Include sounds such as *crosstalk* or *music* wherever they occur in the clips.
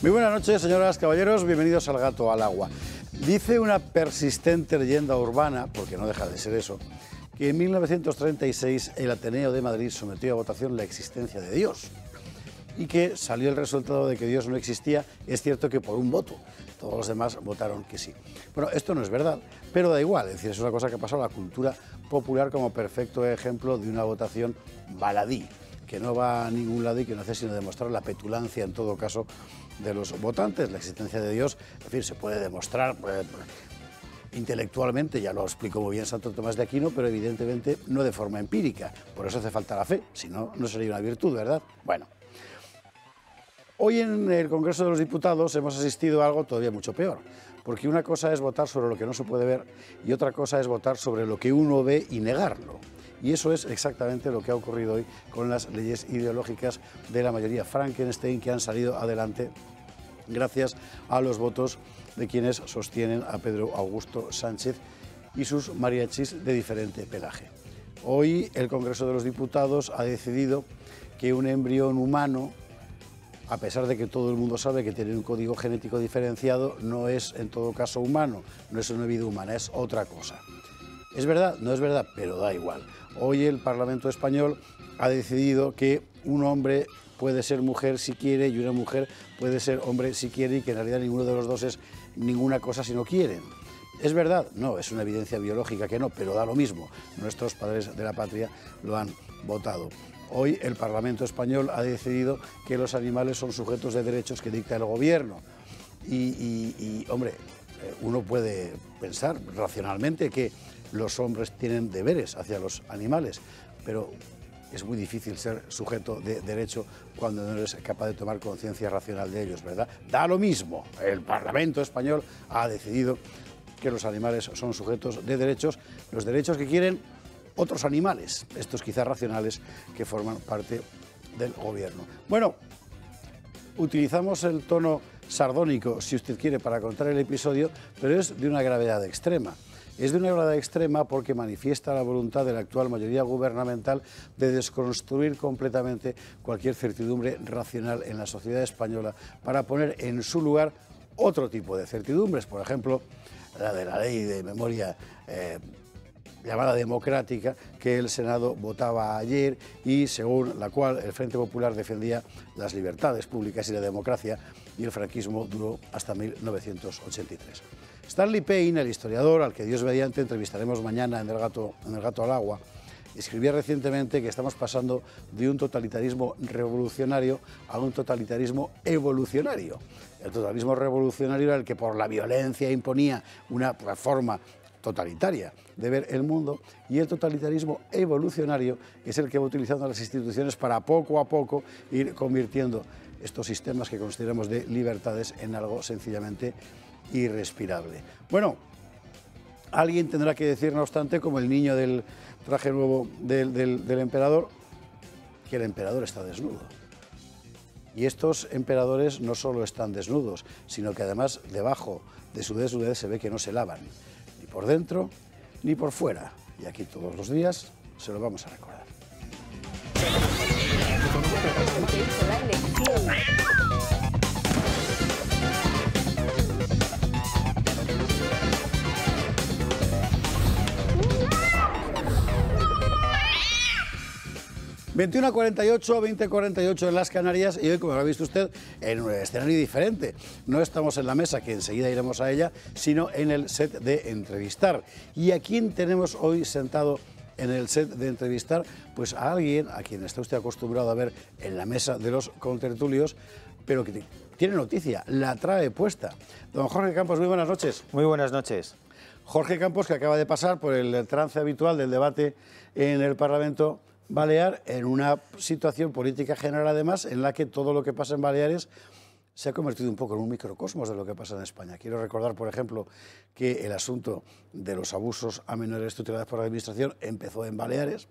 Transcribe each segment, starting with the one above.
Muy buenas noches, señoras, caballeros, bienvenidos al Gato al Agua. Dice una persistente leyenda urbana, porque no deja de ser eso, que en 1936 el Ateneo de Madrid sometió a votación la existencia de Dios y que salió el resultado de que Dios no existía, es cierto que por un voto. Todos los demás votaron que sí. Bueno, esto no es verdad, pero da igual, es decir, es una cosa que ha pasado a la cultura popular como perfecto ejemplo de una votación baladí que no va a ningún lado y que no hace sino demostrar la petulancia, en todo caso, de los votantes, la existencia de Dios. En fin, se puede demostrar eh, intelectualmente, ya lo explicó muy bien Santo Tomás de Aquino, pero evidentemente no de forma empírica. Por eso hace falta la fe, si no, no sería una virtud, ¿verdad? Bueno. Hoy en el Congreso de los Diputados hemos asistido a algo todavía mucho peor, porque una cosa es votar sobre lo que no se puede ver y otra cosa es votar sobre lo que uno ve y negarlo. Y eso es exactamente lo que ha ocurrido hoy con las leyes ideológicas de la mayoría Frankenstein que han salido adelante gracias a los votos de quienes sostienen a Pedro Augusto Sánchez y sus mariachis de diferente pelaje. Hoy el Congreso de los Diputados ha decidido que un embrión humano, a pesar de que todo el mundo sabe que tiene un código genético diferenciado, no es en todo caso humano, no es una vida humana, es otra cosa. Es verdad, no es verdad, pero da igual. Hoy el Parlamento español ha decidido que un hombre puede ser mujer si quiere y una mujer puede ser hombre si quiere y que en realidad ninguno de los dos es ninguna cosa si no quieren. ¿Es verdad? No, es una evidencia biológica que no, pero da lo mismo. Nuestros padres de la patria lo han votado. Hoy el Parlamento español ha decidido que los animales son sujetos de derechos que dicta el gobierno. Y, hombre, eh, uno puede pensar racionalmente que los hombres tienen deberes hacia los animales, pero es muy difícil ser sujeto de derecho cuando no eres capaz de tomar conciencia racional de ellos, ¿verdad? Da lo mismo. El Parlamento español ha decidido que los animales son sujetos de derechos, los derechos que quieren otros animales, estos quizás racionales que forman parte del gobierno. Bueno, utilizamos el tono sardónico, si usted quiere, para contar el episodio, pero es de una gravedad extrema es de una verdad extrema porque manifiesta la voluntad de la actual mayoría gubernamental de desconstruir completamente cualquier certidumbre racional en la sociedad española para poner en su lugar otro tipo de certidumbres, por ejemplo, la de la ley de memoria. Eh, llamada democrática que el Senado votaba ayer y según la cual el Frente Popular defendía las libertades públicas y la democracia y el franquismo duró hasta 1983. Stanley Payne, el historiador al que Dios mediante entrevistaremos mañana en El Gato, al Agua, escribía recientemente que estamos pasando de un totalitarismo revolucionario a un totalitarismo evolucionario. El totalitarismo revolucionario era el que por la violencia imponía una forma totalitaria de ver el mundo y el totalitarismo evolucionario es el que va utilizando las instituciones para poco a poco ir convirtiendo estos sistemas que consideramos de libertades en algo sencillamente irrespirable. Bueno, alguien tendrá que decir, no obstante, como el niño del traje nuevo del, emperador, que el emperador está desnudo. Y estos emperadores no solo están desnudos, sino que además debajo de su desnudez se ve que no se lavan, ni por dentro ni por fuera. Y aquí todos los días se lo vamos a recordar. 21.48, 20.48 48, en las Canarias y hoy, como lo ha visto usted, en un escenario diferente. No estamos en la mesa, que enseguida iremos a ella, sino en el set de entrevistar. ¿Y a quién tenemos hoy sentado? en el set de entrevistar pues a alguien a quien está usted acostumbrado a ver en la mesa de los contertulios, pero que tiene noticia, la trae puesta. Don Jorge Campos, muy buenas noches. Muy buenas noches. Jorge Campos, que acaba de pasar por el trance habitual del debate en el Parlamento Balear en una situación política general, además, en la que todo lo que pasa en Baleares se ha convertido un poco en un microcosmos de lo que pasa en España. Quiero recordar, por ejemplo, que el asunto de los abusos a menores tutelados por la Administración empezó en Baleares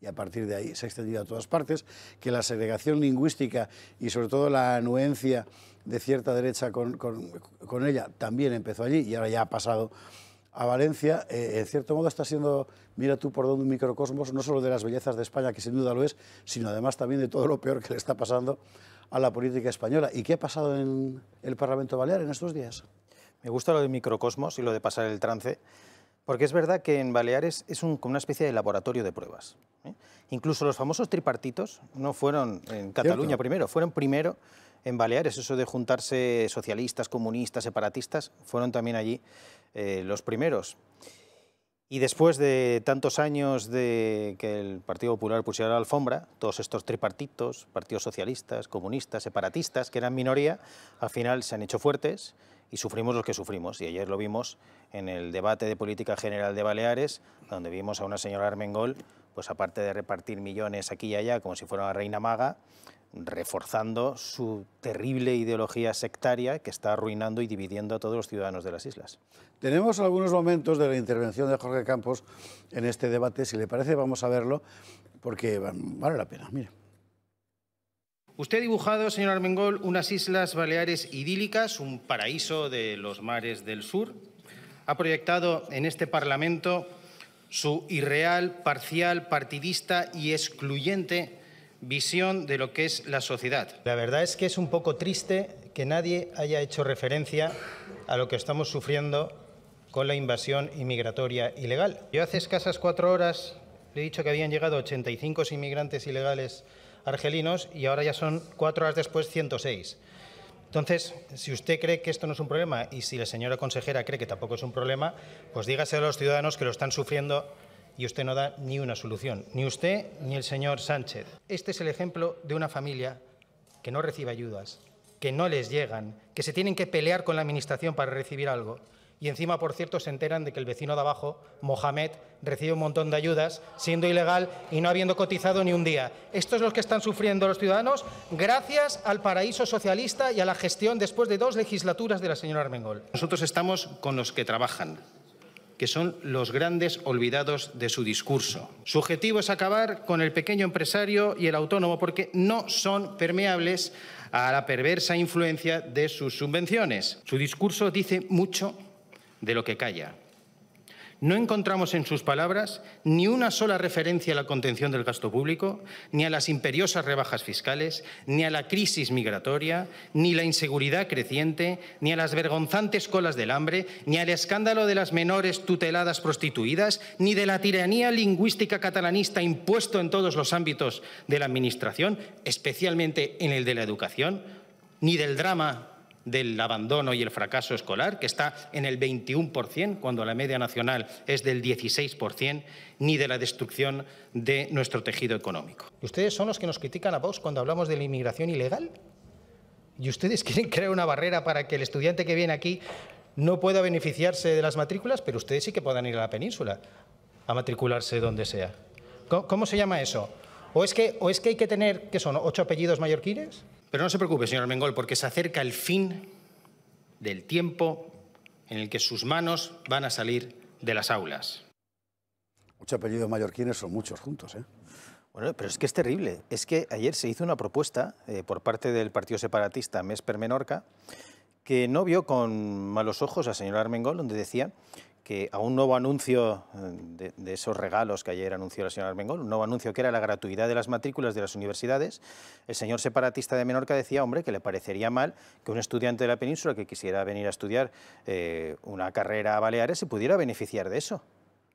y a partir de ahí se ha extendido a todas partes, que la segregación lingüística y sobre todo la anuencia de cierta derecha con, ella también empezó allí y ahora ya ha pasado a Valencia, eh, en cierto modo está siendo mira tú por dónde un microcosmos, no solo de las bellezas de España, que sin duda lo es, sino además también de todo lo peor que le está pasando a la política española. ¿Y qué ha pasado en el Parlamento Balear en estos días? Me gusta lo de microcosmos y lo de pasar el trance, porque es verdad que en Baleares es como una especie de laboratorio de pruebas. ¿eh? Incluso los famosos tripartitos no fueron en Cataluña primero, fueron primero en Baleares, eso de juntarse socialistas, comunistas, separatistas, fueron también allí eh, los primeros. Y después de tantos años de que el Partido Popular pusiera la alfombra, todos estos tripartitos, partidos socialistas, comunistas, separatistas, que eran minoría, al final se han hecho fuertes y sufrimos los que sufrimos. Y ayer lo vimos en el debate de política general de Baleares, donde vimos a una señora Armengol, pues aparte de repartir millones aquí y allá como si fuera una reina maga, reforzando su terrible ideología sectaria que está arruinando y dividiendo a todos los ciudadanos de las islas. Tenemos algunos momentos de la intervención de Jorge Campos en este debate. Si le parece, vamos a verlo, porque vale la pena. Mire. Usted ha dibujado, señor Armengol, unas islas baleares idílicas, un paraíso de los mares del sur. Ha proyectado en este Parlamento su irreal, parcial, partidista y excluyente visión de lo que es la sociedad. La verdad es que es un poco triste que nadie haya hecho referencia a lo que estamos sufriendo con la invasión inmigratoria ilegal. Yo hace escasas cuatro horas le he dicho que habían llegado 85 inmigrantes ilegales argelinos y ahora ya son cuatro horas después 106. Entonces, si usted cree que esto no es un problema y si la señora consejera cree que tampoco es un problema, pues dígase a los ciudadanos que lo están sufriendo y usted no da ni una solución, ni usted ni el señor Sánchez. Este es el ejemplo de una familia que no recibe ayudas, que no les llegan, que se tienen que pelear con la Administración para recibir algo. Y encima, por cierto, se enteran de que el vecino de abajo, Mohamed, recibe un montón de ayudas, siendo ilegal y no habiendo cotizado ni un día. Esto es los que están sufriendo los ciudadanos gracias al paraíso socialista y a la gestión después de dos legislaturas de la señora Armengol. Nosotros estamos con los que trabajan, que son los grandes olvidados de su discurso. Su objetivo es acabar con el pequeño empresario y el autónomo porque no son permeables a la perversa influencia de sus subvenciones. Su discurso dice mucho de lo que calla no encontramos en sus palabras ni una sola referencia a la contención del gasto público, ni a las imperiosas rebajas fiscales, ni a la crisis migratoria, ni la inseguridad creciente, ni a las vergonzantes colas del hambre, ni al escándalo de las menores tuteladas prostituidas, ni de la tiranía lingüística catalanista impuesto en todos los ámbitos de la Administración, especialmente en el de la educación, ni del drama del abandono y el fracaso escolar, que está en el 21%, cuando la media nacional es del 16%, ni de la destrucción de nuestro tejido económico. ustedes son los que nos critican a Vox cuando hablamos de la inmigración ilegal? ¿Y ustedes *laughs* quieren crear una barrera para que el estudiante que viene aquí no pueda beneficiarse de las matrículas, pero ustedes sí que puedan ir a la península a matricularse donde sea? ¿Cómo, se llama eso? ¿O es, que, ¿O es que hay que tener, qué son, ocho apellidos mallorquines? Pero no se preocupe, señor Armengol, porque se acerca el fin del tiempo en el que sus manos van a salir de las aulas. Muchos apellidos mallorquines son muchos juntos, ¿eh? Bueno, pero es que es terrible. Es que ayer se hizo una propuesta eh, por parte del partido separatista per Menorca que no vio con malos ojos a señor Armengol, donde decía que a un nuevo anuncio eh, de, esos regalos que ayer anunció la señora Armengol, un nuevo anuncio que era la gratuidad de las matrículas de las universidades, el señor separatista de Menorca decía, hombre, que le parecería mal que un estudiante de la península que quisiera venir a estudiar eh, una carrera a Baleares se pudiera beneficiar de eso.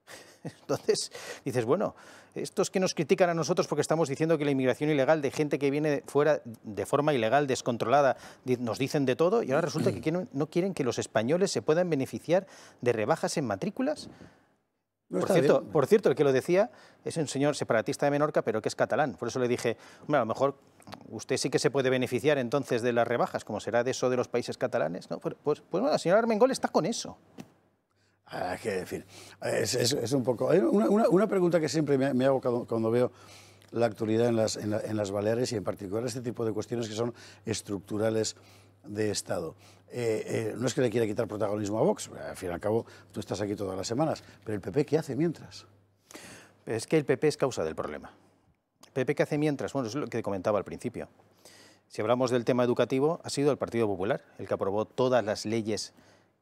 *laughs* Entonces, dices, bueno, estos que nos critican a nosotros porque estamos diciendo que la inmigración ilegal de gente que viene fuera de forma ilegal, descontrolada, nos dicen de todo y ahora resulta que no quieren que los españoles se puedan beneficiar de rebajas en matrículas. por, cierto, el que lo decía es un señor separatista de Menorca, pero que es catalán. Por eso le dije, bueno, a lo mejor usted sí que se puede beneficiar entonces de las rebajas, como será de eso de los países catalanes. Pues, pues, pues, bueno, la señora Armengol está con eso. Hay ah, es, un poco... Eh, una, pregunta que siempre me, hago cuando, veo la actualidad en las, en, Baleares y en particular este tipo de cuestiones que son estructurales de Estado. Eh, eh, no es que le quiera quitar protagonismo a Vox, al fin y al cabo tú estás aquí todas las semanas, pero el PP, ¿qué hace mientras? Es que el PP es causa del problema. ¿El PP qué hace mientras? Bueno, es lo que comentaba al principio. Si hablamos del tema educativo, ha sido el Partido Popular el que aprobó todas las leyes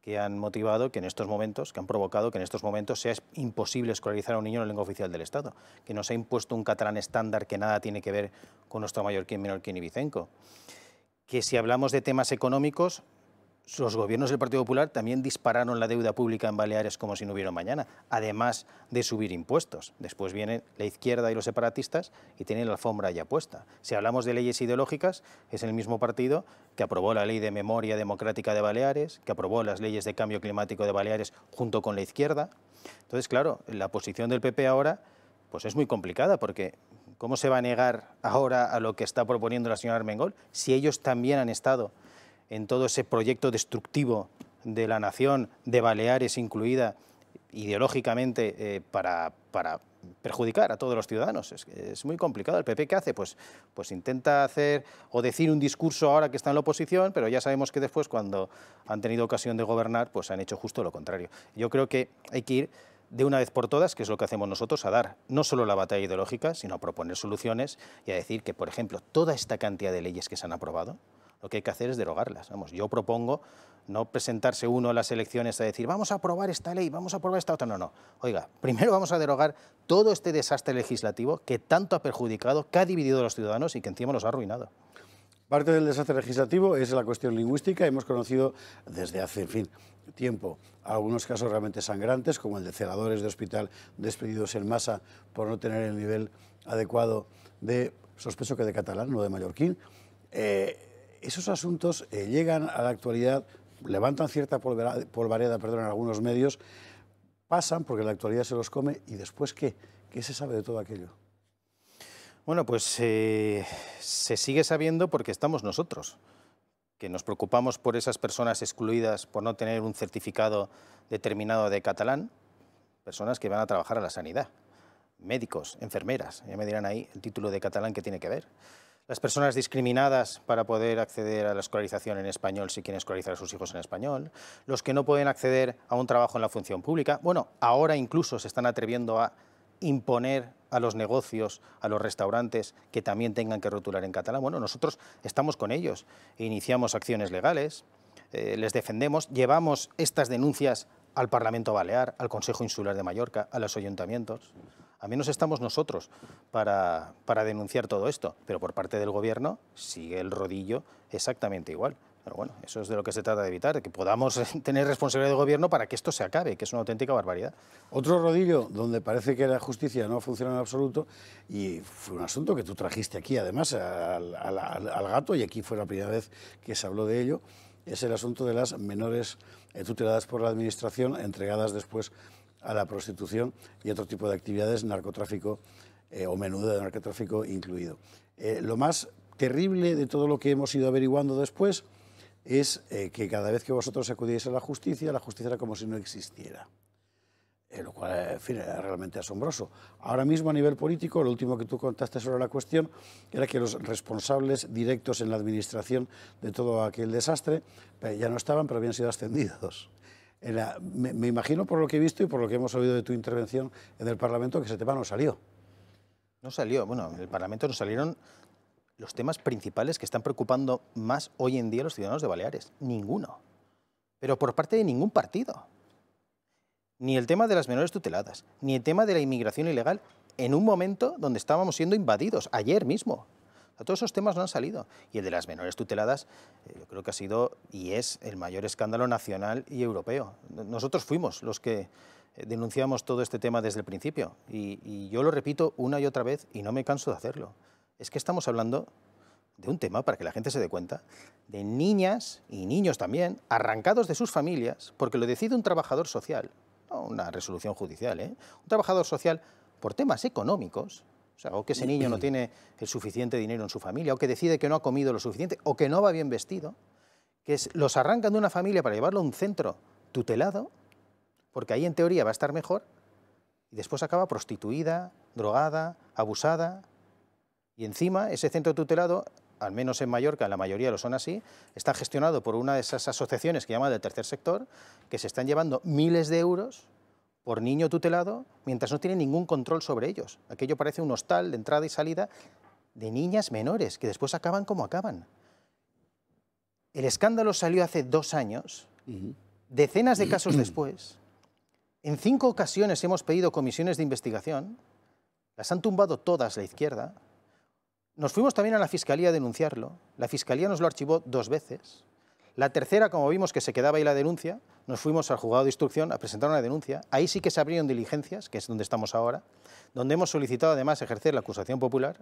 que han motivado que en estos momentos, que han provocado que en estos momentos sea imposible escolarizar a un niño en la lengua oficial del Estado, que nos ha impuesto un catalán estándar que nada tiene que ver con nuestro mayor menor menorquín y vicenco. Que si hablamos de temas económicos, los gobiernos del Partido Popular también dispararon la deuda pública en Baleares como si no hubiera mañana, además de subir impuestos. Después vienen la izquierda y los separatistas y tienen la alfombra ya puesta. Si hablamos de leyes ideológicas, es el mismo partido que aprobó la ley de memoria democrática de Baleares, que aprobó las leyes de cambio climático de Baleares junto con la izquierda. Entonces, claro, la posición del PP ahora pues es muy complicada porque ¿cómo se va a negar ahora a lo que está proponiendo la señora Armengol si ellos también han estado en todo ese proyecto destructivo de la nación, de Baleares incluida, ideológicamente eh, para, perjudicar a todos los ciudadanos. Es, muy complicado. ¿El PP qué hace? Pues, pues intenta hacer o decir un discurso ahora que está en la oposición, pero ya sabemos que después, cuando han tenido ocasión de gobernar, pues han hecho justo lo contrario. Yo creo que hay que ir de una vez por todas, que es lo que hacemos nosotros, a dar no solo la batalla ideológica, sino a proponer soluciones y a decir que, por ejemplo, toda esta cantidad de leyes que se han aprobado, lo que hay que hacer es derogarlas. Vamos, yo propongo no presentarse uno a las elecciones a decir, vamos a aprobar esta ley, vamos a aprobar esta otra. No, no. Oiga, primero vamos a derogar todo este desastre legislativo que tanto ha perjudicado, que ha dividido a los ciudadanos y que encima los ha arruinado. Parte del desastre legislativo es la cuestión lingüística. Hemos conocido desde hace, fin, tiempo algunos casos realmente sangrantes, como el de celadores de hospital despedidos en masa por no tener el nivel adecuado de, sospecho que de catalán, no de mallorquín. Eh, esos asuntos eh, llegan a la actualidad, levantan cierta polvareda, perdón, en algunos medios, pasan porque la actualidad se los come y después qué, qué se sabe de todo aquello. Bueno, pues eh, se sigue sabiendo porque estamos nosotros, que nos preocupamos por esas personas excluidas por no tener un certificado determinado de catalán, personas que van a trabajar a la sanidad, médicos, enfermeras, ya me dirán ahí el título de catalán que tiene que ver las personas discriminadas para poder acceder a la escolarización en español si quieren escolarizar a sus hijos en español, los que no pueden acceder a un trabajo en la función pública. Bueno, ahora incluso se están atreviendo a imponer a los negocios, a los restaurantes que también tengan que rotular en catalán. Bueno, nosotros estamos con ellos, iniciamos acciones legales, eh, les defendemos, llevamos estas denuncias al Parlamento Balear, al Consejo Insular de Mallorca, a los ayuntamientos. A menos estamos nosotros para, para denunciar todo esto, pero por parte del Gobierno sigue el rodillo exactamente igual. Pero bueno, eso es de lo que se trata de evitar, que podamos *laughs* tener responsabilidad de gobierno para que esto se acabe, que es una auténtica barbaridad. Otro rodillo donde parece que la justicia no funciona en absoluto, y fue un asunto que tú trajiste aquí, además, al gato, y aquí fue la primera vez que se habló de ello, es el asunto de las menores eh, tuteladas por la Administración, entregadas después a la prostitución y otro tipo de actividades, narcotráfico eh, o menudo de narcotráfico incluido. Eh, lo más terrible de todo lo que hemos ido averiguando después es eh, que cada vez que vosotros acudíais a la justicia, la justicia era como si no existiera. lo cual, en fin, era realmente asombroso. Ahora mismo, a nivel político, lo último que tú contaste sobre la cuestión era que los responsables directos en la administración de todo aquel desastre ya no estaban, pero habían sido ascendidos me, me, imagino por lo que he visto y por lo que hemos oído de tu intervención en el Parlamento que ese tema no salió. No salió. Bueno, en el Parlamento no salieron los temas principales que están preocupando más hoy en día los ciudadanos de Baleares. Ninguno. Pero por parte de ningún partido. Ni el tema de las menores tuteladas, ni el tema de la inmigración ilegal, en un momento donde estábamos siendo invadidos, ayer mismo. A todos esos temas no han salido. Y el de las menores tuteladas, eh, yo creo que ha sido y es el mayor escándalo nacional y europeo. Nosotros fuimos los que eh, denunciamos todo este tema desde el principio. Y, yo lo repito una y otra vez y no me canso de hacerlo. Es que estamos hablando de un tema, para que la gente se dé cuenta, de niñas y niños también, arrancados de sus familias, porque lo decide un trabajador social, no una resolución judicial, ¿eh? un trabajador social por temas económicos, o, sea, o que ese niño no *clears throat* tiene el suficiente dinero en su familia, o que decide que no ha comido lo suficiente, o que no va bien vestido, que los arrancan de una familia para llevarlo a un centro tutelado, porque ahí en teoría va a estar mejor, y después acaba prostituida, drogada, abusada, y encima ese centro tutelado, al menos en Mallorca, la mayoría lo son así, está gestionado por una de esas asociaciones que llaman del tercer sector, que se están llevando miles de euros por niño tutelado mientras no tiene ningún control sobre ellos. Aquello parece un hostal de entrada y salida de niñas menores que después acaban como acaban. El escándalo salió hace dos años, decenas de casos después. En cinco ocasiones hemos pedido comisiones de investigación, las han tumbado todas la izquierda. Nos fuimos también a la Fiscalía a denunciarlo, la Fiscalía nos lo archivó dos veces. La tercera, como vimos que se quedaba ahí la denuncia, nos fuimos al juzgado de instrucción a presentar una denuncia. Ahí sí que se abrieron diligencias, que es donde estamos ahora, donde hemos solicitado además ejercer la acusación popular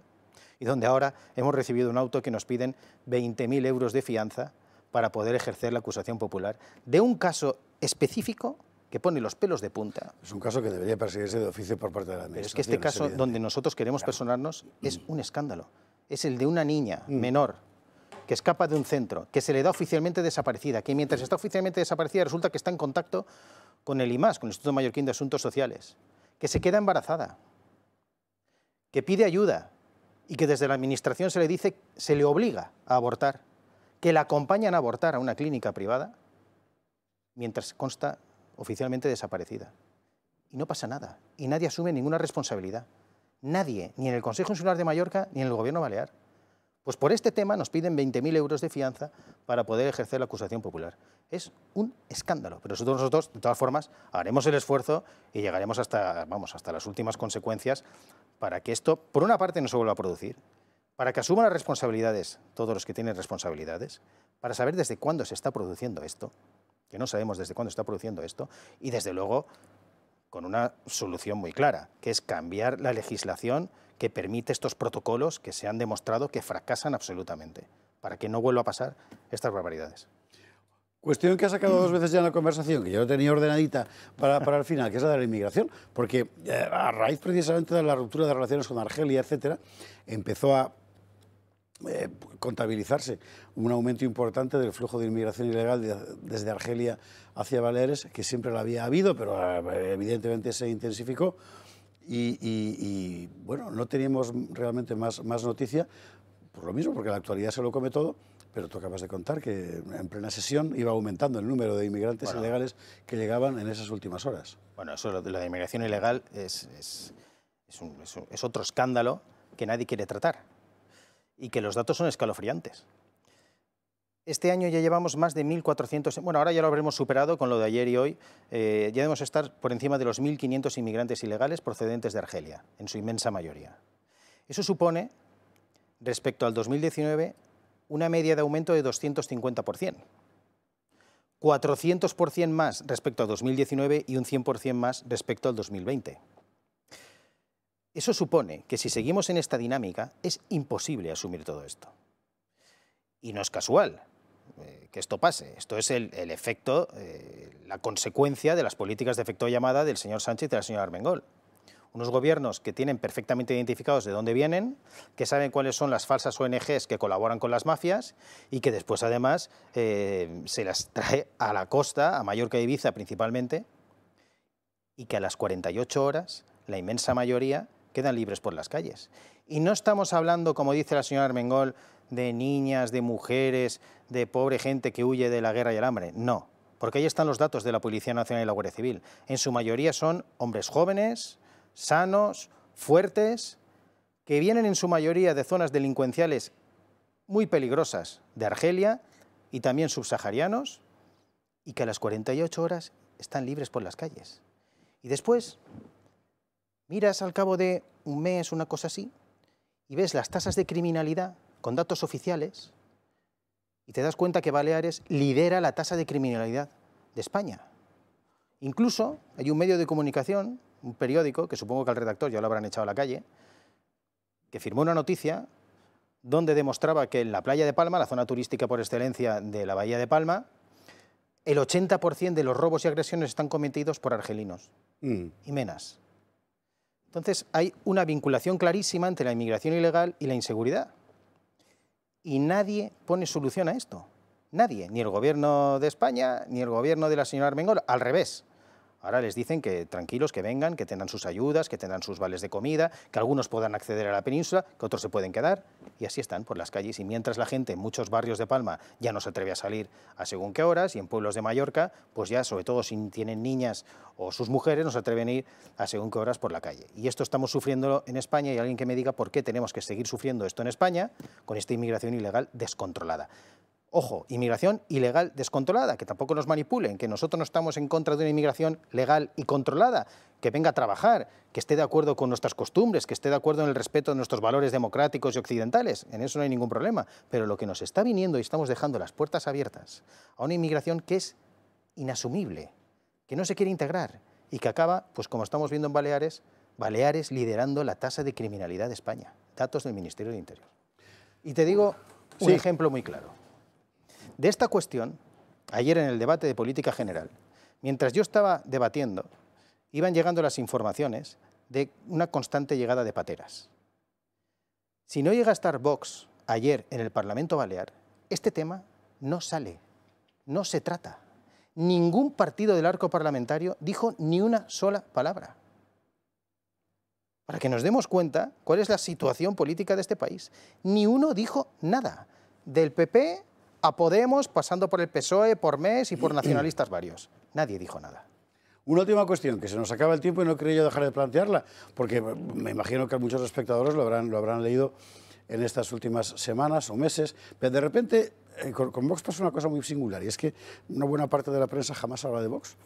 y donde ahora hemos recibido un auto que nos piden 20.000 euros de fianza para poder ejercer la acusación popular de un caso específico que pone los pelos de punta. Es un caso que debería perseguirse de oficio por parte de la Administración. Pero es que este caso, donde nosotros queremos personarnos, es mm. un escándalo. Es el de una niña mm. menor que escapa de un centro, que se le da oficialmente desaparecida, que mientras está oficialmente desaparecida resulta que está en contacto con el IMAS, con el Instituto Mallorquín de Asuntos Sociales, que se queda embarazada, que pide ayuda y que desde la administración se le dice, se le obliga a abortar, que la acompañan a abortar a una clínica privada, mientras consta oficialmente desaparecida. Y no pasa nada, y nadie asume ninguna responsabilidad. Nadie, ni en el Consejo Insular de Mallorca, ni en el Gobierno Balear. Pues por este tema nos piden 20.000 euros de fianza para poder ejercer la acusación popular. Es un escándalo, pero nosotros, nosotros, de todas formas, haremos el esfuerzo y llegaremos hasta, vamos, hasta las últimas consecuencias para que esto, por una parte, no se vuelva a producir, para que asuman las responsabilidades todos los que tienen responsabilidades, para saber desde cuándo se está produciendo esto, que no sabemos desde cuándo está produciendo esto, y desde luego con una solución muy clara, que es cambiar la legislación que permite estos protocolos que se han demostrado que fracasan absolutamente, para que no vuelva a pasar estas barbaridades. Cuestión que ha sacado dos veces ya en la conversación, que yo lo tenía ordenadita para, el final, que es la de la inmigración, porque eh, a raíz precisamente de la ruptura de relaciones con Argelia, etc., empezó a eh, contabilizarse un aumento importante del flujo de inmigración ilegal desde Argelia hacia Baleares, que siempre lo había habido, pero eh, evidentemente se intensificó y, bueno, no teníamos realmente más, más noticia, por lo mismo, porque la actualidad se lo come todo, pero tú acabas de contar que en plena sesión iba aumentando el número de inmigrantes ilegales que llegaban en esas últimas horas. Bueno, eso de la inmigración ilegal es otro escándalo que nadie quiere tratar y que los datos son escalofriantes. Este año ya llevamos más de 1.400, bueno, ahora ya lo habremos superado con lo de ayer y hoy, eh, ya debemos estar por encima de los 1.500 inmigrantes ilegales procedentes de Argelia, en su inmensa mayoría. Eso supone, respecto al 2019, una media de aumento de 250%, 400% más respecto a 2019 y un 100% más respecto al 2020. Eso supone que si seguimos en esta dinámica es imposible asumir todo esto. Y no es casual, eh, que esto pase. Esto es el, efecto, eh, la consecuencia de las políticas de efecto llamada del señor Sánchez y de la señora Armengol. Unos gobiernos que tienen perfectamente identificados de dónde vienen, que saben cuáles son las falsas ONGs que colaboran con las mafias y que después además eh, se las trae a la costa, a Mallorca y Ibiza principalmente, y que a las 48 horas la inmensa mayoría quedan libres por las calles. Y no estamos hablando, como dice la señora Armengol, de niñas, de mujeres, de pobre gente que huye de la guerra y el hambre. No, porque ahí están los datos de la Policía Nacional y la Guardia Civil. En su mayoría son hombres jóvenes, sanos, fuertes, que vienen en su mayoría de zonas delincuenciales muy peligrosas de Argelia y también subsaharianos, y que a las 48 horas están libres por las calles. Y después miras al cabo de un mes, una cosa así, y ves las tasas de criminalidad con datos oficiales y te das cuenta que Baleares lidera la tasa de criminalidad de España. Incluso hay un medio de comunicación, un periódico, que supongo que al redactor ya lo habrán echado a la calle, que firmó una noticia donde demostraba que en la playa de Palma, la zona turística por excelencia de la bahía de Palma, el 80% de los robos y agresiones están cometidos por argelinos mm. y menas. Entonces hay una vinculación clarísima entre la inmigración ilegal y la inseguridad y nadie pone solución a esto. Nadie, ni el gobierno de España, ni el gobierno de la señora Armengol, al revés. Ahora les dicen que tranquilos, que vengan, que tengan sus ayudas, que tengan sus vales de comida, que algunos puedan acceder a la península, que otros se pueden quedar. Y así están por las calles. Y mientras la gente en muchos barrios de Palma ya no se atreve a salir a según qué horas, y en pueblos de Mallorca, pues ya, sobre todo si tienen niñas o sus mujeres, no se atreven a ir a según qué horas por la calle. Y esto estamos sufriendo en España y alguien que me diga por qué tenemos que seguir sufriendo esto en España con esta inmigración ilegal descontrolada. Ojo, inmigración ilegal descontrolada, que tampoco nos manipulen, que nosotros no estamos en contra de una inmigración legal y controlada, que venga a trabajar, que esté de acuerdo con nuestras costumbres, que esté de acuerdo en el respeto de nuestros valores democráticos y occidentales. En eso no hay ningún problema. Pero lo que nos está viniendo y estamos dejando las puertas abiertas a una inmigración que es inasumible, que no se quiere integrar y que acaba, pues como estamos viendo en Baleares, Baleares liderando la tasa de criminalidad de España. Datos del Ministerio del Interior. Y te digo un ejemplo muy claro de esta cuestión, ayer en el debate de política general, mientras yo estaba debatiendo, iban llegando las informaciones de una constante llegada de pateras. Si no llega a estar Vox ayer en el Parlamento Balear, este tema no sale, no se trata. Ningún partido del arco parlamentario dijo ni una sola palabra. Para que nos demos cuenta cuál es la situación política de este país. Ni uno dijo nada. Del PP a Podemos, pasando por el PSOE, por MES y por *clears throat* nacionalistas varios. Nadie dijo nada. Una última cuestión, que se nos acaba el tiempo y no quería yo dejar de plantearla, porque me imagino que muchos espectadores lo habrán, lo habrán leído en estas últimas semanas o meses, pero de repente eh, con, Vox pasa una cosa muy singular, y es que una buena parte de la prensa jamás habla de Vox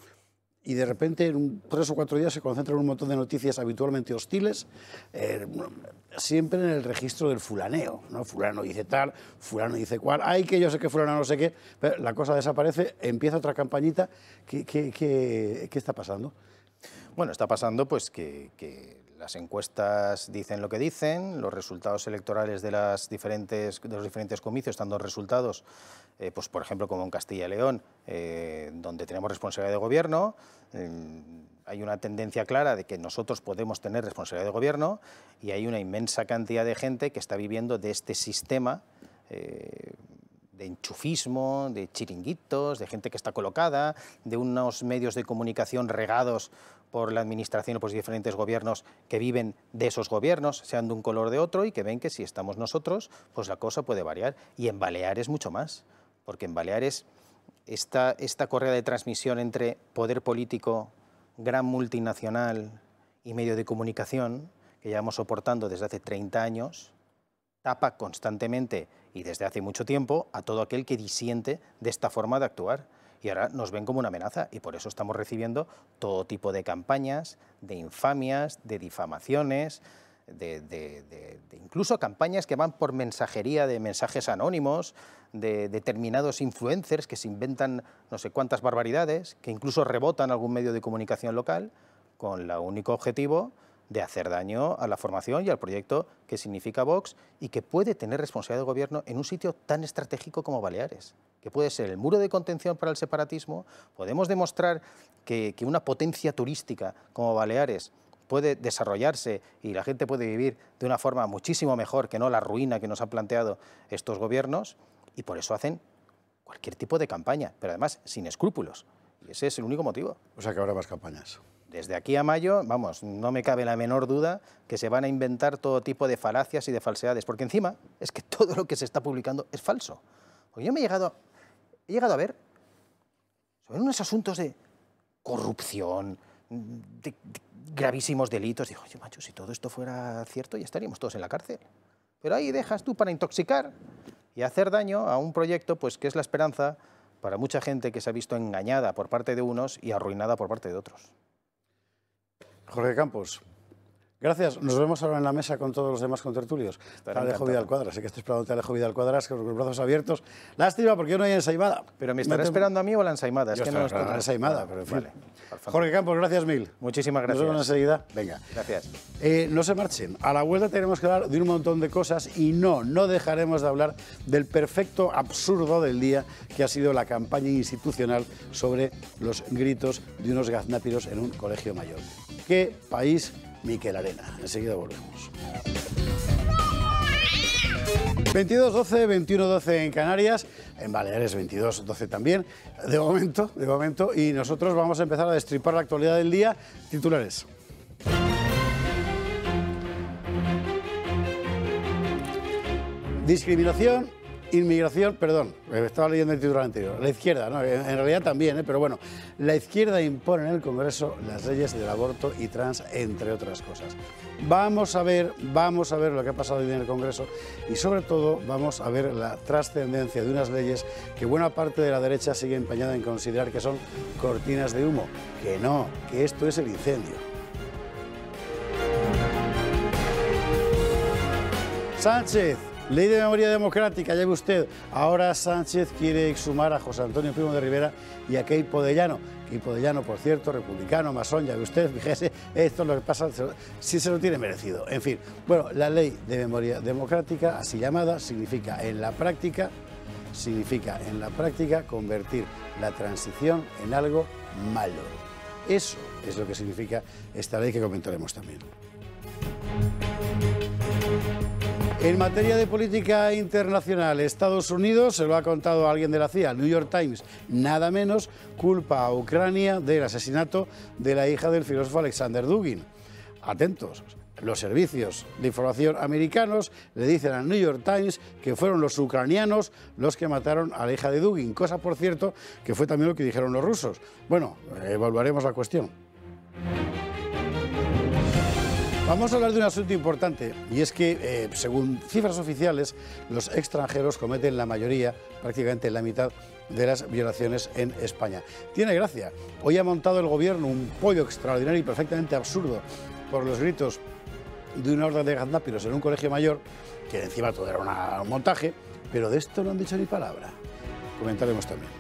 y de repente en tres o cuatro días se concentran un montón de noticias habitualmente hostiles, eh, siempre en el registro del fulaneo. ¿no? Fulano dice tal, fulano dice cual, ay que yo sé que fulano no sé qué, pero la cosa desaparece, empieza otra campañita. ¿Qué, está pasando? Bueno, está pasando pues que las encuestas dicen lo que dicen, los resultados electorales de, las diferentes, los diferentes comicios, están dando resultados, eh, pues por ejemplo como en Castilla y León, eh, donde tenemos responsabilidad de gobierno, mm, hay una tendencia clara de que nosotros podemos tener responsabilidad de gobierno y hay una inmensa cantidad de gente que está viviendo de este sistema eh, de enchufismo, de chiringuitos, de gente que está colocada, de unos medios de comunicación regados por la administración o por diferentes gobiernos que viven de esos gobiernos, sean de un color de otro, y que ven que si estamos nosotros, pues la cosa puede variar. Y en Baleares mucho más, porque en Baleares esta, esta correa de transmisión entre poder político, gran multinacional y medio de comunicación, que llevamos soportando desde hace 30 años, tapa constantemente y desde hace mucho tiempo a todo aquel que disiente de esta forma de actuar y ahora nos ven como una amenaza y por eso estamos recibiendo todo tipo de campañas, de infamias, de difamaciones, de, incluso campañas que van por mensajería de mensajes anónimos, de determinados influencers que se inventan no sé cuántas barbaridades, que incluso rebotan algún medio de comunicación local, con el único objetivo de hacer daño a la formación y al proyecto que significa Vox y que puede tener responsabilidad de gobierno en un sitio tan estratégico como Baleares, que puede ser el muro de contención para el separatismo. Podemos demostrar que, una potencia turística como Baleares puede desarrollarse y la gente puede vivir de una forma muchísimo mejor que no la ruina que nos han planteado estos gobiernos y por eso hacen cualquier tipo de campaña, pero además sin escrúpulos. Y ese es el único motivo. O sea que habrá más campañas desde aquí a mayo, vamos, no me cabe la menor duda que se van a inventar todo tipo de falacias y de falsedades, porque encima es que *laughs* todo lo que se está publicando es falso. Pues yo me he llegado, llegado a ver sobre unos asuntos de corrupción, de, gravísimos delitos. Digo, oye, macho, si todo esto fuera cierto ya estaríamos todos en la cárcel. Pero ahí dejas tú para intoxicar y hacer daño a un proyecto pues, que es la esperanza para mucha gente que se ha visto engañada por parte de unos y arruinada por parte de otros. Jorge Campos, Gracias. Nos vemos ahora en la mesa con todos los demás contertulios. Alejo Vidal Cuadras. Sé que estás esperando a Alejo Vidal Cuadras con los brazos abiertos. Lástima porque yo no hay ensaimada. Pero me estará esperando a mí o la ensaimada. Es que no la ensaimada, pero vale. Jorge Campos, gracias mil. Muchísimas gracias. Nos vemos enseguida. Venga. Gracias. Eh, no se marchen. A la vuelta tenemos que hablar de un montón de cosas y no, no dejaremos de hablar del perfecto absurdo del día que ha sido la campaña institucional sobre los gritos de unos gaznápiros en un colegio mayor qué país Miquel Arena. Enseguida volvemos. 22-12, 21-12 en Canarias, en Baleares 22-12 también, de momento, de momento, y nosotros vamos a empezar a destripar la actualidad del día, titulares. Discriminación Inmigración, perdón, eh, estaba leyendo el titular anterior. La izquierda, en, realidad también, ¿eh? pero bueno, la izquierda impone en el Congreso las leyes del aborto y trans, entre otras cosas. Vamos a ver, vamos a ver lo que ha pasado hoy en el Congreso y sobre todo vamos a ver la trascendencia de unas leyes que buena parte de la derecha sigue empeñada en considerar que son cortinas de humo. Que no, que esto es el incendio. Sánchez Ley de memoria democrática, ya ve usted, ahora Sánchez quiere exhumar a José Antonio Primo de Rivera y a Key Podellano. Key Podellano, por cierto, republicano, masón, ya ve usted, *laughs* fíjese, esto es lo que pasa, si se lo tiene merecido. En fin, bueno, la ley de memoria democrática, así llamada, significa en la práctica, significa en la práctica convertir la transición en algo malo. Eso es lo que significa esta ley que comentaremos también. En materia de política internacional, Estados Unidos, se lo ha contado alguien de la CIA, New York Times, nada menos, culpa a Ucrania del asesinato de la hija del filósofo Alexander Dugin. Atentos, los servicios de información americanos le dicen al New York Times que fueron los ucranianos los que mataron a la hija de Dugin, cosa por cierto que fue también lo que dijeron los rusos. Bueno, evaluaremos la cuestión. Vamos a hablar de un asunto importante y es que, eh, según cifras oficiales, los extranjeros cometen la mayoría, prácticamente la mitad, de las violaciones en España. Tiene gracia. Hoy ha montado el gobierno un pollo extraordinario y perfectamente absurdo por los gritos de una orden de gaznápiros en un colegio mayor, que encima todo era un montaje, pero de esto no han dicho ni palabra. Comentaremos también.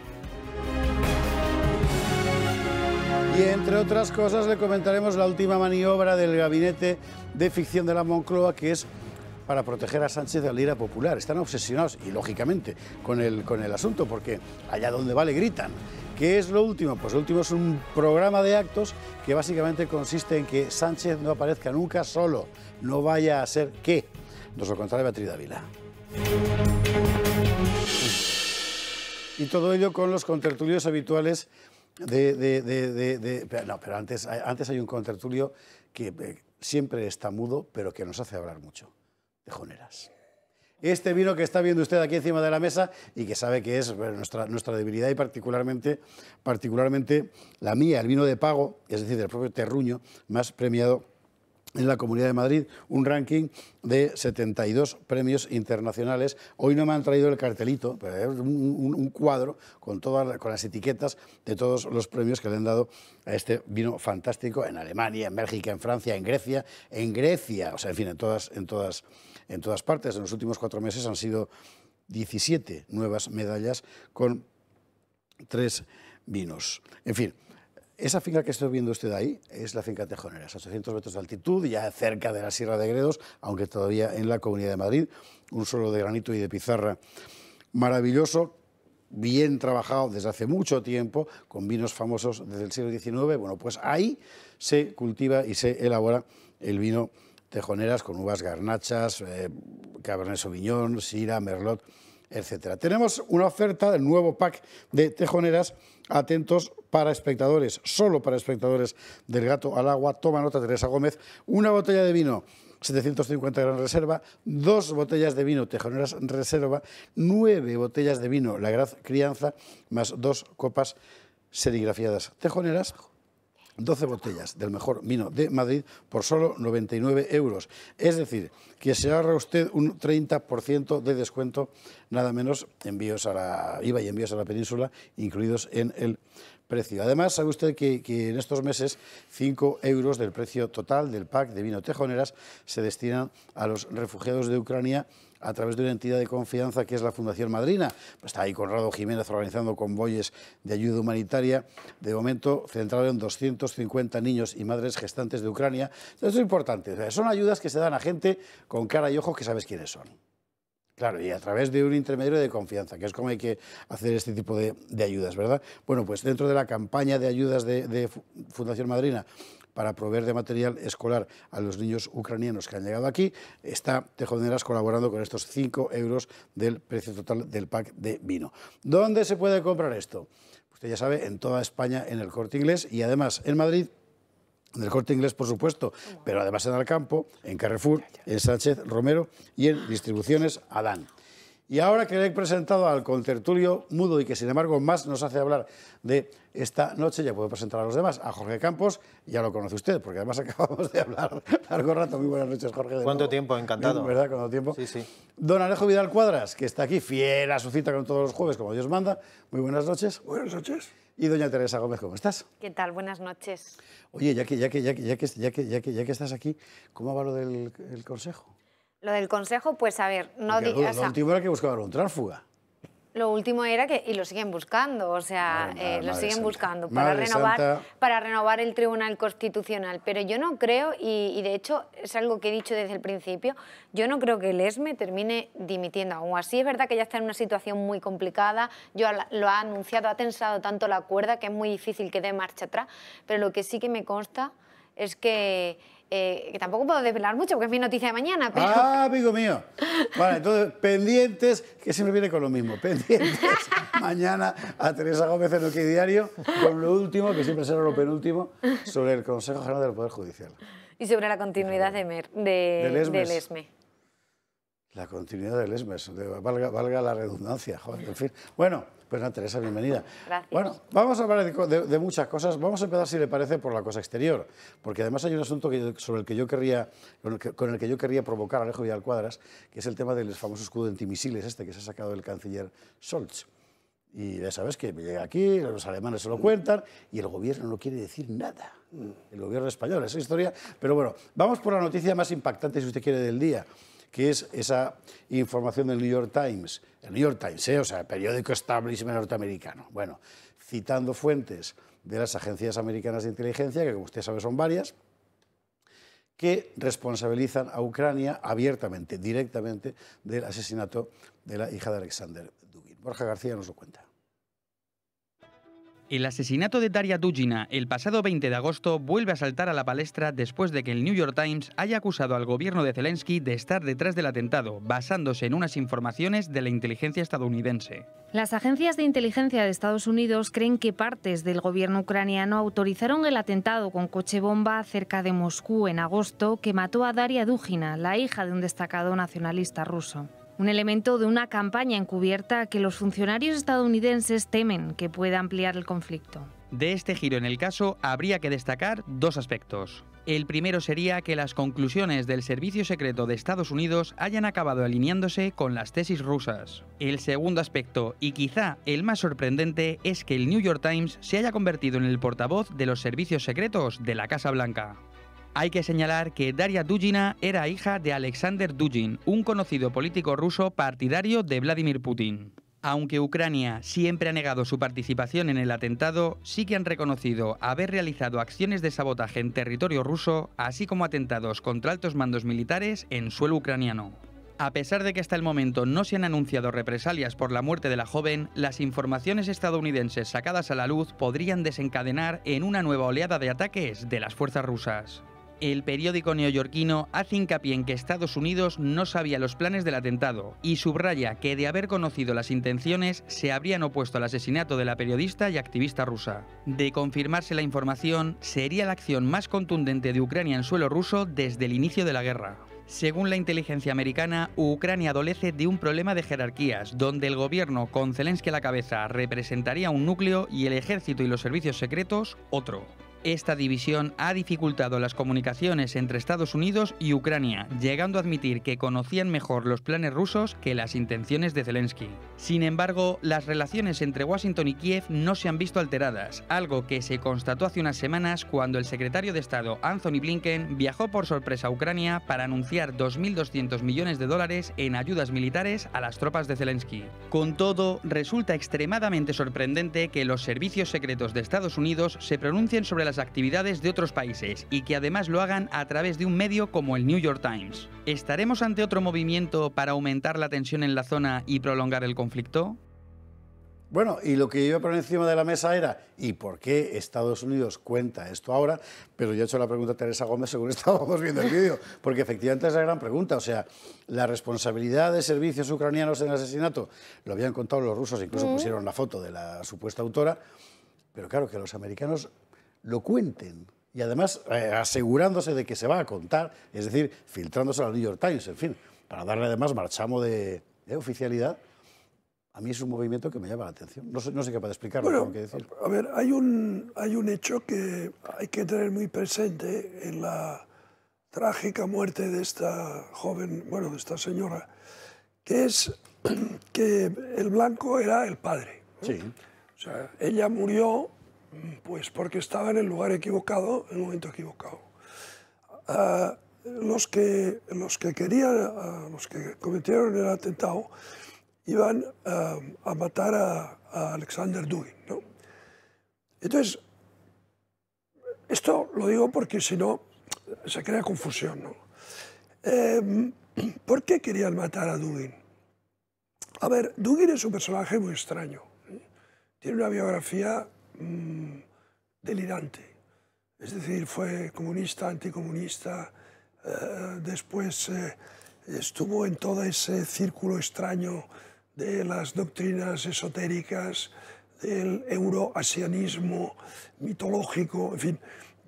Y entre otras cosas le comentaremos la última maniobra del gabinete de ficción de la Moncloa, que es para proteger a Sánchez de la ira popular. Están obsesionados, y lógicamente, con el, con el asunto, porque allá donde vale, gritan. ¿Qué es lo último? Pues lo último es un programa de actos que básicamente consiste en que Sánchez no aparezca nunca solo, no vaya a ser qué. Nos lo contará Beatriz Dávila. Y todo ello con los contertulios habituales de, de, pero, no, pero antes, antes hay un contertulio que eh, siempre está mudo, pero que nos hace hablar mucho, de Este vino que está viendo usted aquí encima de la mesa y que sabe que es nuestra, nuestra debilidad y particularmente, particularmente la mía, el vino de pago, es decir, el propio terruño más premiado en la Comunidad de Madrid un ranking de 72 premios internacionales. Hoy no me han traído el cartelito, pero es un, cuadro con, todas, con las etiquetas de todos los premios que le han dado a este vino fantástico en Alemania, en Bélgica, en Francia, en Grecia, en Grecia, o sea, en fin, en todas, en todas, en todas partes. En los últimos cuatro meses han sido 17 nuevas medallas con tres vinos. En fin, esa finca que estoy viendo usted ahí es la finca Tejoneras, 800 metros de altitud, ya cerca de la Sierra de Gredos, aunque todavía en la Comunidad de Madrid, un suelo de granito y de pizarra maravilloso, bien trabajado desde hace mucho tiempo, con vinos famosos desde el siglo XIX. Bueno, pues ahí se cultiva y se elabora el vino Tejoneras con uvas garnachas, eh, Cabernet Sauvignon, sira, Merlot, etc. Tenemos una oferta del nuevo pack de Tejoneras atentos para espectadores, solo para espectadores del gato al agua. Toma nota Teresa Gómez, una botella de vino 750 Gran Reserva, dos botellas de vino Tejoneras Reserva, nueve botellas de vino La Graz Crianza, más dos copas serigrafiadas tejoneras 12 botellas del mejor vino de Madrid por solo 99 euros. Es decir, que se ahorra usted un 30% de descuento, nada menos envíos a la IVA y envíos a la península, incluidos en el precio. Además, sabe usted que, que, en estos meses 5 euros del precio total del pack de vino tejoneras se destinan a los refugiados de Ucrania a través de una entidad de confianza que es la Fundación Madrina. está ahí Conrado Jiménez organizando convoyes de ayuda humanitaria. De momento centrado en 250 niños y madres gestantes de Ucrania. Esto es importante. Son ayudas que se dan a gente con cara y ojo que sabes quiénes son. Claro, y a través de un intermediario de confianza, que es como hay que hacer este tipo de, ayudas, ¿verdad? Bueno, pues dentro de la campaña de ayudas de, de Fundación Madrina para proveer de material escolar a los niños ucranianos que han llegado aquí. Está Tejoneras colaborando con estos 5 euros del precio total del pack de vino. ¿Dónde se puede comprar esto? Usted ya sabe, en toda España, en el corte inglés y además en Madrid en el corte inglés, por supuesto, pero además en Alcampo, en Carrefour, en Sánchez Romero y en Distribuciones Adán. Y ahora que le he presentado al contertulio mudo y que sin embargo más nos hace hablar de esta noche, ya puedo presentar a los demás. A Jorge Campos, ya lo conoce usted, porque además *laughs* acabamos de hablar algo rato. Muy buenas noches, Jorge. ¿Cuánto tiempo? Encantado. ¿Verdad? ¿Cuánto tiempo? Sí, sí. Don Alejo Vidal Cuadras, que está aquí, fiel a su cita con todos los jueves, como Dios manda. Muy buenas noches. Buenas noches. Y doña Teresa Gómez, ¿cómo estás? ¿Qué tal? Buenas noches. Oye, ya que, ya que, ya que, ya que, ya que, ya que, estás aquí, ¿cómo va lo del consejo? Lo del consejo, pues a ver, no digas. Lo, último era que buscaban un tránsfuga. Lo último era que, y lo siguen buscando, o sea, eh, lo siguen buscando para renovar, el Tribunal Constitucional. Pero yo no creo, y, de hecho es algo que he dicho desde el principio, yo no creo que el ESME termine dimitiendo aún así. Es verdad que ya está en una situación muy complicada, yo lo ha anunciado, ha tensado tanto la cuerda que es muy difícil que dé marcha atrás, pero lo que sí que me consta es que eh, que tampoco puedo desvelar mucho porque es mi noticia de mañana. Ah, amigo mío. Vale, entonces, pendientes, que siempre viene con lo mismo, *laughs* pendientes. mañana a Teresa Gómez en el Diario con lo último, que siempre será lo penúltimo, sobre el Consejo General del Poder Judicial. Y sobre la continuidad de, Del ESME. La continuidad del ESMES, valga, la redundancia, joder, Bueno, pues nada, Teresa, bienvenida. Bueno, vamos a hablar de, muchas cosas. Vamos a empezar, si le parece, por la cosa exterior, porque además hay un asunto sobre el que yo querría, con el que, yo querría provocar a Alejo Vidal Cuadras, que es el tema del famoso escudo antimisiles este que se ha sacado del canciller Scholz. Y ya sabes que llega aquí, los alemanes se lo cuentan y el gobierno no quiere decir nada. El gobierno español, esa historia. Pero bueno, vamos por la noticia más impactante, si usted quiere, del día que es esa información del New York Times, el New York Times, ¿eh? o sea, el periódico establishment norteamericano. Bueno, citando fuentes de las agencias americanas de inteligencia, que como usted sabe son varias, que responsabilizan a Ucrania abiertamente, directamente, del asesinato de la hija de Alexander Dugin. Borja García nos lo cuenta. El asesinato de Daria Dujina el pasado 20 de agosto vuelve a saltar a la palestra después de que el New York Times haya acusado al gobierno de Zelensky de estar detrás del atentado, basándose en unas informaciones de la inteligencia estadounidense. Las agencias de inteligencia de Estados Unidos creen que partes del gobierno ucraniano autorizaron el atentado con coche bomba cerca de Moscú en agosto que mató a Daria Dujina, la hija de un destacado nacionalista ruso un elemento de una campaña encubierta que los funcionarios estadounidenses temen que pueda ampliar el conflicto. De este giro en el caso habría que destacar dos aspectos. El primero sería que las conclusiones del Servicio Secreto de Estados Unidos hayan acabado alineándose con las tesis rusas. El segundo aspecto, y quizá el más sorprendente, es que el New York Times se haya convertido en el portavoz de los servicios secretos de la Casa Blanca. Hay que señalar que Daria Dugina era hija de Alexander Dugin, un conocido político ruso partidario de Vladimir Putin. Aunque Ucrania siempre ha negado su participación en el atentado, sí que han reconocido haber realizado acciones de sabotaje en territorio ruso, así como atentados contra altos mandos militares en suelo ucraniano. A pesar de que hasta el momento no se han anunciado represalias por la muerte de la joven, las informaciones estadounidenses sacadas a la luz podrían desencadenar en una nueva oleada de ataques de las fuerzas rusas el periódico neoyorquino hace hincapié en que Estados Unidos no sabía los planes del atentado y subraya que de haber conocido las intenciones se habrían opuesto al asesinato de la periodista y activista rusa. De confirmarse la información, sería la acción más contundente de Ucrania en suelo ruso desde el inicio de la guerra. Según la inteligencia americana, Ucrania adolece de un problema de jerarquías, donde el gobierno, con Zelensky a la cabeza, representaría un núcleo y el ejército y los servicios secretos otro. Esta división ha dificultado las comunicaciones entre Estados Unidos y Ucrania, llegando a admitir que conocían mejor los planes rusos que las intenciones de Zelensky. Sin embargo, las relaciones entre Washington y Kiev no se han visto alteradas, algo que se constató hace unas semanas cuando el secretario de Estado Anthony Blinken viajó por sorpresa a Ucrania para anunciar 2.200 millones de dólares en ayudas militares a las tropas de Zelensky. Con todo, resulta extremadamente sorprendente que los servicios secretos de Estados Unidos se pronuncien sobre las actividades de otros países y que además lo hagan a través de un medio como el New York Times. ¿Estaremos ante otro movimiento para aumentar la tensión en la zona y prolongar el conflicto? Bueno, y lo que yo iba a encima de la mesa era, ¿y por qué Estados Unidos cuenta esto ahora? Pero yo he hecho la pregunta a Teresa Gómez, según estábamos viendo el vídeo, porque efectivamente es la gran pregunta. O sea, la responsabilidad de servicios ucranianos en el asesinato, lo habían contado los rusos, incluso mm. pusieron la foto de la supuesta autora, pero claro, que los americanos lo cuenten. Y además eh, asegurándose de que se va a contar, es decir, filtrándose al New York Times, en fin, para darle además marchamo de, oficialidad. A mí es un movimiento que me llama la atención. No, sé, no sé qué explicarlo. Bueno, A ver, hay un, hay un hecho que hay que tener muy presente en la trágica muerte de esta joven, bueno, de esta señora, que es *clears throat* que el blanco era el padre. Sí. O sea, ella murió pues porque estaba en el lugar equivocado, en el momento equivocado. Ah, los que, los que querían, ah, los que cometieron el atentado, iban ah, a matar a, Alexander Dugin. ¿no? Entonces, esto lo digo porque si no, se crea confusión. ¿no? Em, ¿Por qué querían matar a Dugin? A ver, Dugin es un personaje muy extraño. ¿eh? Tiene una biografía Mm, delirante. Es decir, fue comunista, anticomunista, eh, después eh, estuvo en todo ese círculo extraño de las doctrinas esotéricas, del euroasianismo mitológico, en fin,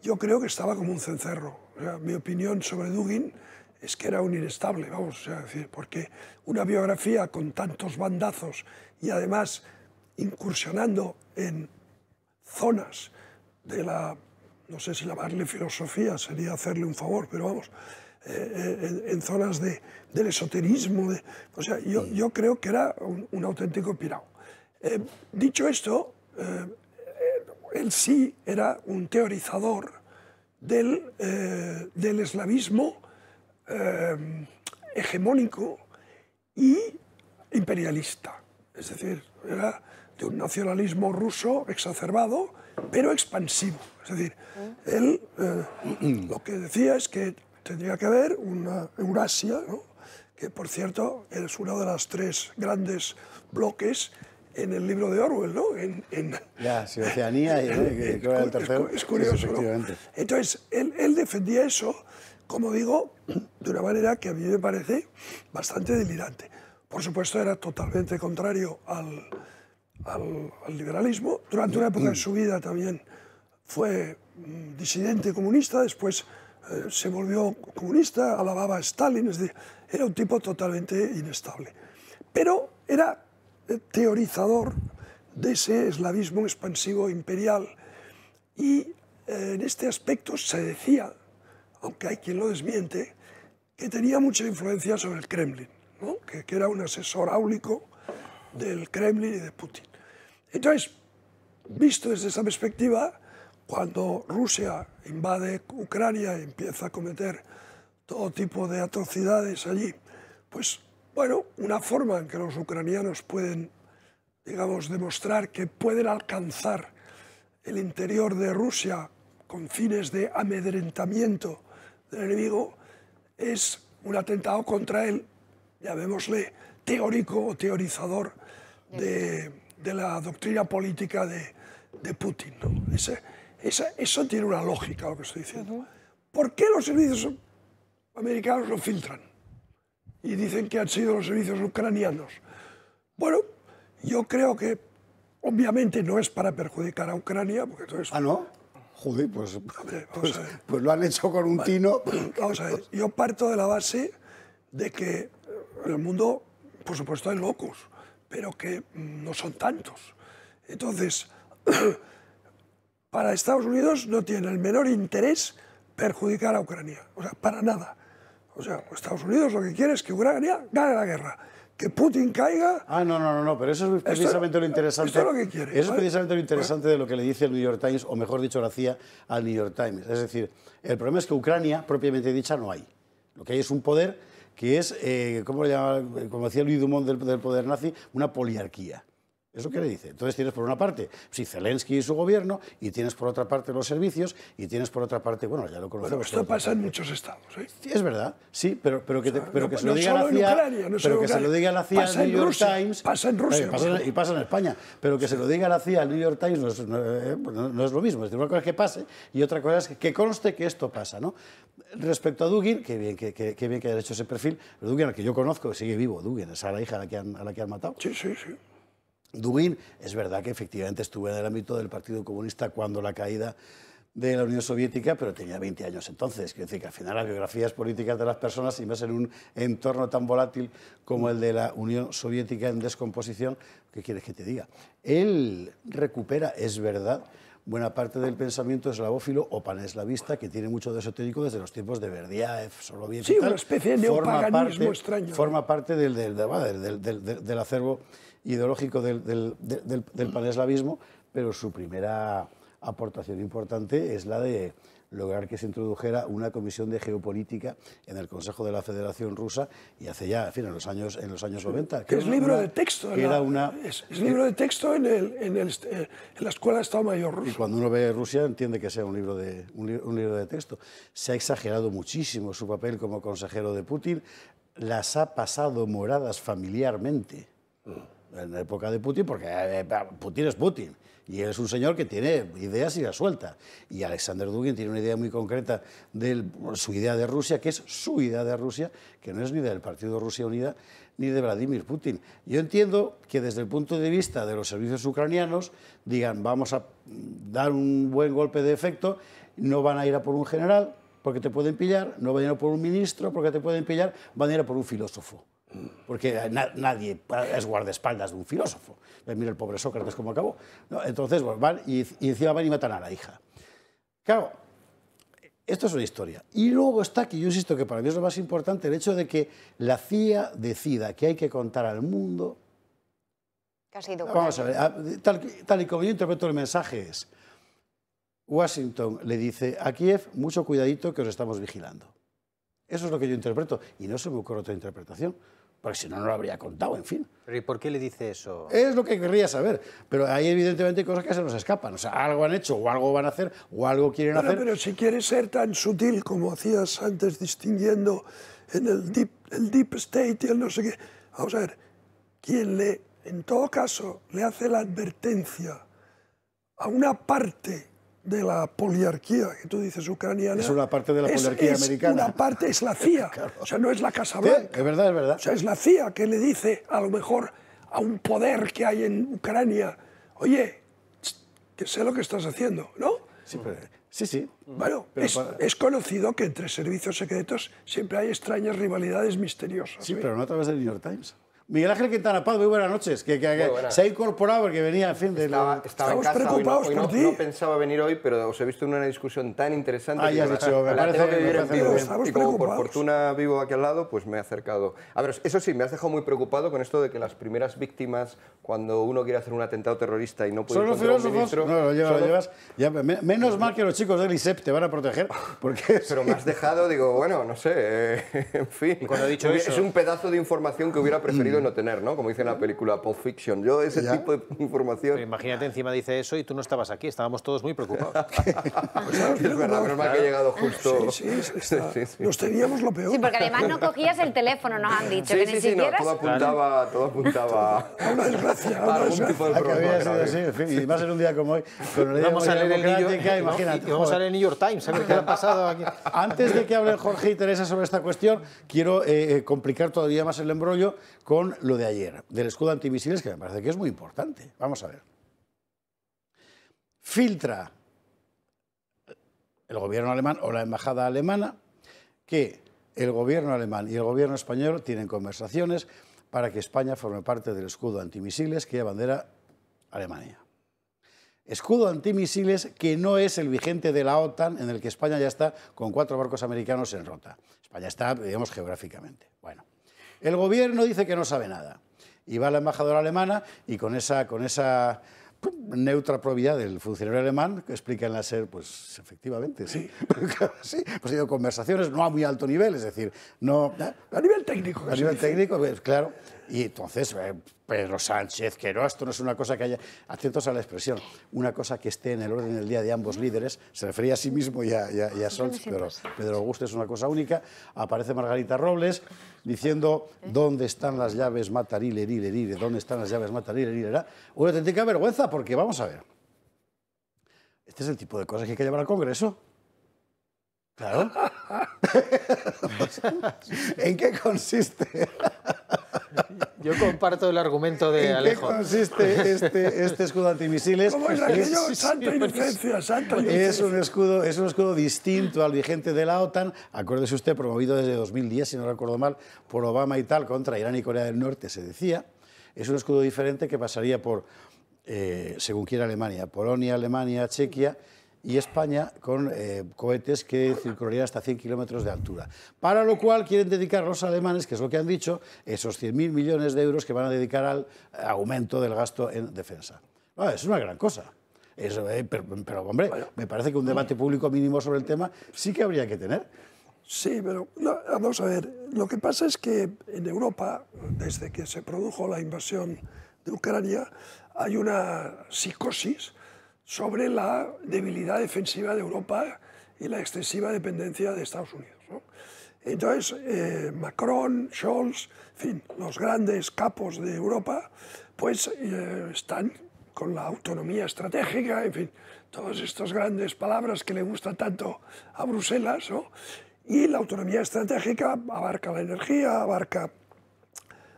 yo creo que estaba como un cencerro. mi opinión sobre Dugin es que era un inestable, vamos, a decir, porque una biografía con tantos bandazos y además incursionando en zonas de la, no sé si llamarle filosofía, sería hacerle un favor, pero vamos, eh, eh, en, zonas de, del esoterismo. o sea, mm. yo, creo que era un, auténtico pirao. Eh, dicho esto, él sí era un teorizador del, del eslavismo hegemónico y imperialista. Es decir, era de un nacionalismo ruso exacerbado, pero expansivo. Es decir, él eh, lo que decía es que tendría que haber una Eurasia, que por cierto es uno de los tres grandes bloques en el libro de Orwell, ¿no? En, Ya, *laughs* si Oceanía, y, el tercero. Es, curioso, Entonces, él, él, defendía eso, como digo, *clears throat* de una manera que a mí me parece bastante delirante. Por supuesto, era totalmente contrario al, al, liberalismo. Durante una época de su vida también fue mm, disidente comunista, después eh, se volvió comunista, alababa a Stalin, es decir, era un tipo totalmente inestable. Pero era eh, teorizador de ese eslavismo expansivo imperial y eh, en este aspecto se decía, aunque hay quien lo desmiente, que tenía mucha influencia sobre el Kremlin, que, que, era un asesor áulico del Kremlin y de Putin. Entonces, visto desde esa perspectiva, cuando Rusia invade Ucrania y empieza a cometer todo tipo de atrocidades allí, pues bueno, una forma en que los ucranianos pueden, digamos, demostrar que pueden alcanzar el interior de Rusia con fines de amedrentamiento del enemigo es un atentado contra él, llamémosle teórico o teorizador de, de la doctrina política de, de Putin. ¿no? eso tiene una lógica, lo que estoy diciendo. ¿Por qué los servicios americanos lo filtran? Y dicen que han sido los servicios ucranianos. Bueno, yo creo que obviamente no es para perjudicar a Ucrania, porque ¿Ah, no? Joder, pues, pues, pues, lo han hecho con un tino. Vamos a ver, yo parto de la base de que en el mundo, por supuesto, hay locos pero que no son tantos. Entonces, *clears throat* para Estados Unidos no tiene el menor interés perjudicar a Ucrania, o sea, para nada. O sea, Estados Unidos lo que quiere es que Ucrania gane la guerra, que Putin caiga. Ah, no, no, no, no pero eso es precisamente lo interesante. es Eso es precisamente lo interesante de lo que le dice el New York Times, o mejor dicho, lo hacía al New York Times. Es decir, el problema es que Ucrania, propiamente dicha, no hay. Lo que hay es un poder que es, eh, ¿cómo llamaba? como decía Luis Dumont del poder nazi, una poliarquía. ¿Eso qué le dice. Entonces tienes por una parte si Zelensky y su gobierno, y tienes por otra parte los servicios, y tienes por otra parte, bueno, ya lo conocemos. Pues esto pasa en muchos estados. ¿eh? es verdad, sí, pero, pero que, pero que se lo diga la CIA, pero que se lo diga la CIA al New York Times, pasa en Rusia, y pasa en España, pero que se lo diga la CIA al New York Times no es, eh, pues no es, lo mismo. Es decir, una cosa es que pase y otra cosa es que, conste que esto pasa, ¿no? Respecto a Dugin, qué bien que, bien que haya hecho ese perfil, Dugin, al que yo conozco, sigue vivo, Dugin, es a la hija a la que a la que han matado. Sí, sí, sí. Dubín. Es verdad que efectivamente estuve en el ámbito del Partido Comunista cuando la caída de la Unión Soviética, pero tenía 20 años entonces. Quiero decir que al final las biografías políticas de las personas, y más en un entorno tan volátil como el de la Unión Soviética en descomposición, ¿qué quieres que te diga? Él recupera, es verdad, buena parte del pensamiento eslavófilo o paneslavista, que tiene mucho de esotérico desde los tiempos de Verdiaev, Soloviev. Sí, una especie de neopaganismo parte, extraño. Forma parte del, del, del acervo ideológico del, del, del, paneslavismo, pero su primera aportación importante es la de lograr que se introdujera una comisión de geopolítica en el Consejo de la Federación Rusa y hace ya, en fin, en los años, en los años 90. Que es libro de texto. era una, es, libro de texto en, el, en, la Escuela de Estado Mayor ruso. Y cuando uno ve Rusia entiende que sea un libro, de, un, libro de texto. Se ha exagerado muchísimo su papel como consejero de Putin, las ha pasado moradas familiarmente. Mm en la época de Putin, porque eh, eh, Putin es Putin. Y él es un señor que tiene ideas y las suelta. Y Alexander Dugin tiene una idea muy concreta de su idea de Rusia, que es su idea de Rusia, que no es ni del Partido Rusia Unida ni de Vladimir Putin. Yo entiendo que desde el punto de vista de los servicios ucranianos digan, vamos a dar un buen golpe de efecto, no van a ir a por un general porque te pueden pillar, no van a ir a por un ministro porque te pueden pillar, van a ir a por un filósofo. Porque nadie es guardaespaldas de un filósofo. Mira el pobre Sócrates cómo acabó. Entonces, bueno, pues, van y, encima van y matan a la hija. Claro, esto es una historia. Y luego está, que yo insisto que para mí es lo más importante, el hecho de que la CIA decida que hay que contar al mundo. Casi Vamos a ver, ah, tal, tal y como yo interpreto el mensaje es, Washington le dice a Kiev, mucho cuidadito que os estamos vigilando. Eso es lo que yo interpreto. Y no se me ocurre otra interpretación porque si no, no lo habría contado, en fin. y por qué le dice eso? Es lo que querría saber, pero hay evidentemente cosas que se nos escapan, o sea, algo han hecho, o algo van a hacer, o algo quieren hacer. Pero si quieres ser tan sutil como hacías antes distinguiendo en el deep, el deep state y el no sé qué, vamos a ver, quien le, en todo caso, le hace la advertencia a una parte de la poliarquía que tú dices ucraniana. Es una parte de la poliarquía americana. Una parte es la CIA, *laughs* o sea, no es la Casa Blanca. es verdad, es verdad. O sea, es la CIA que le dice a lo mejor a un poder que hay en Ucrania, oye, que sé lo que estás haciendo, ¿no? Sí, sí, Bueno, es, conocido que entre servicios secretos siempre hay extrañas rivalidades misteriosas. Sí, ¿sí? ¿eh? pero no a través del New York Times. Miguel Ángel Quintana Paz, muy buenas noches. Que, se ha incorporado porque venía, en fin, de la estaba preocupados no, no, pensaba venir hoy, pero os he visto en una discusión tan interesante. Ah, has dicho, me ah, parece que vivir en vivo. Y como por fortuna vivo aquí al lado, pues me he acercado. A ver, eso sí, me has dejado muy preocupado con esto de que las primeras víctimas, cuando uno quiere hacer un atentado terrorista y no puede. ¿Son los filósofos? ministro, no, lo llevas. ya, menos mal que los chicos del ISEP te van a proteger. *laughs* Porque... pero me has dejado, digo, bueno, no sé, eh, *laughs* en fin. Cuando he dicho eso. es un pedazo de información que hubiera preferido no tener, ¿no? Como dice en la película Pulp Fiction. Yo ese tipo de información... imagínate, encima dice eso y tú no estabas aquí, estábamos todos muy preocupados. *laughs* pues, es verdad, menos que he llegado ah, justo... *laughs* Sí, sí, sí, Nos teníamos lo peor. Sí, porque además no cogías el teléfono, nos han dicho. Sí, que sí, sí, no, todo apuntaba, todo apuntaba... a una desgracia, a algún tipo de ah, problema. en fin, y más en un día como hoy, vamos a leer el New York, imagínate, vamos a el New York Times, a ver qué ha pasado aquí. Antes de que hablen Jorge y Teresa sobre esta cuestión, quiero eh, eh complicar todavía más el embrollo con lo de ayer, del escudo antimisiles, que me parece que es muy importante. Vamos a ver. Filtra el gobierno alemán o la embajada alemana que el gobierno alemán y el gobierno español tienen conversaciones para que España forme parte del escudo antimisiles que bandera Alemania. Escudo antimisiles que no es el vigente de la OTAN en el que España ya está con cuatro barcos americanos en rota. España está, digamos, geográficamente. Bueno, el gobierno dice que no sabe nada. Y va la embajadora alemana y con esa, con esa neutra probidad del funcionario alemán, que explica en la SER, pues efectivamente, sí. sí *laughs* pues ha sido conversaciones, no a muy alto nivel, es decir, no... A nivel técnico. A nivel técnico, pues, claro. Y entonces, eh, Pedro Sánchez, que no, esto no es una cosa que haya... Atentos a la expresión, una cosa que esté en el orden del día de ambos líderes, se refería a sí mismo y a, y pero Pedro Augusto es una cosa única. Aparece Margarita Robles diciendo, ¿dónde están las llaves de ¿Dónde están las llaves matarilerilera? Una auténtica vergüenza, porque vamos a ver. Este es el tipo de cosas que hay que llevar al Congreso. *laughs* ¿En qué consiste? Yo comparto el argumento de ¿En qué consiste este, este, escudo antimisiles? ¿Cómo es aquello? Santa inocencia, santa inocencia. Es un, escudo, es un escudo distinto al vigente de la OTAN. Acuérdese usted, promovido desde 2010, si no recuerdo mal, por Obama y tal, contra Irán y Corea del Norte, se decía. Es un escudo diferente que pasaría por, eh, según quiera Alemania, Polonia, Alemania, Chequia y España con eh, cohetes que circularían hasta 100 kilómetros de altura. Para lo cual quieren dedicar los alemanes, que es lo que han dicho, esos 100.000 millones de euros que van a dedicar al aumento del gasto en defensa. Ah, es una gran cosa. Eh, pero, hombre, me parece que un debate público mínimo sobre el tema sí que habría que tener. Sí, pero vamos a ver, lo que pasa es que en Europa, desde que se produjo la invasión de Ucrania, hay una psicosis sobre la debilidad defensiva de Europa y la excesiva dependencia de Estados Unidos. Entonces, eh, Macron, Scholz, fin, los grandes capos de Europa, pues eh, están con la autonomía estratégica, en fin, todas estas grandes palabras que le gustan tanto a Bruselas, ¿no? Y la autonomía estratégica abarca la energía, abarca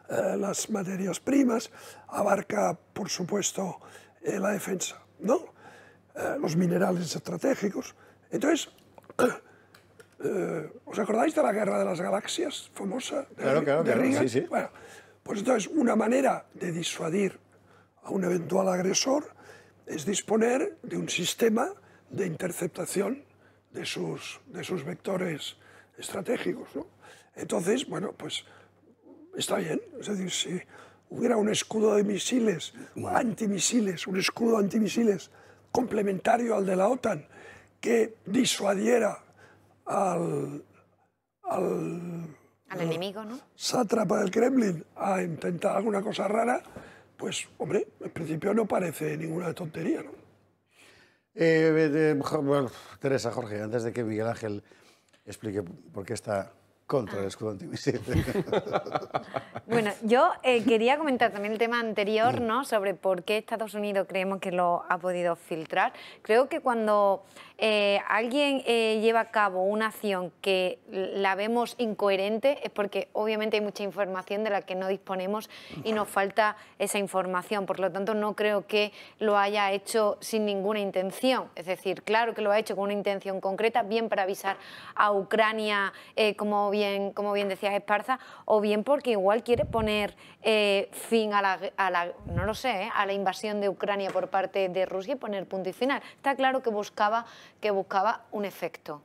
eh, las materias primas, abarca, por supuesto, la defensa, ¿no? Eh, los minerales estratégicos. Entonces, *coughs* eh, ¿os acordáis de la Guerra de las Galaxias famosa? claro, claro, sí, sí. Bueno, pues entonces, una manera de disuadir a un eventual agresor es disponer de un sistema de interceptación de sus, de sus vectores estratégicos. ¿no? Entonces, bueno, pues está bien. Es decir, si hubiera un escudo de misiles, antimisiles, un escudo antimisiles complementario al de la OTAN, que disuadiera al, al, enemigo, ¿no? sátrapa del Kremlin a intentar alguna cosa rara, pues, hombre, en principio no parece ninguna tontería, ¿no? Eh, eh, eh, Teresa, Jorge, antes de que Miguel Ángel explique por qué está contra el ah. escudo *laughs* bueno, yo eh, quería comentar también el tema anterior, mm. ¿no? Sobre por qué Estados Unidos creemos que lo ha podido filtrar. Creo que cuando eh, alguien eh, lleva a cabo una acción que la vemos incoherente es porque obviamente hay mucha información de la que no disponemos y nos falta esa información. Por lo tanto, no creo que lo haya hecho sin ninguna intención. Es decir, claro que lo ha hecho con una intención concreta, bien para avisar a Ucrania, como bien bien, como bien decías Esparza, o bien porque igual quiere poner eh, fin a la, no lo sé, eh, a la invasión de Ucrania por parte de Rusia y poner punto y final. Está claro que buscaba, que buscaba un efecto,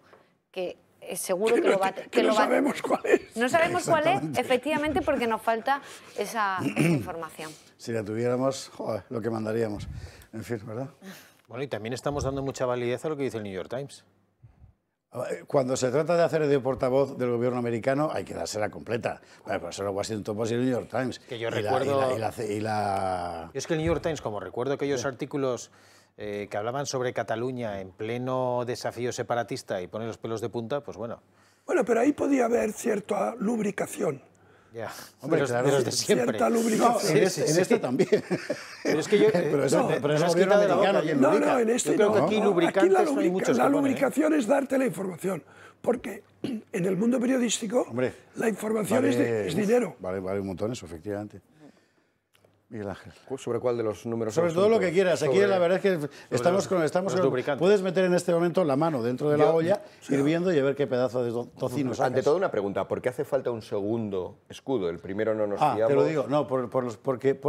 que eh, seguro que, lo va, no sabemos cuál es. No sabemos cuál es, efectivamente, porque nos falta esa, información. Si la tuviéramos, lo que mandaríamos. En fin, ¿verdad? Bueno, y también estamos dando mucha validez a lo que dice el New York Times. Cuando se trata de hacer de portavoz del gobierno americano, hay que dársela completa. Bueno, pues pero eso lo Washington Post y el New York Times. Que yo recuerdo. y la, es que el New York Times, como recuerdo aquellos artículos eh, que hablaban sobre Cataluña en pleno desafío separatista y ponen los pelos de punta, pues bueno. Bueno, pero ahí podía haber cierta lubricación. Hombre, los, de, siempre. en, este también. Pero es que yo. *laughs* pero eh, no, es De la no, no, en este yo creo no. Que aquí, la, hay la ¿eh? lubricación es darte la información. Porque *clears throat* en el mundo periodístico Hombre, la información es, es, dinero. Vale, vale un montón eso, efectivamente. ¿Sobre cuál de los números? Sobre todo lo que quieras. Aquí la verdad es que estamos con... Estamos puedes meter en este momento la mano dentro de la olla, hirviendo y a ver qué pedazo de tocino Ante todo una pregunta, ¿por qué hace falta un segundo escudo? El primero no nos ah, te lo digo. No, por, los, porque,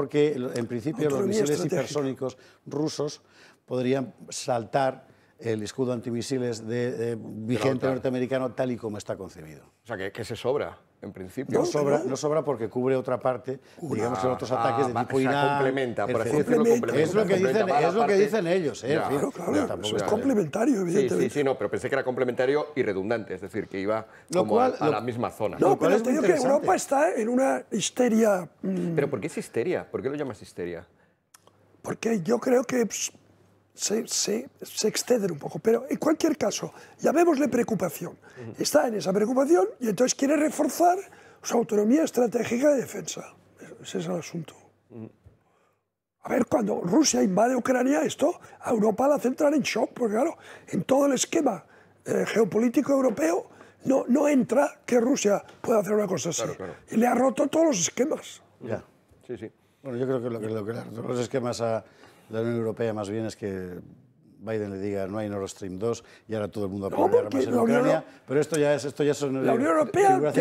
en principio los misiles hipersónicos rusos podrían saltar el escudo antimisiles eh, vigente norteamericano tal y como está concebido. O sea, que se sobra en principio. No sobra, porque cubre otra parte, digamos en otros ataques de tipo complementa, por así decirlo, Es lo que dicen, es lo que dicen ellos, ¿eh? es complementario, evidentemente. Sí, sí, sí, no, pero pensé que era complementario y redundante, es decir, que iba a, la misma zona. No, pero te digo que Europa está en una histeria... Mm, ¿Pero por qué es histeria? ¿Por qué lo llamas histeria? Porque yo creo que... Pues, se, se, exceden un poco. Pero en cualquier caso, llamémosle preocupación. Está en esa preocupación y entonces quiere reforzar su autonomía estratégica de defensa. Ese es el asunto. A ver, cuando Rusia invade Ucrania, esto a Europa la hace en shock, porque claro, en todo el esquema eh, geopolítico europeo no, no entra que Rusia pueda hacer una cosa así. Y le ha roto todos los esquemas. Ya, sí, sí. Bueno, yo creo que lo que, lo que Todos los esquemas a la Unión Europea más bien es que Biden le diga no hay Nord Stream 2 y ahora todo el mundo no, a armas en Ucrania, pero esto ya es esto ya son La Unión eh, Europea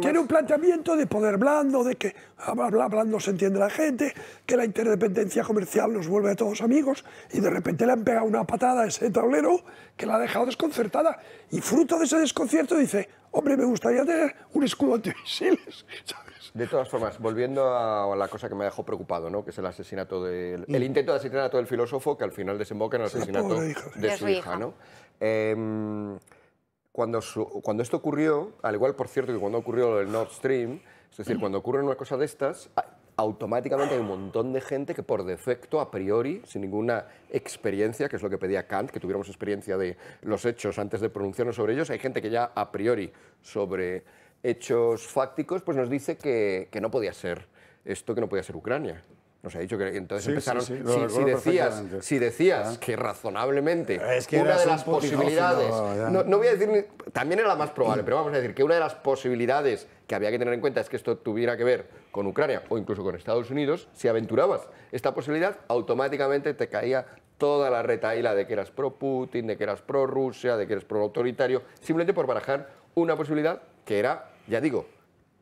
tiene, un planteamiento de poder blando, de que hablando se entiende la gente, que la interdependencia comercial nos vuelve a todos amigos y de repente le han pegado una patada a ese tablero que la ha dejado desconcertada y fruto de ese desconcierto dice, hombre, me gustaría tener un escudo antimisiles, *laughs* ¿sabes? De todas formas, volviendo a la cosa que me dejó preocupado, ¿no? que es el asesinato del. El mm. intento de asesinato del filósofo que al final desemboca en el asesinato de, su hija. ¿no? Em, cuando, cuando esto ocurrió, al igual por cierto que cuando ocurrió lo del Nord Stream, es decir, cuando ocurre una cosa de estas, automáticamente hay un montón de gente que por defecto, a priori, sin ninguna experiencia, que es lo que pedía Kant, que tuviéramos experiencia de los hechos antes de pronunciarnos sobre ellos, hay gente que ya a priori sobre hechos fácticos, pues nos dice que, no podía ser esto, que no podía ser Ucrania nos ha dicho que entonces empezaron si, decías si decías ah. que razonablemente una de las posibilidades no, voy a decir también era la más probable pero vamos a decir que una de las posibilidades que había que tener en cuenta es que esto tuviera que ver con Ucrania o incluso con Estados Unidos si aventurabas esta posibilidad automáticamente te caía toda la retaíla de que eras pro Putin de que eras pro Rusia de que eres pro autoritario simplemente por barajar una posibilidad que era ya digo,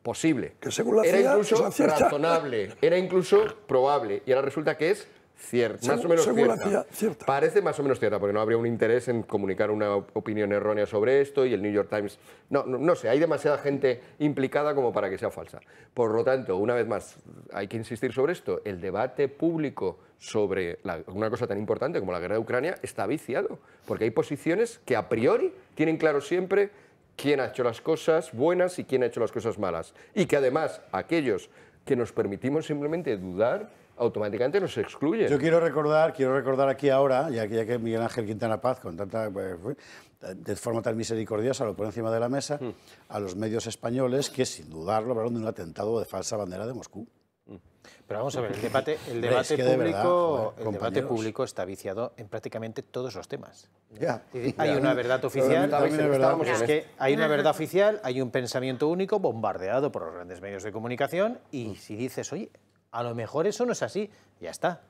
posible. Que según la era incluso razonable, era incluso probable. Y ahora resulta que es cierta, más o menos cierta. Parece más o menos cierta, porque no habría un interés en comunicar una opinión errónea sobre esto y el New York Times... No, no, sé, hay demasiada gente implicada como para que sea falsa. Por lo tanto, una vez más, hay que insistir sobre esto. El debate público sobre una cosa tan importante como la guerra de Ucrania está viciado, porque hay posiciones que a priori tienen claro siempre quién ha hecho las cosas buenas y quién ha hecho las cosas malas. Y que además aquellos que nos permitimos simplemente dudar, automáticamente nos excluyen. Yo quiero recordar, aquí ahora, ya que, que Miguel Ángel Quintana Paz, con pues, de forma tan misericordiosa, lo pone encima de la mesa, hmm. a los medios españoles que, sin dudarlo, hablaron de un atentado de falsa bandera de Moscú. Pero vamos a ver, el debate, público, está viciado en prácticamente todos los temas. hay una verdad oficial, hay una verdad oficial, hay un pensamiento único bombardeado por los grandes medios de comunicación y mm. si dices, oye, a lo mejor eso no es así, ya está.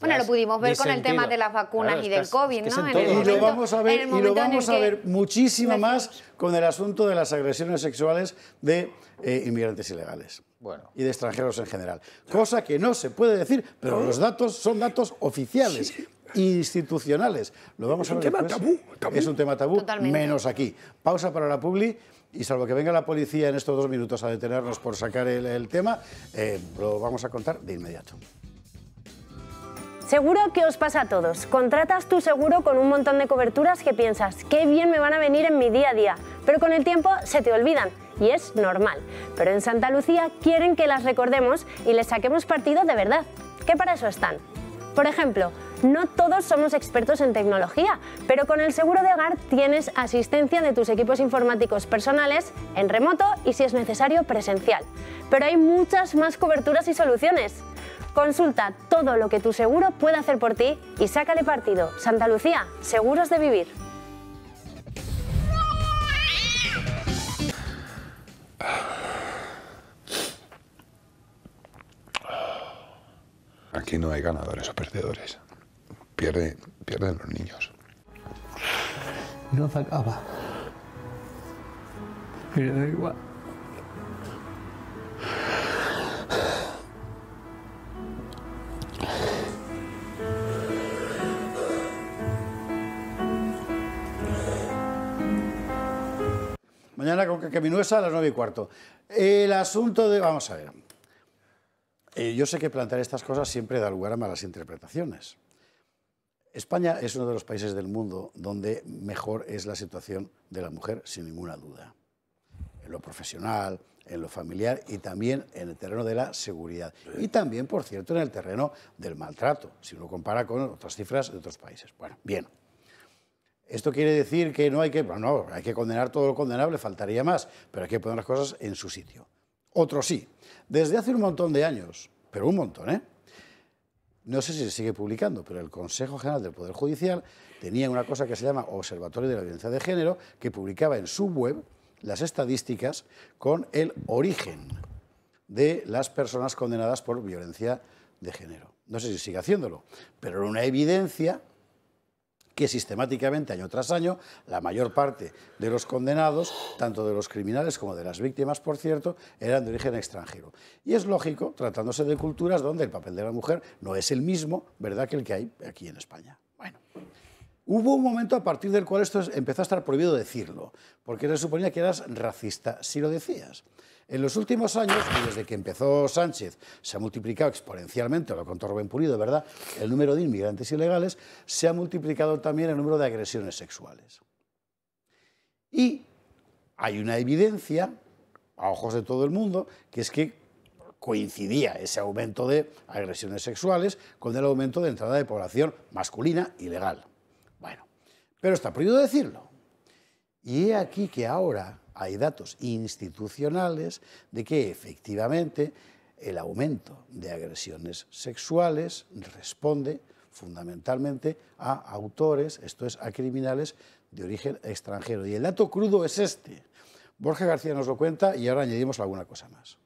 Bueno, lo pudimos ver con el tema de las vacunas y del COVID, ¿no? y lo vamos a ver, y muchísimo más con el asunto de las agresiones sexuales de eh, inmigrantes ilegales y de extranjeros en general. Cosa que no se puede decir, pero los datos son datos oficiales. institucionales. Lo vamos es a un tema tabú, Es un tema tabú, menos aquí. Pausa para la publi y salvo que venga la policía en estos dos minutos a detenernos por sacar el, tema, eh, lo vamos a contar de inmediato. Seguro que os pasa a todos. Contratas tu seguro con un montón de coberturas que piensas, qué bien me van a venir en mi día a día, pero con el tiempo se te olvidan y es normal. Pero en Santa Lucía quieren que las recordemos y les saquemos partido de verdad, que para eso están. Por ejemplo, no todos somos expertos en tecnología, pero con el seguro de hogar tienes asistencia de tus equipos informáticos personales en remoto y si es necesario presencial. Pero hay muchas más coberturas y soluciones. Consulta todo lo que tu seguro puede hacer por ti y sácale partido. Santa Lucía, seguros de vivir. Aquí no hay ganadores o perdedores. Pierden, pierden los niños. No da igual. Mañana con Caminuesa a las 9 y cuarto. El asunto de... Vamos a ver. Eh, yo sé que plantear estas cosas siempre da lugar a malas interpretaciones. España es uno de los países del mundo donde mejor es la situación de la mujer, sin ninguna duda. En lo profesional, en lo familiar y también en el terreno de la seguridad. Y también, por cierto, en el terreno del maltrato, si uno compara con otras cifras de otros países. Bueno, bien. Esto quiere decir que no hay que, bueno, no, hay que condenar todo lo condenable, faltaría más, pero hay que poner las cosas en su sitio. Otro sí. Desde hace un montón de años, pero un montón, ¿eh? No sé si se sigue publicando, pero el Consejo General del Poder Judicial tenía una cosa que se llama Observatorio de la Violencia de Género, que publicaba en su web las estadísticas con el origen de las personas condenadas por violencia de género. No sé si sigue haciéndolo, pero era una evidencia que sistemáticamente, año tras año, la mayor parte de los condenados, tanto de los criminales como de las víctimas, por cierto, eran de origen extranjero. Y es lógico, tratándose de culturas donde el papel de la mujer no es el mismo, ¿verdad?, que el que hay aquí en España. Bueno. Hubo un momento a partir del cual esto empezó a estar prohibido decirlo, porque se suponía que eras racista si lo decías. En los últimos años, desde que empezó Sánchez, se ha multiplicado exponencialmente, lo contó Rubén Pulido, ¿verdad? El número de inmigrantes ilegales, se ha multiplicado también el número de agresiones sexuales. Y hay una evidencia, a ojos de todo el mundo, que es que coincidía ese aumento de agresiones sexuales con el aumento de entrada de población masculina ilegal. Pero está prohibido decirlo. Y he aquí que ahora hay datos institucionales de que efectivamente el aumento de agresiones sexuales responde fundamentalmente a autores, esto es, a criminales de origen extranjero. Y el dato crudo es este. Borja García nos lo cuenta y ahora añadimos alguna cosa más.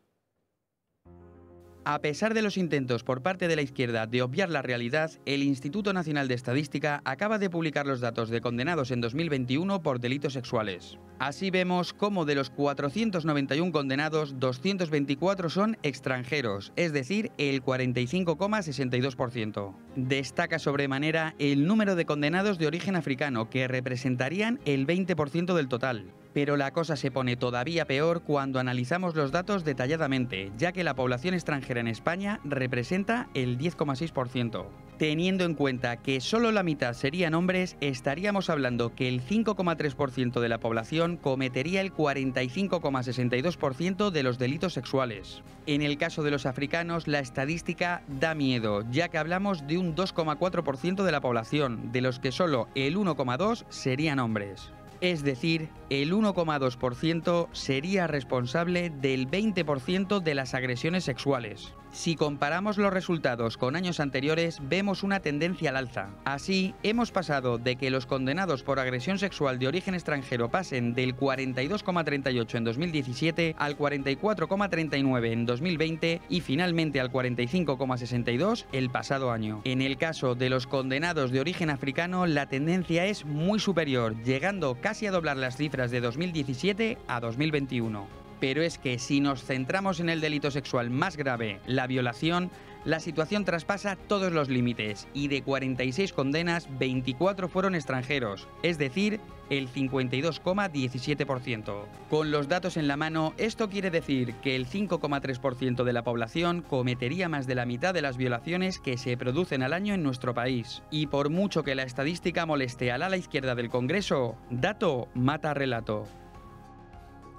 A pesar de los intentos por parte de la izquierda de obviar la realidad, el Instituto Nacional de Estadística acaba de publicar los datos de condenados en 2021 por delitos sexuales. Así vemos cómo de los 491 condenados, 224 son extranjeros, es decir, el 45,62%. Destaca sobremanera el número de condenados de origen africano, que representarían el 20% del total. Pero la cosa se pone todavía peor cuando analizamos los datos detalladamente, ya que la población extranjera en España representa el 10,6%. Teniendo en cuenta que solo la mitad serían hombres, estaríamos hablando que el 5,3% de la población cometería el 45,62% de los delitos sexuales. En el caso de los africanos, la estadística da miedo, ya que hablamos de un 2,4% de la población, de los que solo el 1,2% serían hombres. Es decir, el 1,2% sería responsable del 20% de las agresiones sexuales. Si comparamos los resultados con años anteriores, vemos una tendencia al alza. Así, hemos pasado de que los condenados por agresión sexual de origen extranjero pasen del 42,38 en 2017 al 44,39 en 2020 y finalmente al 45,62 el pasado año. En el caso de los condenados de origen africano, la tendencia es muy superior, llegando casi a doblar las cifras de 2017 a 2021. Pero es que si nos centramos en el delito sexual más grave, la violación, la situación traspasa todos los límites y de 46 condenas, 24 fueron extranjeros, es decir, el 52,17%. Con los datos en la mano, esto quiere decir que el 5,3% de la población cometería más de la mitad de las violaciones que se producen al año en nuestro país. Y por mucho que la estadística moleste al ala izquierda del Congreso, dato mata relato.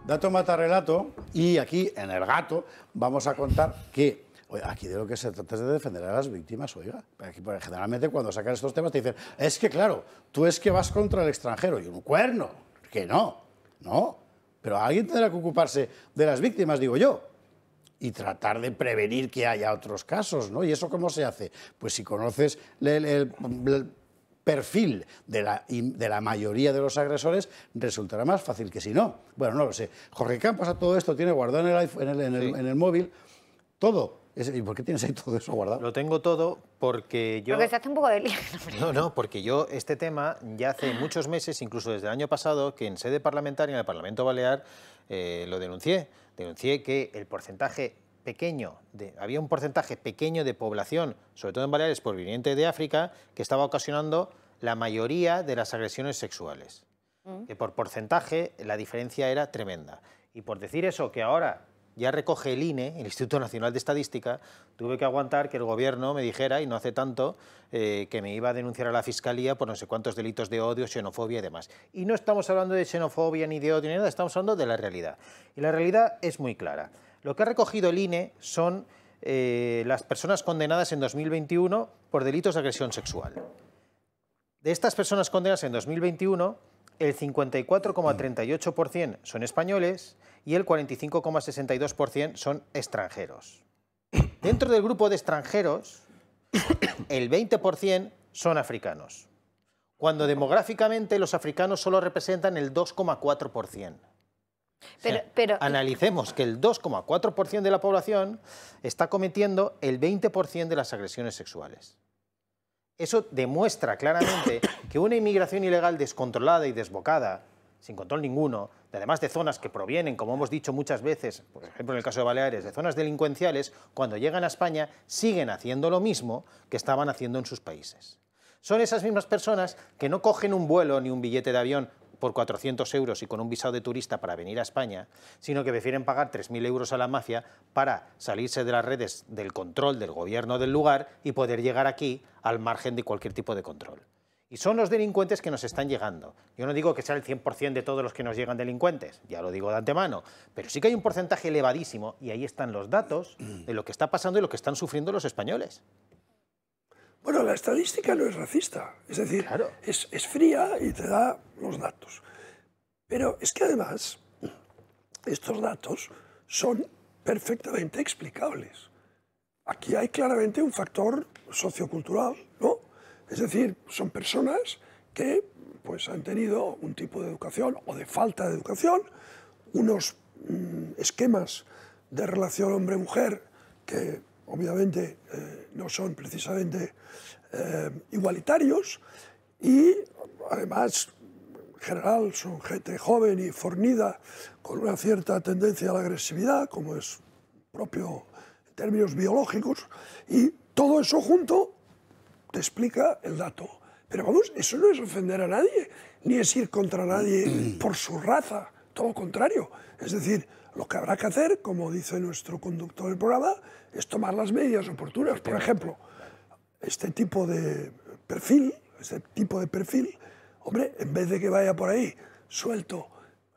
Dato mata relato y aquí en el gato vamos a contar que aquí de lo que se trata es de defender a las víctimas, oiga. Pues, generalmente cuando sacan estos temas te dicen, es que claro, tú es que vas contra el extranjero y un cuerno. Que no, no. Pero alguien tendrá que ocuparse de las víctimas, digo yo y tratar de prevenir que haya otros casos, ¿no? ¿Y eso cómo se hace? Pues si conoces el, perfil de la, mayoría de los agresores, resultará más fácil que si no. Bueno, no lo sé. Jorge Campos a todo esto tiene guardado en el, en el, móvil todo. ¿Y por qué tienes ahí todo eso guardado? Lo tengo todo porque yo... Porque se hace un poco de lío. No, no, porque yo este tema ya hace muchos meses, incluso desde el año pasado, que en sede parlamentaria, en el Parlamento Balear, eh, lo denuncié. Denuncié que el porcentaje pequeño, había un porcentaje pequeño de población, sobre todo en Baleares, proveniente de África, que estaba ocasionando la mayoría de las agresiones sexuales. Mm. Que por porcentaje la diferencia era tremenda. Y por decir eso, que ahora ya recoge el INE, el Instituto Nacional de Estadística, tuve que aguantar que el gobierno me dijera, y no hace tanto, eh, que me iba a denunciar a la Fiscalía por no sé cuántos delitos de odio, xenofobia y demás. Y no estamos hablando de xenofobia ni de odio ni nada, estamos hablando de la realidad. Y la realidad es muy clara. Lo que ha recogido el INE son eh, las personas condenadas en 2021 por delitos de agresión sexual. De estas personas condenadas en 2021, el 54,38% son españoles, y el 45,62% son extranjeros. Dentro del grupo de extranjeros, el 20% son africanos, cuando demográficamente los africanos solo representan el 2,4%. Pero, analicemos que el 2,4% de la población está cometiendo el 20% de las agresiones sexuales. Eso demuestra claramente que una inmigración ilegal descontrolada y desbocada, sin control ninguno, además de zonas que provienen, como hemos dicho muchas veces, por ejemplo en el caso de Baleares, de zonas delincuenciales, cuando llegan a España siguen haciendo lo mismo que estaban haciendo en sus países. Son esas mismas personas que no cogen un vuelo ni un billete de avión por 400 euros y con un visado de turista para venir a España, sino que prefieren pagar 3.000 euros a la mafia para salirse de las redes del control del gobierno del lugar y poder llegar aquí al margen de cualquier tipo de control. Y son los delincuentes que nos están llegando. Yo no digo que sea el 100% de todos los que nos llegan delincuentes, ya lo digo de antemano, pero sí que hay un porcentaje elevadísimo y ahí están los datos de lo que está pasando y lo que están sufriendo los españoles. Bueno, la estadística no es racista, es decir, es, es fría y te da los datos. Pero es que además estos datos son perfectamente explicables. Aquí hay claramente un factor sociocultural, ¿no? Es decir, son personas que pues, han tenido un tipo de educación o de falta de educación, unos mm, esquemas de relación hombre-mujer que obviamente eh, no son precisamente eh, igualitarios y además en general son gente joven y fornida con una cierta tendencia a la agresividad como es propio en términos biológicos y todo eso junto te explica el dato. Pero vamos, eso no es ofender a nadie, ni es ir contra nadie *clears throat* por su raza, todo lo contrario. Es decir, lo que habrá que hacer, como dice nuestro conductor del programa, es tomar las medidas oportunas. Por ejemplo, este tipo de perfil, este tipo de perfil, hombre, en vez de que vaya por ahí suelto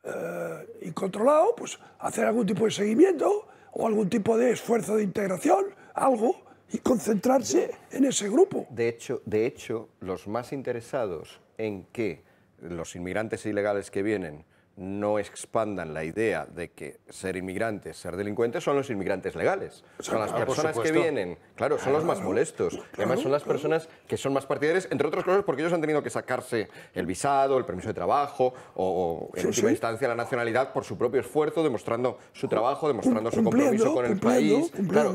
eh, y controlado, pues hacer algún tipo de seguimiento o algún tipo de esfuerzo de integración, algo, y concentrarse en ese grupo. De hecho, de hecho, los más interesados en que los inmigrantes ilegales que vienen no expandan la idea de que ser inmigrantes, ser delincuentes, son los inmigrantes legales. son las personas que vienen. Claro, son los más molestos. Además, son las personas que son más partidarias, entre otras cosas, porque ellos han tenido que sacarse el visado, el permiso de trabajo o, en última instancia, la nacionalidad por su propio esfuerzo, demostrando su trabajo, demostrando su compromiso con el país. Claro,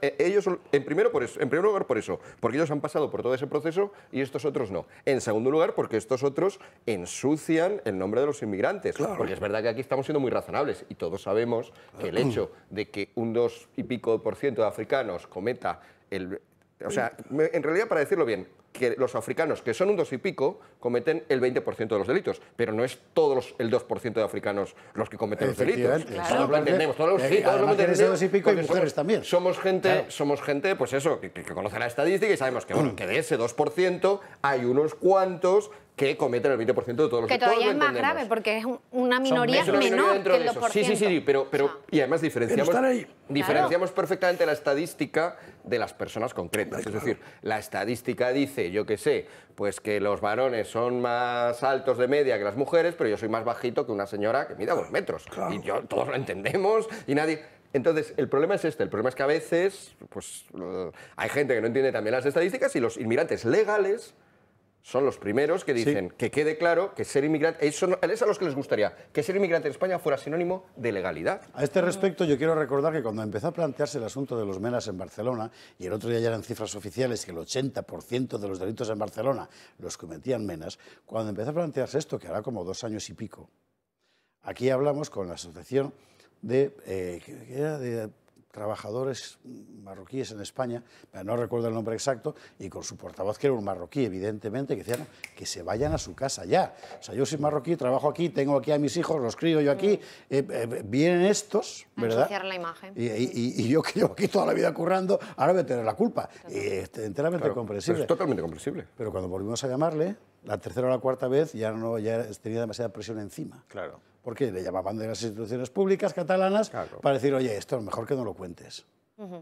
ellos, eh, en, primero por en primer lugar por eso, porque ellos han pasado por todo ese proceso y estos otros no. En segundo lugar, porque estos otros ensucian el nombre de los inmigrantes porque es verdad que aquí estamos siendo muy razonables y todos sabemos que el hecho *clears throat* de que un dos y pico por ciento de africanos cometa el... O sea, en realidad, para decirlo bien, que los africanos, que son un dos y pico, cometen el 20% de los delitos, pero no es todos el 2% de africanos los que cometen los delitos. Claro. Lo entendemos, todos, eh, y pico y mujeres somos, también. Somos gente, somos gente, pues eso, que, conoce la estadística y sabemos que, de ese 2% hay unos cuantos que cometen el 20% de todos los delitos. Que todavía es más grave porque es una minoría menor, Sí, sí, sí, pero, y además diferenciamos, diferenciamos perfectamente la estadística de las personas concretas. Es decir, la estadística dice yo qué sé, pues que los varones son más altos de media que las mujeres, pero yo soy más bajito que una señora que mide dos metros. Y todos lo entendemos y nadie... Entonces, el problema es este. El problema es que a veces pues, eh, hay gente que no entiende también las estadísticas y los inmigrantes legales son los primeros que dicen que quede claro que ser inmigrante, es a los que les gustaría que ser inmigrante en España fuera sinónimo de legalidad. A este respecto yo quiero recordar que cuando empezó a plantearse el asunto de los menas en Barcelona, y el otro día ya eran cifras oficiales que el 80% de los delitos en Barcelona los cometían menas, cuando empezó a plantearse esto, que hará como dos años y pico, aquí hablamos con la asociación de eh, trabajadores marroquíes en España, no recuerdo el nombre exacto, y con su portavoz, que era un marroquí, evidentemente, que decían que se vayan a su casa ya. O sea, yo soy marroquí, trabajo aquí, tengo aquí a mis hijos, los crío yo aquí, mm. eh, eh, vienen estos, ¿verdad? la imagen. Y, yo que llevo aquí toda la vida currando, ahora voy a tener la culpa. Este, enteramente comprensible. totalmente comprensible. Pero cuando volvimos a llamarle, la tercera o la cuarta vez ya no ya tenía demasiada presión encima. Claro porque le llamaban de las instituciones públicas catalanas para decir, oye, esto es mejor que no lo cuentes.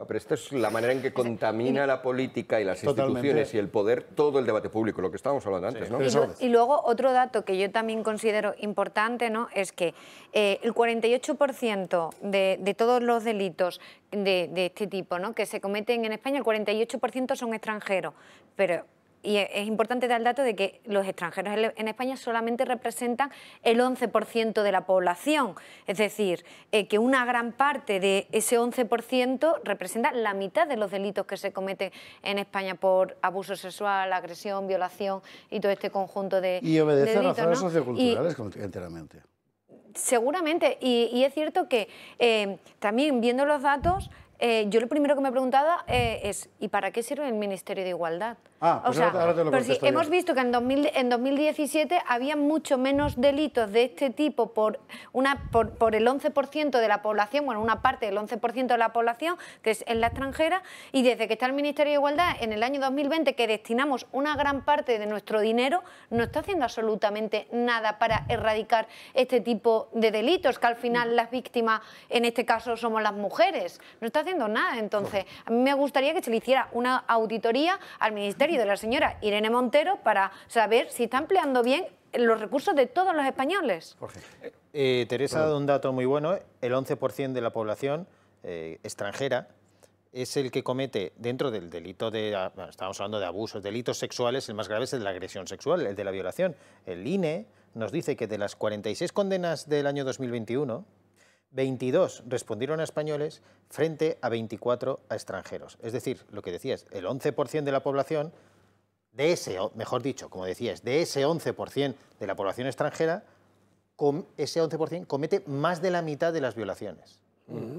Pero esta es la manera en que contamina la política y las instituciones y el poder todo el debate público, lo que estábamos hablando antes. ¿no? Y, luego otro dato que yo también considero importante ¿no? es que eh, el 48% de, todos los delitos de, este tipo ¿no? que se cometen en España, el 48% son extranjeros, pero y e, es importante dar el dato de que los extranjeros en España solamente representan el 11% de la población, es decir, eh, que una gran parte de ese 11% representa la mitad de los delitos que se cometen en España por abuso sexual, agresión, violación y todo este conjunto de Y obedece razones socioculturales enteramente. Seguramente, y, es cierto que eh, también viendo los datos, eh, yo lo primero que me he preguntado es, ¿y para qué sirve el Ministerio de Igualdad? o sea, hemos visto que en, 2017 había mucho menos delitos de este tipo por, por el 11% de la población, bueno, una parte del 11% de la población, que es en la extranjera, y desde que está el Ministerio de Igualdad, en el año 2020, que destinamos una gran parte de nuestro dinero, no está haciendo absolutamente nada para erradicar este tipo de delitos, que al final las víctimas, en este caso, somos las mujeres. No está haciendo nada, entonces. A mí me gustaría que se le hiciera una auditoría al Ministerio y de la señora Irene Montero para saber si está empleando bien los recursos de todos los españoles. Eh, Teresa ha dado un dato muy bueno. El 11% de la población eh, extranjera es el que comete dentro del delito de, ah, estamos hablando de abusos, delitos sexuales, el más grave es el de la agresión sexual, el de la violación. El INE nos dice que de las 46 condenas del año 2021, 22 respondieron a españoles frente a 24 a extranjeros. Es decir, lo que decías, el 11% de la población, de ese, mejor dicho, como decías, de ese 11% de la población extranjera, con ese 11% comete más de la mitad de las violaciones. Mm.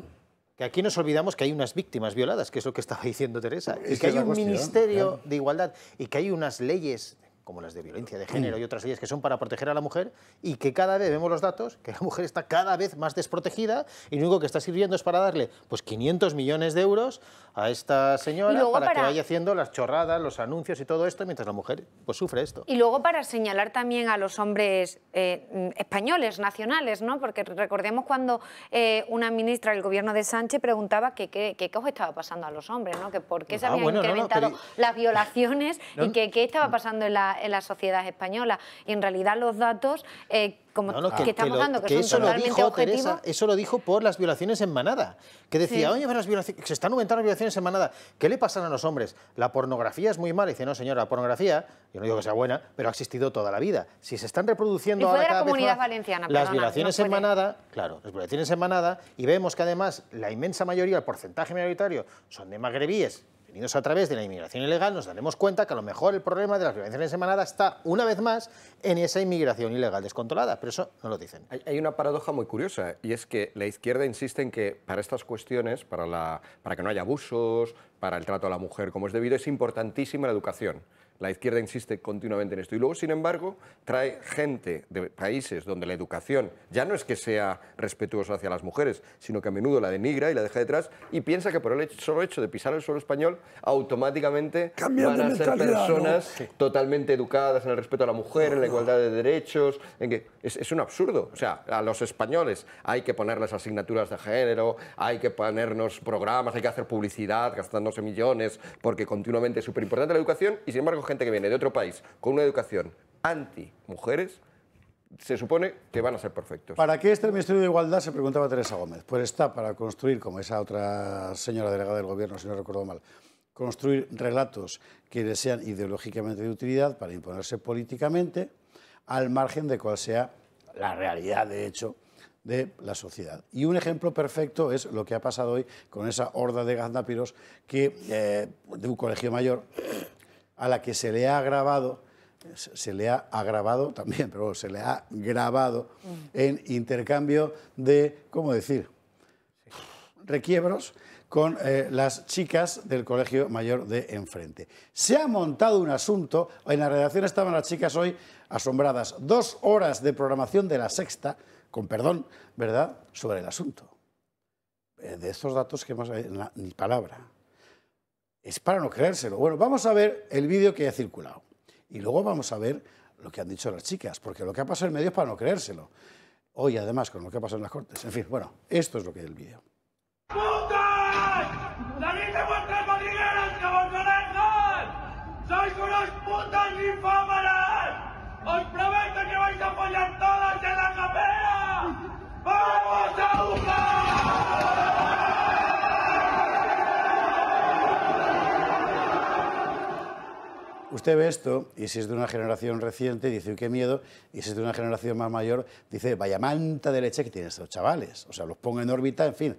Que aquí nos olvidamos que hay unas víctimas violadas, que es lo que estaba diciendo Teresa, y que, hay un Ministerio de Igualdad y que hay unas leyes como las de violencia de mm. género y otras leyes que son para proteger a la mujer, y que cada vez vemos los datos, que la mujer está cada vez más desprotegida y lo único que está sirviendo es para darle pues 500 millones de euros a esta señora para, que vaya haciendo las chorradas, los anuncios y todo esto, mientras la mujer pues sufre esto. Y luego para señalar también a los hombres eh, españoles, nacionales, ¿no? Porque recordemos cuando eh, una ministra del gobierno de Sánchez preguntaba que qué os estaba pasando a los hombres, ¿no? Que por qué ah, se habían incrementado las violaciones *laughs* y que qué estaba pasando en la en la sociedad española. Y en realidad los datos eh, como que, estamos dando, que, son eso totalmente lo dijo, objetivos. eso lo dijo por las violaciones en manada, que decía, oye, las violaciones, se están aumentando las violaciones en manada, ¿qué le pasan a los hombres? La pornografía es muy mala. Y dice, no, señora, la pornografía, yo no digo que sea buena, pero ha existido toda la vida. Si se están reproduciendo ahora la comunidad valenciana, las violaciones en manada, claro, las violaciones en manada, y vemos que además la inmensa mayoría, el porcentaje mayoritario, son de magrebíes Venidos a través de la inmigración ilegal, nos daremos cuenta que a lo mejor el problema de las violencias ensemanadas está, una vez más, en esa inmigración ilegal descontrolada, pero eso no lo dicen. Hay, una paradoja muy curiosa, y es que la izquierda insiste en que para estas cuestiones, para que no haya abusos, para el trato a la mujer como es debido, es importantísima la educación. La izquierda insiste continuamente en esto. Y luego, sin embargo, trae gente de países donde la educación ya no es que sea respetuosa hacia las mujeres, sino que a menudo la denigra y la deja detrás y piensa que por el hecho, solo hecho de pisar el suelo español, automáticamente Cambian van a ser personas totalmente educadas en el respeto a la mujer, en la igualdad de derechos. En que es, es un absurdo. O sea, a los españoles hay que ponerles asignaturas de género, hay que ponernos programas, hay que hacer publicidad gastándose millones, porque continuamente es súper importante la educación y, sin embargo, gente que viene de otro país con una educación anti-mujeres, se supone que van a ser perfectos. ¿Para qué está el Ministerio de Igualdad? Se preguntaba Teresa Gómez. Pues está para construir, como esa otra señora delegada del Gobierno, si no recuerdo mal, construir relatos que le sean ideológicamente de utilidad para imponerse políticamente, al margen de cuál sea la realidad, de hecho, de la sociedad. Y un ejemplo perfecto es lo que ha pasado hoy con esa horda de gaznápiros que, eh, de un colegio mayor a la que se le ha grabado, se le ha agravado *laughs* también, pero se le ha grabado mm. en intercambio de, ¿cómo decir?, requiebros con eh, las chicas del colegio mayor de enfrente. Se ha montado un asunto, en la redacción estaban las chicas hoy asombradas, dos horas de programación de la sexta, con perdón, ¿verdad?, sobre el asunto. Eh, de estos datos que hemos... Eh, ni palabra. Es para no creérselo. Bueno, vamos a ver el vídeo que ha circulado. Y luego vamos a ver lo que han dicho las chicas, porque lo que ha pasado en medio es para no creérselo. Hoy, además, con lo que ha pasado en las cortes. En fin, bueno, esto es lo que es el vídeo. ¡Putas! de vuestras que vos ¡Sois putas ¡Os prometo que vais a Usted ve esto y si es de una generación reciente dice, uy, qué miedo, y si es de una generación más mayor dice, vaya manta de leche que tienen estos chavales, o sea, los pongo en órbita, en fin.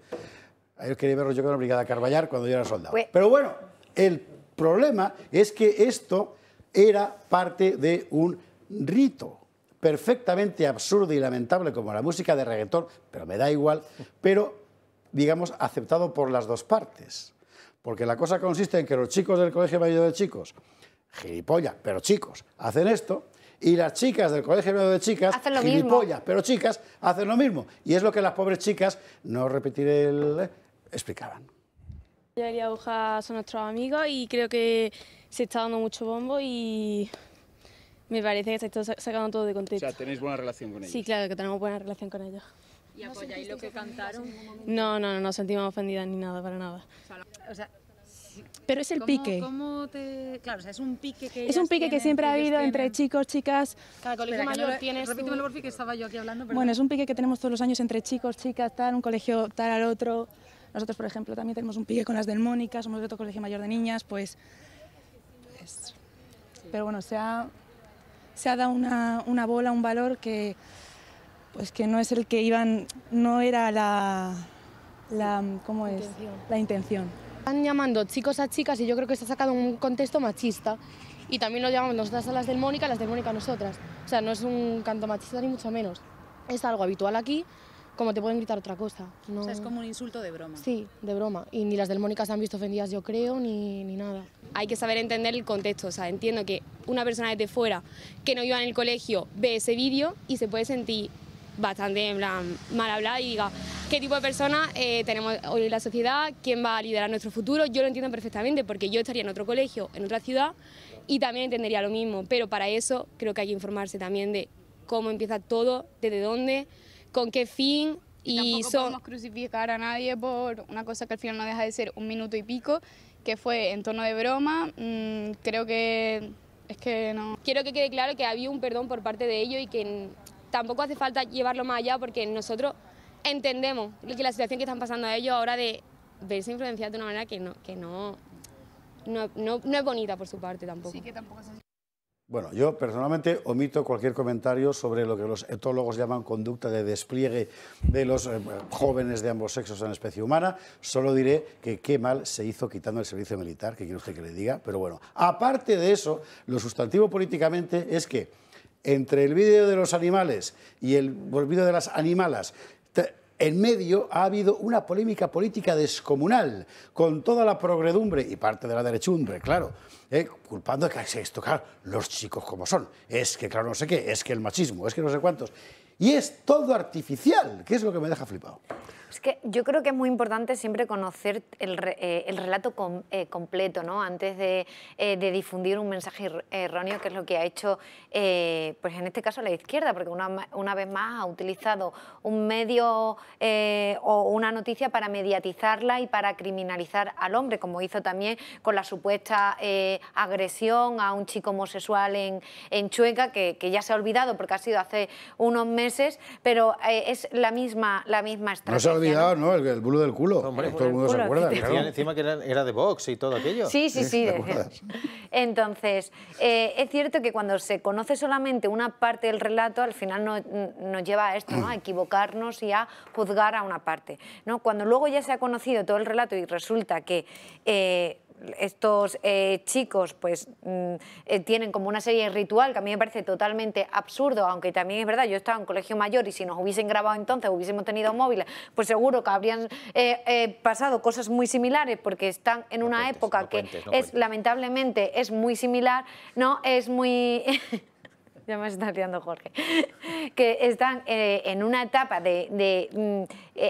ellos quería verlos yo con la Brigada Carballar cuando yo era soldado. Pues- pero bueno, el problema es que esto era parte de un rito perfectamente absurdo y lamentable como la música de reggaetón, pero me da igual, pero digamos aceptado por las dos partes. Porque la cosa consiste en que los chicos del Colegio Mayor de Chicos gilipollas, pero chicos, hacen esto. Y las chicas del Colegio de Chicas, hacen lo gilipollas, pero chicas, hacen lo mismo. Y es lo que las pobres chicas, no repetiré el... Eh, explicaban. y agujas son nuestros amigos y creo que se está dando mucho bombo y me parece que se está sacando todo de contexto. O sea, tenéis buena relación con ellos. Sí, claro, que tenemos buena relación con ellos. ¿Y apoyáis lo que cantaron? No, no, no nos sentimos ofendidas ni nada, para nada. O sea, pero es el pique. Claro, es un pique que... siempre ha habido entre chicos, chicas... Cada colegio mayor no, que estaba yo aquí hablando. Bueno, es un pique que tenemos todos los años entre chicos, chicas, tal, un colegio tal al otro. Nosotros, por ejemplo, también tenemos un pique con las del Mónica, somos de otro colegio mayor de niñas, pues... pues pero bueno, se ha, se ha dado una, bola, un valor que pues que no es el que iban, no era la, la ¿cómo es? La intención. Están llamando chicos a chicas y yo creo que se ha sacado un contexto machista. Y también lo llamamos nosotras a las del Mónica, las del Mónica a nosotras. O sea, no es un canto machista ni mucho menos. Es algo habitual aquí, como te pueden gritar otra cosa. No... O sea, es como un insulto de broma. Sí, de broma. Y ni las del Mónica se han visto ofendidas, yo creo, ni, ni nada. Hay que saber entender el contexto. O sea, entiendo que una persona desde fuera que no iba en el colegio ve ese vídeo y se puede sentir bastante en plan, mal hablada y diga qué tipo de personas eh, tenemos hoy en la sociedad, quién va a liderar nuestro futuro. Yo lo entiendo perfectamente porque yo estaría en otro colegio, en otra ciudad y también entendería lo mismo, pero para eso creo que hay que informarse también de cómo empieza todo, desde dónde, con qué fin. Y, tampoco podemos crucificar a nadie por una cosa que al final no deja de ser un minuto y pico, que fue en tono de broma. Mm, creo que es que no. Quiero que quede claro que había un perdón por parte de ellos y que tampoco hace falta llevarlo más allá porque nosotros entendemos que la situación que están pasando a ellos ahora de verse influenciados de una manera que no, que no, no, es bonita por su parte tampoco. Bueno, yo personalmente omito cualquier comentario sobre lo que los etólogos llaman conducta de despliegue de los eh, jóvenes de ambos sexos en la especie humana. Solo diré que qué mal se hizo quitando el servicio militar, que quiero usted que le diga, pero bueno. Aparte de eso, lo sustantivo políticamente es que entre el vídeo de los animales y el vídeo de las animalas, en medio ha habido una polémica política descomunal, con toda la progredumbre y parte de la derechumbre, claro, eh, culpando que se tocar los chicos como son. Es que, claro, no sé qué, es que el machismo, es que no sé cuántos. Y es todo artificial, que es lo que me deja flipado. Es que yo creo que es muy importante siempre conocer el, eh, relato eh, completo, ¿no? Antes de, eh, difundir un mensaje er, erróneo, que es lo que ha hecho, pues en este caso la izquierda, porque una, una vez más ha utilizado un medio o una noticia para mediatizarla y para criminalizar al hombre, como hizo también con la supuesta agresión a un chico homosexual en, en Chueca, que, ya se ha olvidado porque ha sido hace unos meses, pero es la misma, la misma estrategia. El, bulo del culo. todo el mundo se acuerda. Encima que era, de box y todo aquello. Sí, sí, sí. Entonces, eh, es cierto que cuando se conoce solamente una parte del relato, al final nos lleva a esto, A equivocarnos y a juzgar a una parte. ¿no? Cuando luego ya se ha conocido todo el relato y resulta que... Eh, estos eh, chicos pues mm, eh, tienen como una serie de ritual que a mí me parece totalmente absurdo, aunque también es verdad, yo estaba en colegio mayor y si nos hubiesen grabado entonces, hubiésemos tenido móviles, pues seguro que habrían eh, pasado cosas muy similares porque están en una época que es lamentablemente es muy similar, ¿no? Es muy... *laughs* ya me está liando Jorge, *laughs* que están en una etapa de,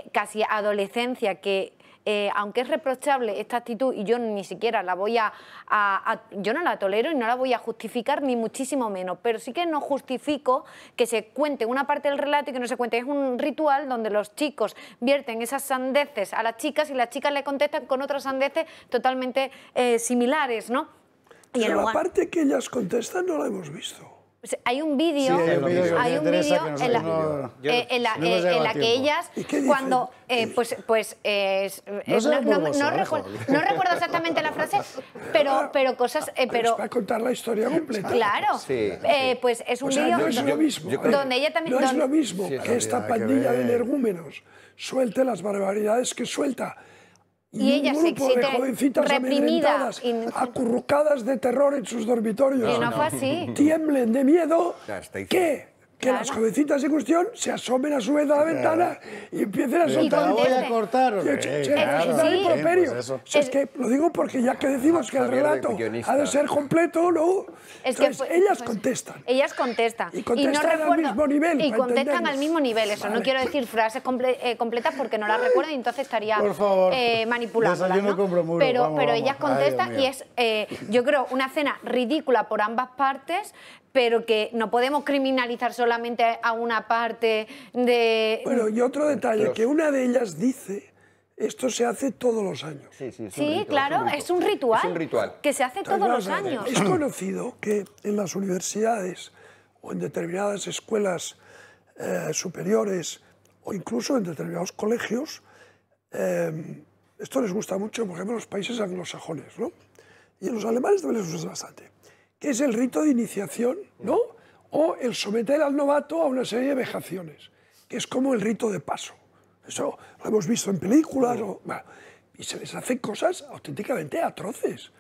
mm, casi adolescencia que eh, aunque es reprochable esta actitud y yo ni siquiera la voy a, yo no la tolero y no la voy a justificar ni muchísimo menos, pero sí que no justifico que se cuente una parte del relato y que no se cuente. Es un ritual donde los chicos vierten esas sandeces a las chicas y las chicas le contestan con otras sandeces totalmente eh, similares, ¿no? Y Pero la parte que ellas contestan no la hemos visto. Pues hay un vídeo, eh, eh, eh, en, la, que ellas, cuando, pues, pues, no, recuerdo exactamente la frase, *laughs* pero, pero cosas, pero. Para contar la historia completa. Claro. pues es un vídeo. donde ella también. No es lo mismo que esta pandilla de energúmenos suelte las barbaridades que suelta y, ellas un de jovencitas reprimidas, acurrucadas de terror en sus dormitorios. Tiemblen de miedo ¿Qué? que las jovencitas en cuestión se asomen a su vez a la ventana y empiecen a soltar. voy a cortar. es pues que lo digo porque ya que ah, decimos que el relato ha de ser completo, ¿no? Es que, ellas pues, contestan. Ellas contestan. Y contestan al mismo nivel. contestan al mismo nivel. Eso no quiero decir frases eh, completas porque no las recuerdo y entonces estaría eh, manipulando. pero, pero ellas contestan y es, eh, yo creo, una cena ridícula por ambas partes, pero que no podemos criminalizar solamente a una parte de... Bueno, y otro detalle, que una de ellas dice... Esto se hace todos los años. Sí, sí, claro, es un, ritual, es un ritual. Que se hace todos los años. Es *clears throat* conocido que en las universidades o en determinadas escuelas eh, superiores o incluso en determinados colegios, eh, esto les gusta mucho, por ejemplo, en los países anglosajones, ¿no? Y en los alemanes también les gusta bastante que es el rito de iniciación, ¿no? O el someter al novato a una serie de vejaciones, que es como el rito de paso. Eso lo hemos visto en películas. y se les hace cosas auténticamente atroces.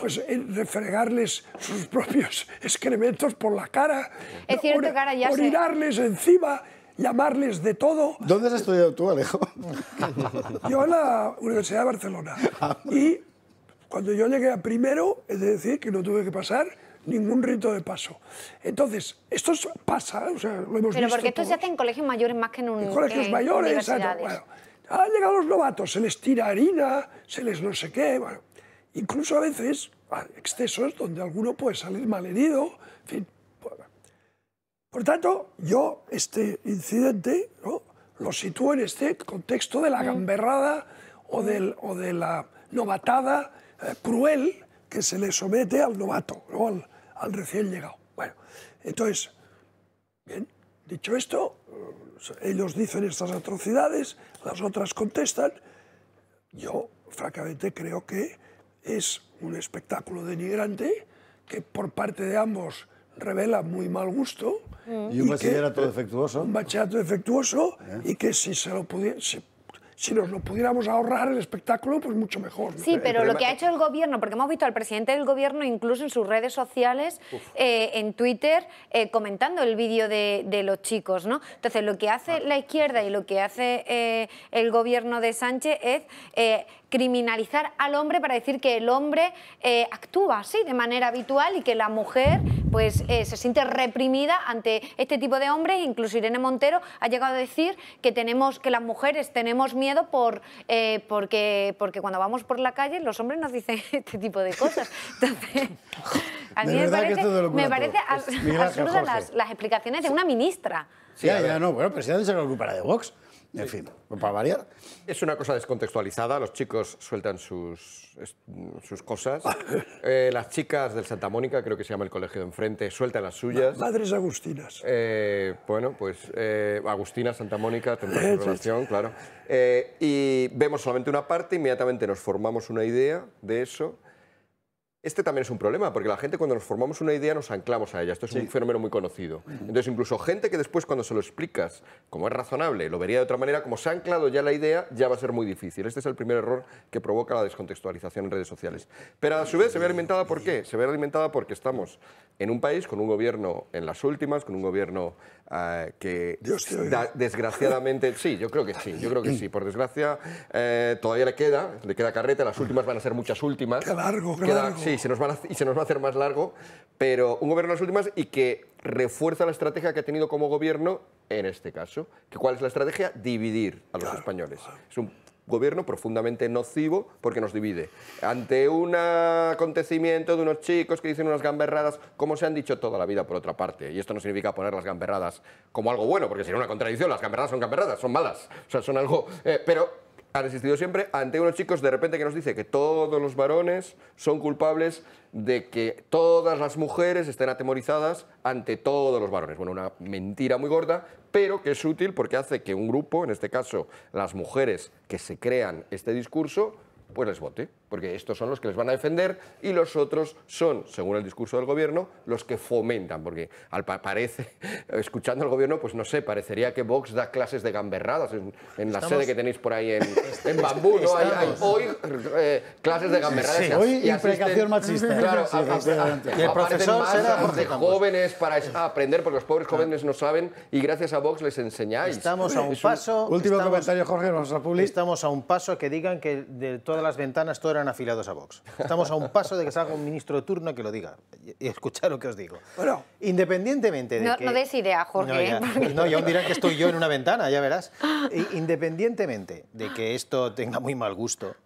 Pues Pues refregarles sus propios *laughs* excrementos por la cara, es cierto, cara ya orinarles encima, llamarles de todo. ¿Dónde has estudiado tú, Alejo? Yo en la Universidad de Barcelona. Ah, y cuando yo llegué a primero, es decir, que no tuve que pasar ningún rito de paso. Entonces, esto pasa, o sea, lo hemos Pero porque esto se hace en colegios mayores más que en un... En colegios mayores, exacto. han llegado los novatos, se les tira harina, se les no sé qué, Incluso a veces excesos donde alguno puede salir malherido, en Por tanto, yo este incidente lo sitúo en este contexto de la mm. gamberrada o, del, o de la novatada eh, cruel que se le somete al novato, al, recién llegado. Bueno, entonces, bien, dicho esto, eh, ellos dicen estas atrocidades, las otras contestan. Yo, francamente, creo que es un espectáculo denigrante que por parte de ambos revela muy mal gusto. Mm. Y un bachillerato defectuoso. Un bachillerato defectuoso y que si se lo pudiera si nos lo pudiéramos ahorrar el espectáculo, pues mucho mejor. Sí, pero lo que ha hecho el gobierno, porque hemos visto al presidente del gobierno incluso en sus redes sociales, eh, en Twitter, eh, comentando el vídeo de, los chicos, ¿no? Entonces, lo que hace la izquierda y lo que hace eh, el gobierno de Sánchez es criminalizar al hombre para decir que el hombre eh, actúa así de manera habitual y que la mujer pues eh, se siente reprimida ante este tipo de hombres. Incluso Irene Montero ha llegado a decir que tenemos que las mujeres tenemos miedo por eh, porque porque cuando vamos por la calle los hombres nos dicen *laughs* este tipo de cosas. *laughs* a mí me parece, las, explicaciones de una ministra. Sí, ya, no, bueno, pero se lo ocupará de Vox. En fin, para variar. Es una cosa descontextualizada, los chicos sueltan sus, sus cosas. *laughs* Eh, las chicas del Santa Mónica, creo que se llama el colegio de enfrente, sueltan las suyas. Madres Agustinas. Eh, bueno, pues eh, Agustina, Santa Mónica, tendrá *laughs* relación, claro. y vemos solamente una parte, inmediatamente nos formamos una idea de eso este también es un problema, porque la gente cuando nos formamos una idea nos anclamos a ella. Esto es un fenómeno muy conocido. Entonces, incluso gente que después cuando se lo explicas, como es razonable, lo vería de otra manera, como se ha anclado ya la idea, ya va a ser muy difícil. Este es el primer error que provoca la descontextualización en redes sociales. Pero a su vez se ve alimentada por qué? Se ve alimentada porque estamos en un país con un gobierno en las últimas, con un gobierno eh, que desgraciadamente, *laughs* sí, yo creo que sí, yo creo que sí. Por desgracia, eh, todavía le queda, le queda carreta, las últimas van a ser muchas últimas. Qué largo, Sí, se nos van y se nos va a hacer más largo, pero un gobierno de las últimas y que refuerza la estrategia que ha tenido como gobierno en este caso. Que ¿Cuál es la estrategia? Dividir a los españoles. Es un gobierno profundamente nocivo porque nos divide. Ante un acontecimiento de unos chicos que dicen unas gamberradas, como se han dicho toda la vida por otra parte, y esto no significa poner las gamberradas como algo bueno, porque sería una contradicción, las gamberradas son gamberradas, son malas, o sea, son algo... Eh, pero ha resistido siempre ante unos chicos de repente que nos dice que todos los varones son culpables de que todas las mujeres estén atemorizadas ante todos los varones. Bueno, una mentira muy gorda, pero que es útil porque hace que un grupo, en este caso las mujeres que se crean este discurso, pues les vote porque estos son los que les van a defender y los otros son, según el discurso del gobierno, los que fomentan, porque al parece, *laughs* escuchando al gobierno, pues no sé, parecería que Vox da clases de gamberradas en, la sede que tenéis por ahí en, *laughs* Bambú, ¿no? Hay, hoy eh, clases de gamberradas. Sí, hoy y machista. ¿eh? Claro, sí, el profesor será de jóvenes para aprender, porque los pobres jóvenes no saben y gracias a Vox les enseñáis. Estamos a un paso... Último comentario, Jorge, nos Estamos a un paso que digan que de todas las ventanas todas era fueran afilados a Vox. Estamos a un paso de que salga un ministro de turno que lo diga. Y escuchar lo que os digo. Bueno, independientemente de que... No des idea, Jorge. No, ¿eh? ya, pues aún dirán que estoy yo en una ventana, ya verás. Independientemente de que esto tenga muy mal gusto,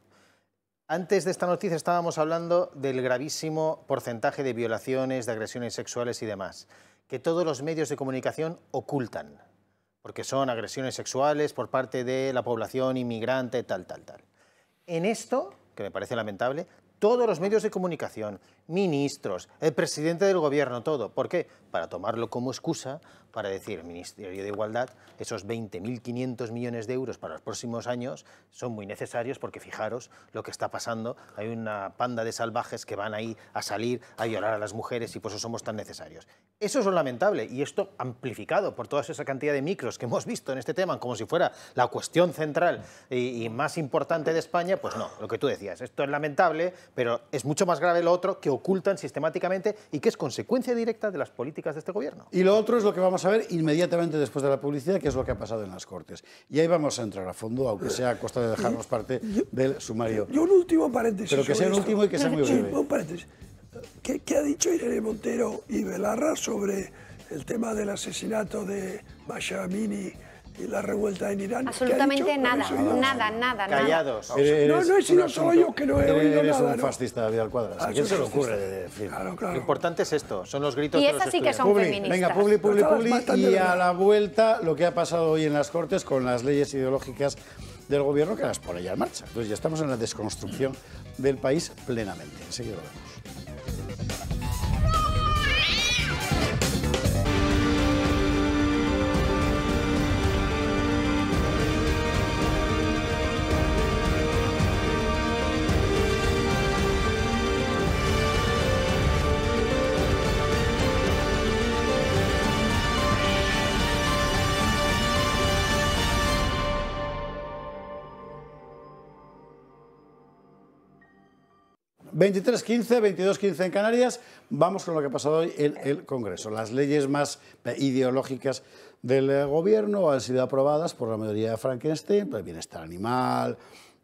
antes de esta noticia estábamos hablando del gravísimo porcentaje de violaciones, de agresiones sexuales y demás, que todos los medios de comunicación ocultan, porque son agresiones sexuales por parte de la población inmigrante, tal, tal, tal. En esto que me parece lamentable, todos los medios de comunicación, ministros, el presidente del gobierno, todo. ¿Por qué? Para tomarlo como excusa para decir, Ministerio de Igualdad, esos 20.500 millones de euros para los próximos años son muy necesarios porque fijaros lo que está pasando, hay una panda de salvajes que van ahí a salir a violar a las mujeres y por eso somos tan necesarios. Eso es lo lamentable y esto amplificado por toda esa cantidad de micros que hemos visto en este tema, como si fuera la cuestión central y, y más importante de España, pues no, lo que tú decías, esto es lamentable, pero es mucho más grave lo otro que ocultan sistemáticamente y que es consecuencia directa de las políticas de este gobierno. Y lo otro es lo que vamos a ver inmediatamente después de la publicidad qué es lo que ha pasado en las Cortes. Y ahí vamos a entrar a fondo, aunque sea a costa de dejarnos parte del sumario. Y un último paréntesis. Pero que sea el último y que sea muy breve. Sí, un paréntesis. ¿Qué, ha dicho Irene Montero y Belarra sobre el tema del asesinato de y y la revuelta en Irán. Absolutamente nada, nada, nada, Callados. No, no he sido solo yo que no he oído eres un fascista, Vidal Cuadras. ¿A ah, quién se le ocurre decir? Lo importante es esto, son los gritos de los Y esas sí que son feministas. Venga, publi, publi, publi. Y a la vuelta lo que ha pasado hoy en las Cortes con las leyes ideológicas del gobierno que las pone ya en marcha. Entonces ya estamos en la desconstrucción del país plenamente. Enseguida lo vemos. 22-15 en Canarias. Vamos con lo que ha pasado hoy en el Congreso. Las leyes más ideológicas del eh, gobierno han sido aprobadas por la mayoría de Frankenstein, el bienestar animal,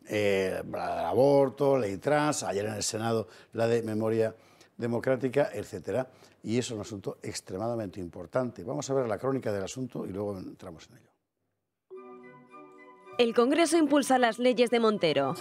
eh, aborto, ley trans, ayer en el Senado la de memoria democrática, etcétera. Y es un asunto extremadamente importante. Vamos a ver la crónica del asunto y luego entramos en ello. El Congreso impulsa las leyes de Montero.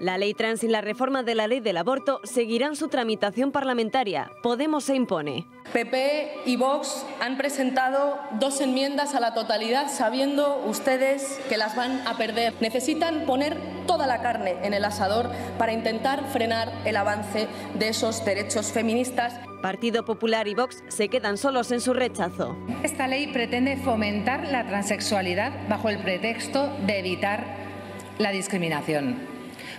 La ley trans y la reforma de la ley del aborto seguirán su tramitación parlamentaria. Podemos se impone. PP y Vox han presentado dos enmiendas a la totalidad sabiendo ustedes que las van a perder. Necesitan poner toda la carne en el asador para intentar frenar el avance de esos derechos feministas. Partido Popular y Vox se quedan solos en su rechazo. Esta ley pretende fomentar la transexualidad bajo el pretexto de evitar la discriminación.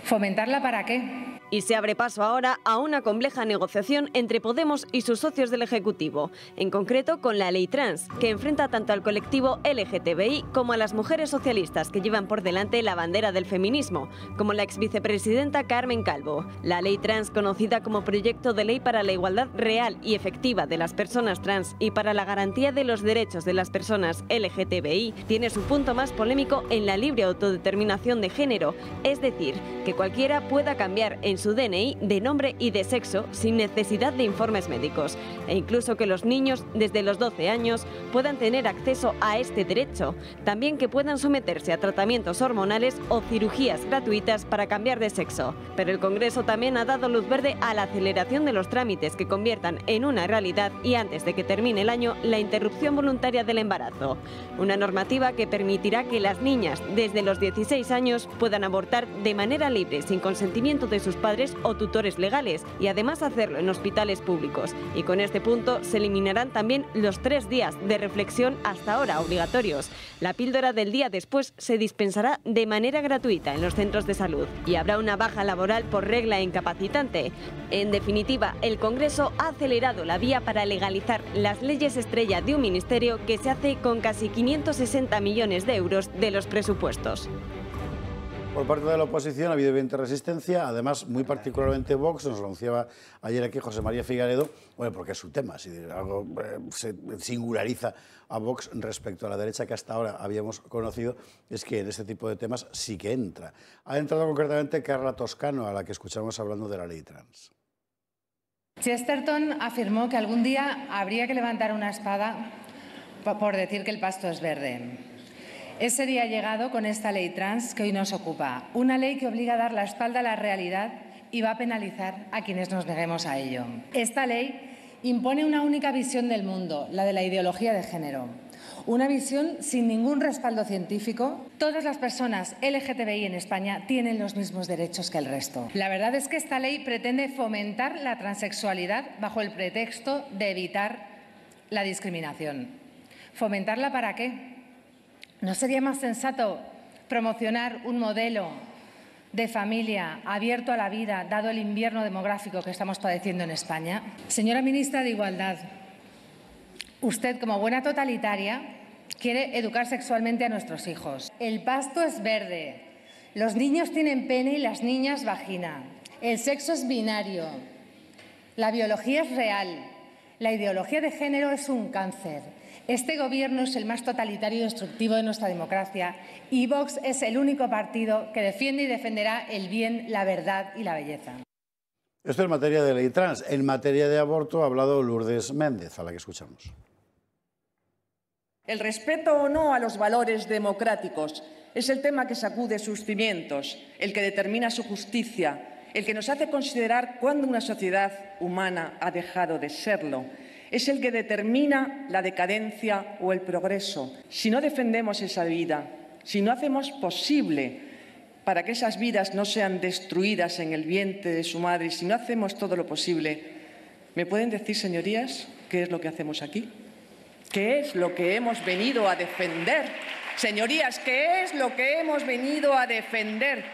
¿Fomentarla para qué? Y se abre paso ahora a una compleja negociación entre Podemos y sus socios del Ejecutivo, en concreto con la ley trans, que enfrenta tanto al colectivo LGTBI como a las mujeres socialistas que llevan por delante la bandera del feminismo, como la exvicepresidenta Carmen Calvo. La ley trans, conocida como Proyecto de Ley para la Igualdad Real y Efectiva de las Personas Trans y para la Garantía de los Derechos de las Personas LGTBI, tiene su punto más polémico en la libre autodeterminación de género, es decir, que cualquiera pueda cambiar en su DNI de nombre y de sexo sin necesidad de informes médicos e incluso que los niños desde los 12 años puedan tener acceso a este derecho, también que puedan someterse a tratamientos hormonales o cirugías gratuitas para cambiar de sexo. Pero el Congreso también ha dado luz verde a la aceleración de los trámites que conviertan en una realidad y antes de que termine el año la interrupción voluntaria del embarazo, una normativa que permitirá que las niñas desde los 16 años puedan abortar de manera libre sin consentimiento de sus padres padres o tutores legales y además hacerlo en hospitales públicos. Y con este punto se eliminarán también los tres días de reflexión hasta ahora obligatorios. La píldora del día después se dispensará de manera gratuita en los centros de salud y habrá una baja laboral por regla incapacitante. En definitiva, el Congreso ha acelerado la vía para legalizar las leyes estrella de un ministerio que se hace con casi 560 millones de euros de los presupuestos. Por parte de la oposición ha habido evidente resistencia, además, muy particularmente Vox, nos anunciaba ayer aquí José María Figaredo, bueno, porque es su tema, si algo eh, se singulariza a Vox respecto a la derecha que hasta ahora habíamos conocido, es que en este tipo de temas sí que entra. Ha entrado concretamente Carla Toscano, a la que escuchamos hablando de la ley trans. Chesterton afirmó que algún día habría que levantar una espada por decir que el pasto es verde. Ese día ha llegado con esta ley trans que hoy nos ocupa, una ley que obliga a dar la espalda a la realidad y va a penalizar a quienes nos neguemos a ello. Esta ley impone una única visión del mundo, la de la ideología de género. Una visión sin ningún respaldo científico. Todas las personas LGTBI en España tienen los mismos derechos que el resto. La verdad es que esta ley pretende fomentar la transexualidad bajo el pretexto de evitar la discriminación. ¿Fomentarla para qué? ¿No sería más sensato promocionar un modelo de familia abierto a la vida, dado el invierno demográfico que estamos padeciendo en España? Señora ministra de Igualdad, usted como buena totalitaria quiere educar sexualmente a nuestros hijos. El pasto es verde, los niños tienen pene y las niñas vagina, el sexo es binario, la biología es real, la ideología de género es un cáncer. Este gobierno es el más totalitario y destructivo de nuestra democracia y Vox es el único partido que defiende y defenderá el bien, la verdad y la belleza. Esto en materia de ley trans. En materia de aborto ha hablado Lourdes Méndez, a la que escuchamos. El respeto o no a los valores democráticos es el tema que sacude sus cimientos, el que determina su justicia, el que nos hace considerar cuándo una sociedad humana ha dejado de serlo es el que determina la decadencia o el progreso. Si no defendemos esa vida, si no hacemos posible para que esas vidas no sean destruidas en el vientre de su madre, si no hacemos todo lo posible, ¿me pueden decir, señorías, qué es lo que hacemos aquí? ¿Qué es lo que hemos venido a defender? Señorías, ¿qué es lo que hemos venido a defender?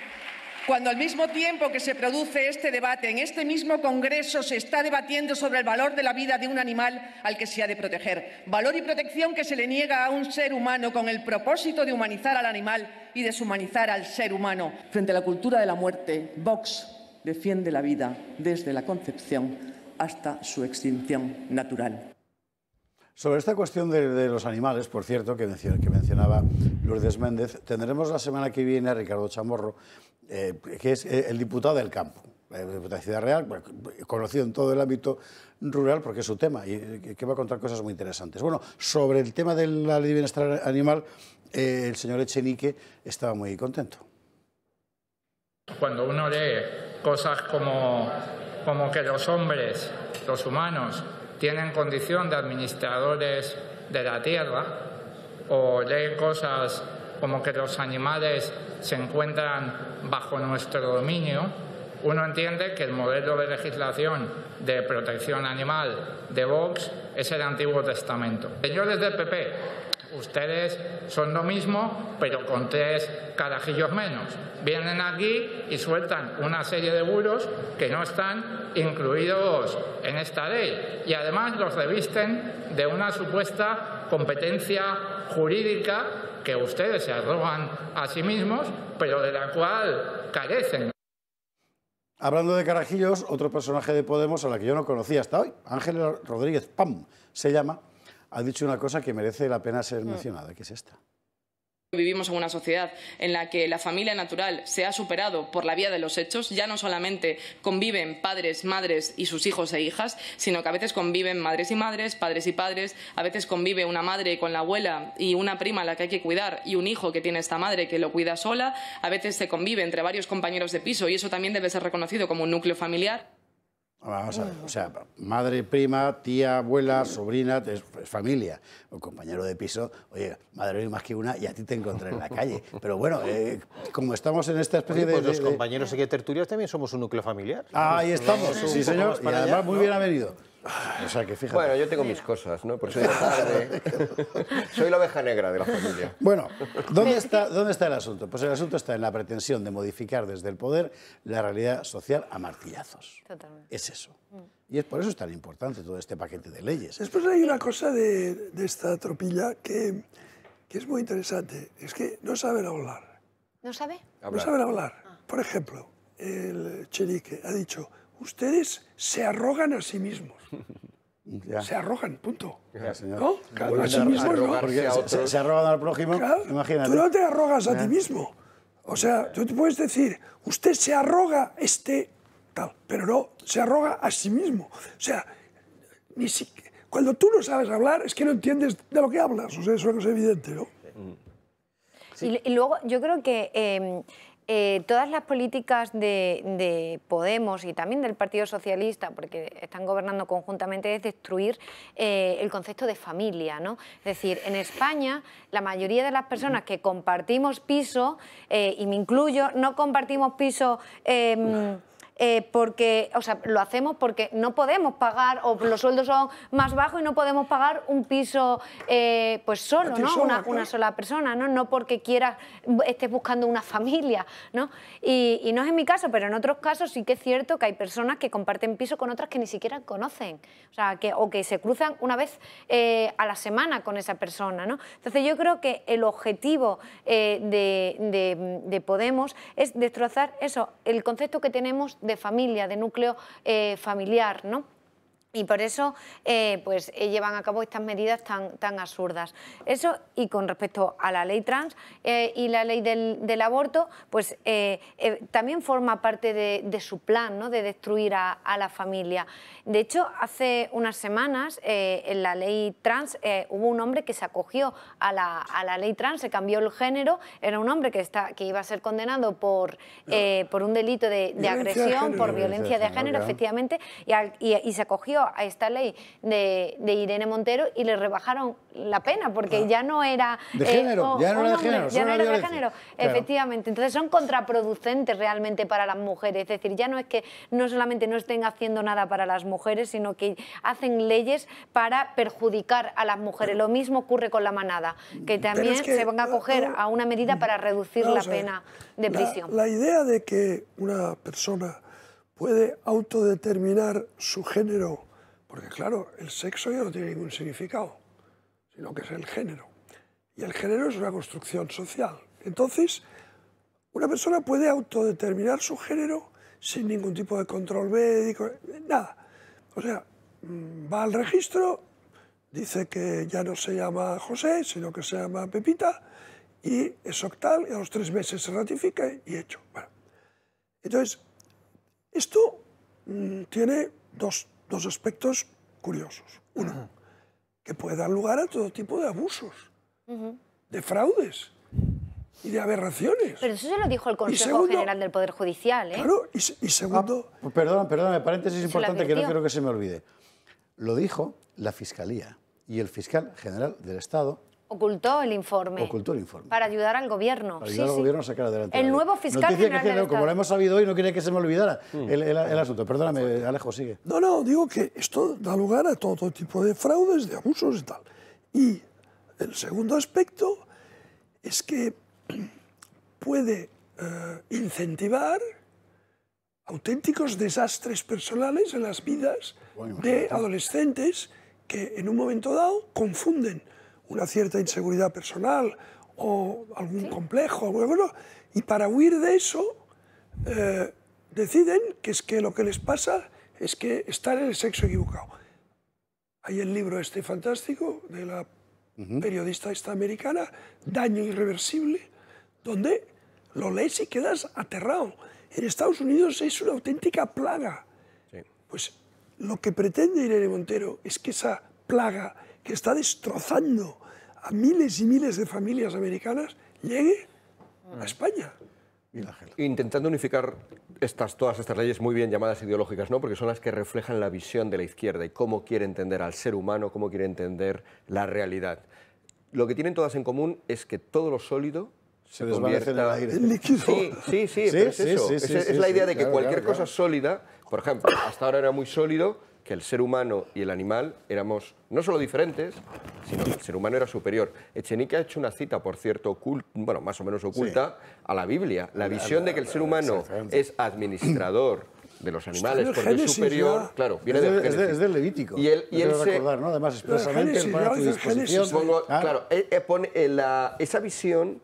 cuando al mismo tiempo que se produce este debate, en este mismo Congreso se está debatiendo sobre el valor de la vida de un animal al que se ha de proteger. Valor y protección que se le niega a un ser humano con el propósito de humanizar al animal y deshumanizar al ser humano. Frente a la cultura de la muerte, Vox defiende la vida desde la concepción hasta su extinción natural. Sobre esta cuestión de, los animales, por cierto, que, mencionaba Lourdes Méndez, tendremos la semana que viene a Ricardo Chamorro, eh, que es eh, el diputado del campo, eh, el diputado de Ciudad Real, conocido en todo el ámbito rural porque es su tema y que va a contar cosas muy interesantes. Bueno, sobre el tema de la ley bienestar animal, el señor Echenique estaba muy contento. Cuando uno lee cosas como, como que los hombres, los humanos, tienen condición de administradores de la tierra o leen cosas como que los animales se encuentran bajo nuestro dominio, uno entiende que el modelo de legislación de protección animal de Vox es el Antiguo Testamento. Señores del PP, Ustedes son lo mismo, pero con tres carajillos menos. Vienen aquí y sueltan una serie de buros que no están incluidos en esta ley. Y además los revisten de una supuesta competencia jurídica que ustedes se arrogan a sí mismos, pero de la cual carecen. Hablando de carajillos, otro personaje de Podemos a la que yo no conocía hasta hoy, Ángel Rodríguez Pam, se llama, ha dicho una cosa que merece la pena ser mm. mencionada, que es esta. Vivimos en una sociedad en la que la familia natural se ha superado por la vía de los hechos. Ya no solamente conviven padres, madres y sus hijos e hijas, sino que a veces conviven madres y madres, padres y padres, a veces convive una madre con la abuela y una prima a la que hay que cuidar y un hijo que tiene esta madre que lo cuida sola, a veces se convive entre varios compañeros de piso y eso también debe ser reconocido como un núcleo familiar. Vamos a mm. o sea, madre, prima, tía, abuela, sobrina, es, familia, o compañero de piso, oye, madre hay más que una y a ti te encontré en la *laughs* calle. Pero bueno, eh, como estamos en esta especie de, pues Los compañeros de... aquí también somos un núcleo familiar. ahí estamos, sí, señor, y además muy bien ha venido. Bueno, yo tengo mis cosas, ¿no? Porque soy *laughs* soy la oveja negra de la familia. Bueno, ¿dónde está, ¿dónde está el asunto? Pues el asunto está en la pretensión de modificar desde el poder la realidad social a martillazos. Totalmente. Es eso. Y es por eso es tan importante todo este paquete de leyes. Después hay una cosa de, esta tropilla que, que, es muy interesante. Es que no saben hablar. ¿No sabe? No saben hablar. Por ejemplo, el cherique ha dicho ustedes se arrogan a sí mismos. *laughs* Se arrogan, punto. señor. a sí mismos, se, arrogan al prójimo, imagínate. Tú no te arrogas a ti mismo. O sea, tú te puedes decir, usted se arroga este tal, pero no, se arroga a sí mismo. O sea, ni si, cuando tú no sabes hablar es que no entiendes de lo que hablas. O sea, eso es evidente, ¿no? Y, luego yo creo que... Em, eh, todas las políticas de, Podemos y también del Partido Socialista, porque están gobernando conjuntamente, es destruir eh, el concepto de familia. ¿no? Es decir, en España la mayoría de las personas que compartimos piso, eh, y me incluyo, no compartimos piso... Em, eh, porque, o sea, lo hacemos porque no podemos pagar, o los sueldos son más bajos y no podemos pagar un piso eh, pues solo, ¿no? una, sola persona, ¿no? No porque quieras, estés buscando una familia, ¿no? Y, no es en mi caso, pero en otros casos sí que es cierto que hay personas que comparten piso con otras que ni siquiera conocen, o sea, que, o que se cruzan una vez eh, a la semana con esa persona, ¿no? Entonces yo creo que el objetivo de Podemos es destrozar eso, el concepto que tenemos de familia, de núcleo eh, familiar, ¿no? Y por eso eh, pues, eh, llevan a cabo estas medidas tan, tan absurdas. Eso y con respecto a la ley trans eh, y la ley del, aborto, pues también forma parte de, su plan ¿no? de destruir a, la familia. De hecho, hace unas semanas en la ley trans hubo un hombre que se acogió a la, ley trans, se cambió el género, era un hombre que, está, que iba a ser condenado por, por un delito de, agresión, por violencia de género, efectivamente, y, y se acogió a esta ley de, Irene Montero y le rebajaron la pena porque ya no era... De eh, oh, oh, género, ya no era de género. efectivamente. Entonces son contraproducentes realmente para las mujeres. Es decir, ya no es que no solamente no estén haciendo nada para las mujeres, sino que hacen leyes para perjudicar a las mujeres. Lo mismo ocurre con la manada, que también se van a coger a una medida para reducir la pena de prisión. la idea de que una persona puede autodeterminar su género porque claro, el sexo ya no tiene ningún significado, sino que es el género. Y el género es una construcción social. Entonces, una persona puede autodeterminar su género sin ningún tipo de control médico, nada. O sea, mm, va al registro, dice que ya no se llama José, sino que se llama Pepita, y es octal, y a los tres meses se ratifica y hecho. Entonces, esto mm, tiene dos dos aspectos curiosos. Uno, que puede dar lugar a todo tipo de abusos, de fraudes y de aberraciones. Pero eso se lo dijo el Consejo General del Poder Judicial. ¿eh? Claro, y, segundo... Ah, perdón, perdón, perdón, paréntesis importante que no quiero que se me olvide. Lo dijo la Fiscalía y el Fiscal General del Estado Ocultó el informe. Ocultó el informe. Para ayudar al gobierno. Para ayudar al gobierno a sacar adelante. El nuevo fiscal que Como lo hemos sabido hoy, no quería que se me olvidara mm. el, el, asunto. Perdóname, Alejo, sigue. No, no, digo que esto da lugar a todo, tipo de fraudes, de abusos y tal. Y el segundo aspecto es que puede eh, incentivar auténticos desastres personales en las vidas de adolescentes que en un momento dado confunden una cierta inseguridad personal o algún complejo, y para huir de eso eh, deciden que es que lo que les pasa es que están en el sexo equivocado. Hay el libro este fantástico de la periodista esta americana, Daño Irreversible, donde lo lees y quedas aterrado. En Estados Unidos es una auténtica plaga. Pues lo que pretende Irene Montero es que esa plaga que está destrozando a miles y miles de familias americanas llegue a España. Intentando unificar estas, todas estas leyes muy bien llamadas ideológicas, ¿no? porque son las que reflejan la visión de la izquierda y cómo quiere entender al ser humano, cómo quiere entender la realidad. Lo que tienen todas en común es que todo lo sólido se, se en aire. líquido. Sí, sí, sí, es, eso. es, la idea de que cualquier cosa sólida, por ejemplo, hasta ahora era muy sólido, que el ser humano y el animal éramos no solo diferentes, sino que el ser humano era superior. Echenique ha hecho una cita, por cierto, bueno, más o menos oculta, a la Biblia. La, visión de que el ser humano es administrador de los animales, por el superior, claro, viene es, de, del Levítico. Y él, y se... recordar, ¿no? Además, expresamente, en ah. Claro, pone eh, esa visión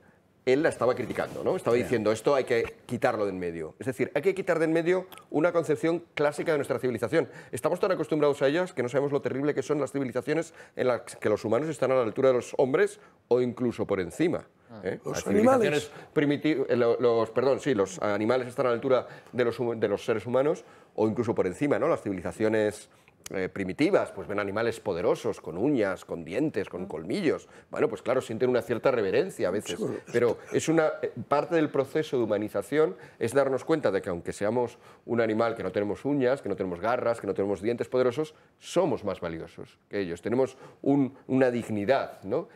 él la estaba criticando, ¿no? Estaba diciendo, esto hay que quitarlo de en medio. Es decir, hay que quitar de en medio una concepción clásica de nuestra civilización. Estamos tan acostumbrados a ellas que no sabemos lo terrible que son las civilizaciones en las que los humanos están a la altura de los hombres o incluso por encima. Ah. ¿eh? Los animales. Eh, perdón, sí, los animales están a la altura de los, de los seres humanos o incluso por encima, ¿no? Las civilizaciones eh, primitivas, pues ven animales poderosos, con uñas, con dientes, con colmillos. Bueno, pues claro, sienten una cierta reverencia a veces. Pero es una eh, parte del proceso de humanización es darnos cuenta de que aunque seamos un animal que no tenemos uñas, que no tenemos garras, que no tenemos dientes poderosos, somos más valiosos que ellos. Tenemos una dignidad, ¿no?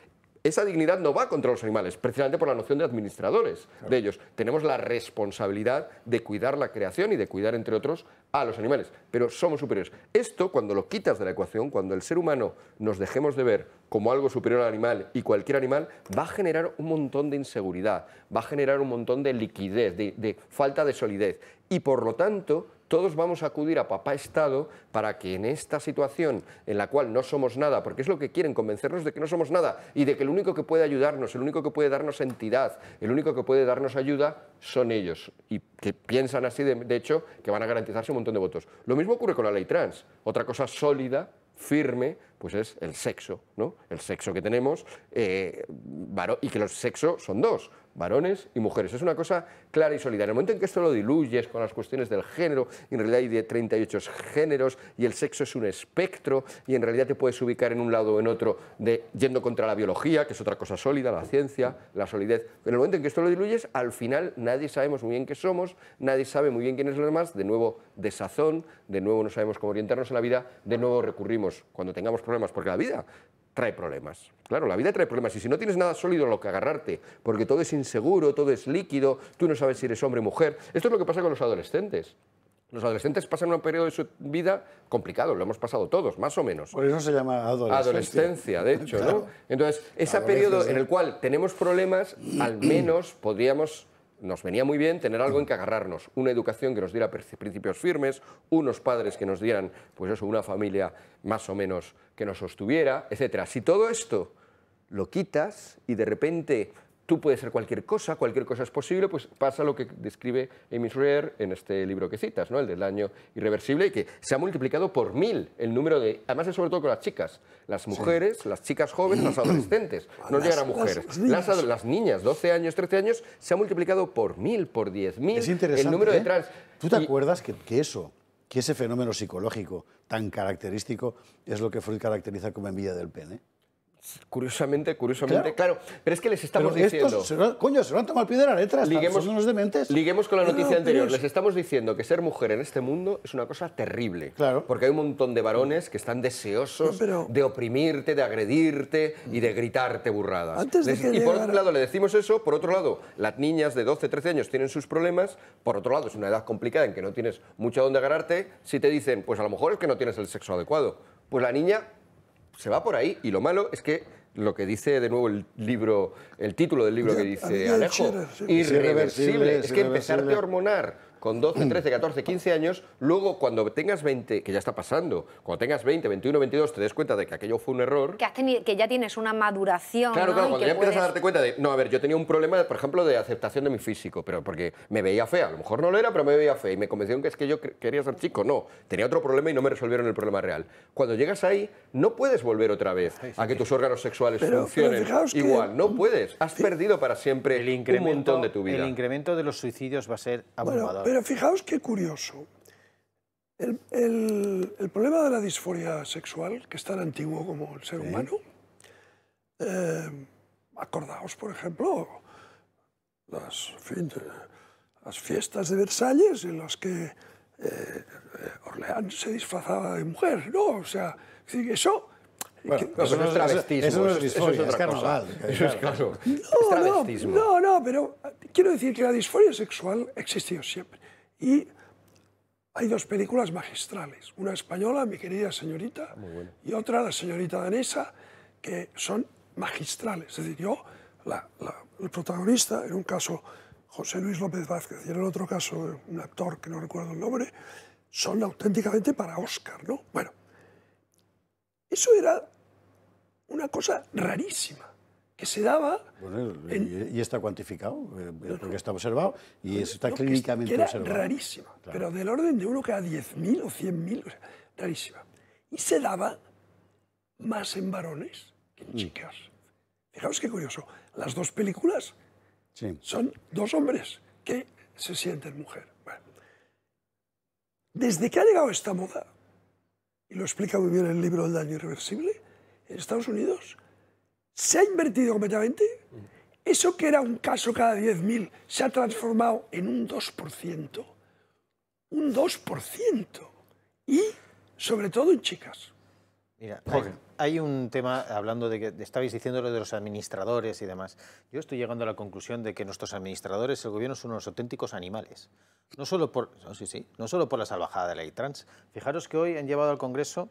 esa dignidad no va contra los animales, precisamente por la noción de administradores de ellos. Tenemos la responsabilidad de cuidar la creación y de cuidar, entre otros, a los animales, pero somos superiores. Esto, cuando lo quitas de la ecuación, cuando el ser humano nos dejemos de ver como algo superior al animal y cualquier animal, va a generar un montón de inseguridad, va a generar un montón de liquidez, de, de falta de solidez, y por lo tanto todos vamos a acudir a papá Estado para que en esta situación en la cual no somos nada, porque es lo que quieren, convencernos de que no somos nada y de que el único que puede ayudarnos, el único que puede darnos entidad, el único que puede darnos ayuda son ellos. Y que piensan así, de, hecho, que van a garantizarse un montón de votos. Lo mismo ocurre con la ley trans. Otra cosa sólida firme, pues es el sexo, ¿no? El sexo que tenemos, eh, y que los sexos son dos, varones y mujeres. Es una cosa clara y sólida. En el momento en que esto lo diluyes con las cuestiones del género, en realidad hay de 38 géneros y el sexo es un espectro y en realidad te puedes ubicar en un lado o en otro yendo contra la biología, que es otra cosa sólida, la ciencia, la solidez. En el momento en que esto lo diluyes, al final nadie sabemos muy bien qué somos, nadie sabe muy bien quién es lo demás, de nuevo desazón, de nuevo no sabemos cómo orientarnos en la vida, de nuevo recurrimos cuando tengamos problemas, porque la vida trae problemas. Claro, la vida trae problemas y si no tienes nada sólido en lo que agarrarte, porque todo es inseguro, todo es líquido, tú no sabes si eres hombre o mujer, esto es lo que pasa con los adolescentes. Los adolescentes pasan un periodo de su vida complicado, lo hemos pasado todos, más o menos. Por eso se llama adolescencia. Adolescencia, de hecho, ¿no? *laughs* Entonces, ese periodo en el cual tenemos problemas, al menos podríamos nos venía muy bien tener algo en que agarrarnos, una educación que nos diera principios firmes, unos padres que nos dieran, pues eso, una familia más o menos que nos sostuviera, etcétera. Si todo esto lo quitas y de repente tú puedes ser cualquier cosa, cualquier cosa es posible, pues pasa lo que describe Amy Schreer en este libro que citas, ¿no? el del daño irreversible, y que se ha multiplicado por mil el número de, además es sobre todo con las chicas, las mujeres, las chicas jóvenes, las adolescentes, *clears throat* no llegan a mujeres, las niñas. Las, 12 años, 13 años, se ha multiplicado por mil, por diez mil es interesante, el número de ¿eh? trans. ¿Tú te acuerdas que, que eso, que ese fenómeno psicológico tan característico es lo que Freud caracteriza como envidia del pene? Curiosamente, curiosamente, claro. Pero es que les estamos diciendo. se lo, coño, se lo han tomado al pie de la letra. Liguemos, son unos dementes. Liguemos con la noticia anterior. Les estamos diciendo que ser mujer en este mundo es una cosa terrible. Claro. Porque hay un montón de varones que están deseosos de oprimirte, de agredirte y de gritarte burradas. y por un lado, le decimos eso. Por otro lado, las niñas de 12, 13 años tienen sus problemas. Por otro lado, es una edad complicada en que no tienes mucho a dónde agarrarte. Si te dicen, pues a lo mejor es que no tienes el sexo adecuado. Pues la niña se va por ahí y lo malo es que lo que dice de nuevo el libro, el título del libro que dice Alejo, irreversible, es que empezarte a hormonar con 12, 13, 14, 15 años, luego cuando tengas 20, que ya está pasando, cuando tengas 20, 21, 22, te des cuenta de que aquello fue un error. Que, ya tienes una maduración. Claro, claro, cuando ya empiezas a darte cuenta de, no, a ver, yo tenía un problema, por ejemplo, de aceptación de mi físico, pero porque me veía fea, a lo mejor no lo era, pero me veía fea y me convencieron que es que yo quería ser chico, no, tenía otro problema y no me resolvieron el problema real. Cuando llegas ahí, no puedes volver otra vez a que tus órganos sexuales funcionen igual, no puedes, has perdido para siempre el incremento de tu vida. El incremento de los suicidios va a ser abrumador. Pero fijaos qué curioso. El, problema de la disforia sexual, que es tan antiguo como el ser humano, eh, acordaos, por ejemplo, las, fiestas de Versalles en las que eh, eh se disfrazaba de mujer, ¿no? O sea, eso... eso, no es travestismo, eso, es disforia, es, claro. no, No, no, pero quiero decir que la disforia sexual existió siempre. Y hay dos películas magistrales, una española, Mi querida señorita, ah, y otra, La señorita danesa, que son magistrales. Es decir, yo, el protagonista, en un caso José Luis López Vázquez y en el otro caso un actor que no recuerdo el nombre, son auténticamente para Oscar, ¿no? Bueno, eso era una cosa rarísima que se daba. y, está cuantificado, eh, porque está observado y está clínicamente observado. Rarísima, pero del orden de uno que cada 10.000 o 100.000, rarísima. Y se daba más en varones que en mm. chicas. Fijaos qué curioso, las dos películas son dos hombres que se sienten mujer. desde que ha llegado esta moda, y lo explica muy bien el libro El daño irreversible, en Estados Unidos se ha invertido completamente. Eso que era un caso cada 10.000 se ha transformado en un 2%. Un 2%. Y sobre todo en chicas. Mira, hay, un tema, hablando de que estabais diciendo lo de los administradores y demás. Yo estoy llegando a la conclusión de que nuestros administradores, el gobierno, son unos auténticos animales. No solo por, sí, no solo por la salvajada de la ley trans. Fijaros que hoy han llevado al Congreso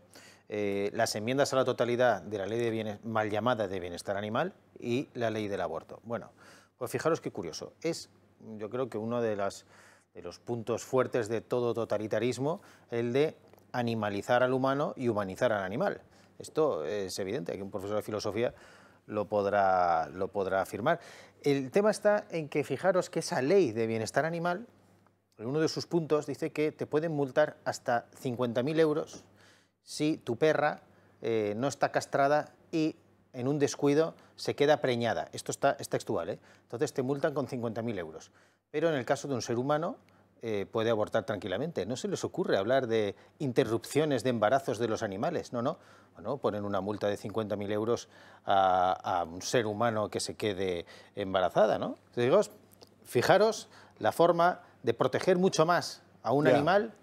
eh, las enmiendas a la totalidad de la ley de mal llamada de bienestar animal y la ley del aborto. Bueno, pues fijaros qué curioso. Es, yo creo que uno de, los puntos fuertes de todo totalitarismo, el de animalizar al humano y humanizar al animal. Esto es evidente, aquí un profesor de filosofía lo podrá, lo podrá afirmar. El tema está en que fijaros que esa ley de bienestar animal, en uno de sus puntos, dice que te pueden multar hasta 50.000 euros si tu perra eh, no está castrada y en un descuido se queda preñada. Esto está, es textual, ¿eh? Entonces te multan con 50.000 euros. Pero en el caso de un ser humano eh, puede abortar tranquilamente. No se les ocurre hablar de interrupciones de embarazos de los animales, no, no. ponen una multa de 50.000 euros a, un ser humano que se quede embarazada, ¿no? Digo, fijaros la forma de proteger mucho más a un animal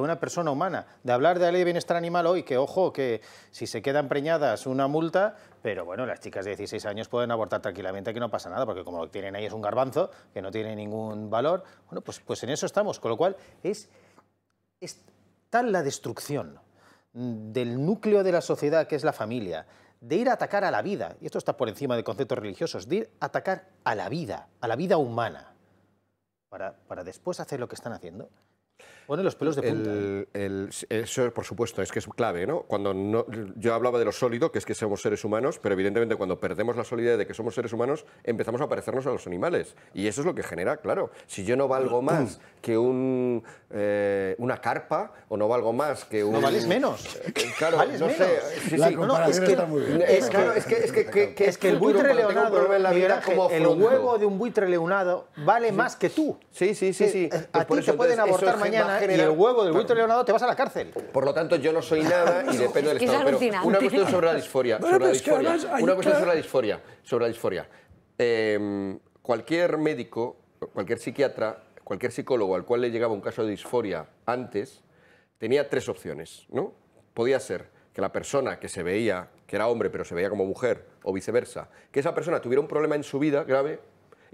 que una persona humana. De hablar de la ley de bienestar animal hoy, que ojo, que si se quedan preñadas una multa, pero bueno, las chicas de 16 años pueden abortar tranquilamente, que no pasa nada, porque como lo tienen ahí es un garbanzo, que no tiene ningún valor, bueno, pues, pues en eso estamos, con lo cual es, es tal la destrucción del núcleo de la sociedad que es la familia, de ir a atacar a la vida, y esto está por encima de conceptos religiosos, de ir a atacar a la vida, a la vida humana, para, para después hacer lo que están haciendo. Bueno, los pelos de punta. ¿eh? eso, por supuesto, es que es clave, ¿no? Cuando yo hablaba de lo sólido, que es que somos seres humanos, pero evidentemente cuando perdemos la solidez de que somos seres humanos, empezamos a parecernos a los animales. Y eso es lo que genera, claro. Si yo no valgo más que un, eh, una carpa, o no valgo más que un... No vales menos. Eh, claro, no sé. Sí, sí, es que, Es, que, el buitre leonado, como el huevo de un buitre leonado vale más que tú. Sí, sí, sí. sí. Pues a te pueden abortar mañana el huevo del bulto Leonardo te vas a la cárcel. Por lo tanto, yo no soy nada *laughs* y dependo del Estado. pero una cuestión sobre la disforia. una cuestión sobre la disforia. Em, cualquier médico, cualquier psiquiatra, cualquier psicólogo al cual le llegaba un caso de disforia antes, tenía tres opciones, ¿no? Podía ser que la persona que se veía, que era hombre pero se veía como mujer, o viceversa, que esa persona tuviera un problema en su vida grave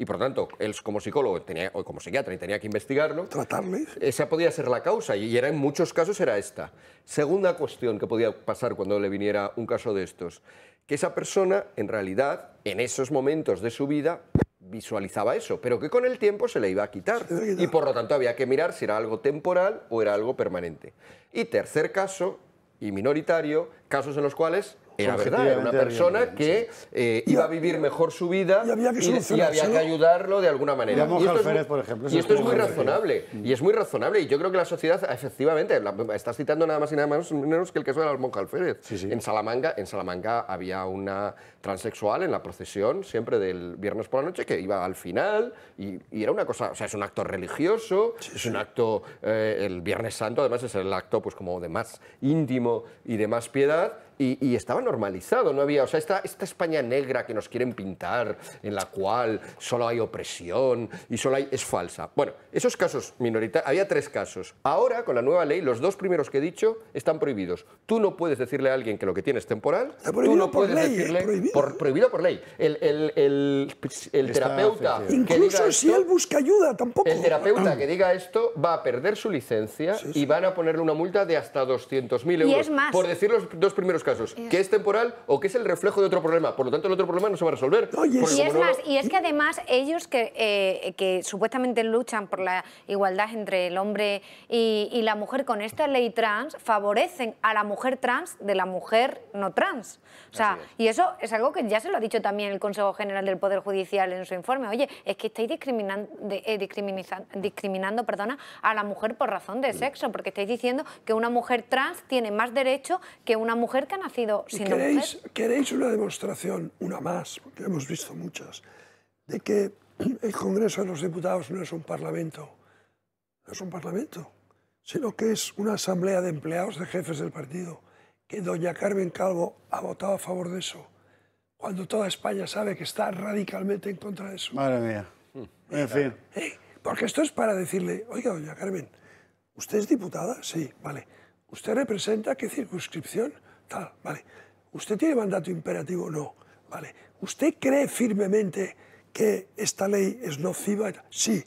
y por lo tanto él como psicólogo tenía, o como psiquiatra y tenía que investigarlo. Tratarles. Eh, esa podía ser la causa y era, en muchos casos era esta. Segunda cuestión que podía pasar cuando le viniera un caso de estos, que esa persona en realidad en esos momentos de su vida visualizaba eso, pero que con el tiempo se le iba a quitar. Y por lo tanto había que mirar si era algo temporal o era algo permanente. Y tercer caso, y minoritario, casos en los cuales era una persona que eh, iba a vivir mejor su vida y había que, ayudarlo de alguna manera. Y esto, por ejemplo, esto es muy razonable. Y es muy razonable. Y yo creo que la sociedad, efectivamente, está estás citando nada más y nada menos que el caso de la monja Alférez. En, Salamanca, en Salamanca había una transexual en la procesión, siempre del viernes por la noche, que iba al final y, era una cosa, o sea, es un acto religioso, es un acto, eh, el Viernes Santo además es el acto pues como de más íntimo y de más piedad, y, estaba normalizado, no había, o sea, esta, esta España negra que nos quieren pintar, en la cual solo hay opresión y solo hay, es falsa. Bueno, esos casos minoritarios, había tres casos. Ahora, con la nueva ley, los dos primeros que he dicho están prohibidos. Tú no puedes decirle a alguien que lo que tienes es temporal, tú no puedes ley, decirle... Prohibido. Por, prohibido por ley. El, el, el, terapeuta... Incluso si él busca ayuda, tampoco... El terapeuta que diga esto va a perder su licencia y van a ponerle una multa de hasta 200.000 euros. Y es más. Por decir los dos primeros casos que es temporal o que es el reflejo de otro problema. Por lo tanto, el otro problema no se va a resolver. Y es que además ellos que, eh, que supuestamente luchan por la igualdad entre el hombre y, la mujer con esta ley trans, favorecen a la mujer trans de la mujer no trans. O sea, y eso es algo que ya se lo ha dicho también el Consejo General del Poder Judicial en su informe. Oye, es que estáis discriminando, eh, discriminando, perdona, a la mujer por razón de mm. sexo, porque estáis diciendo que una mujer trans tiene más derecho que una mujer que nacido queréis, ¿Queréis una demostración, una más, porque hemos visto muchas, de que *clears throat* el Congreso de los Diputados no es un parlamento? No es un parlamento, sino que es una asamblea de empleados de jefes del partido, que doña Carmen Calvo ha votado a favor de eso, cuando toda España sabe que está radicalmente en contra de eso. Madre mía. Hmm. En eh, fin. Eh, porque esto es para decirle, oiga, doña Carmen, ¿usted es diputada? Sí, vale. ¿Usted representa qué circunscripción? ¿Usted tiene mandato imperativo? No, ¿vale? ¿Usted cree firmemente que esta ley es nociva? Sí.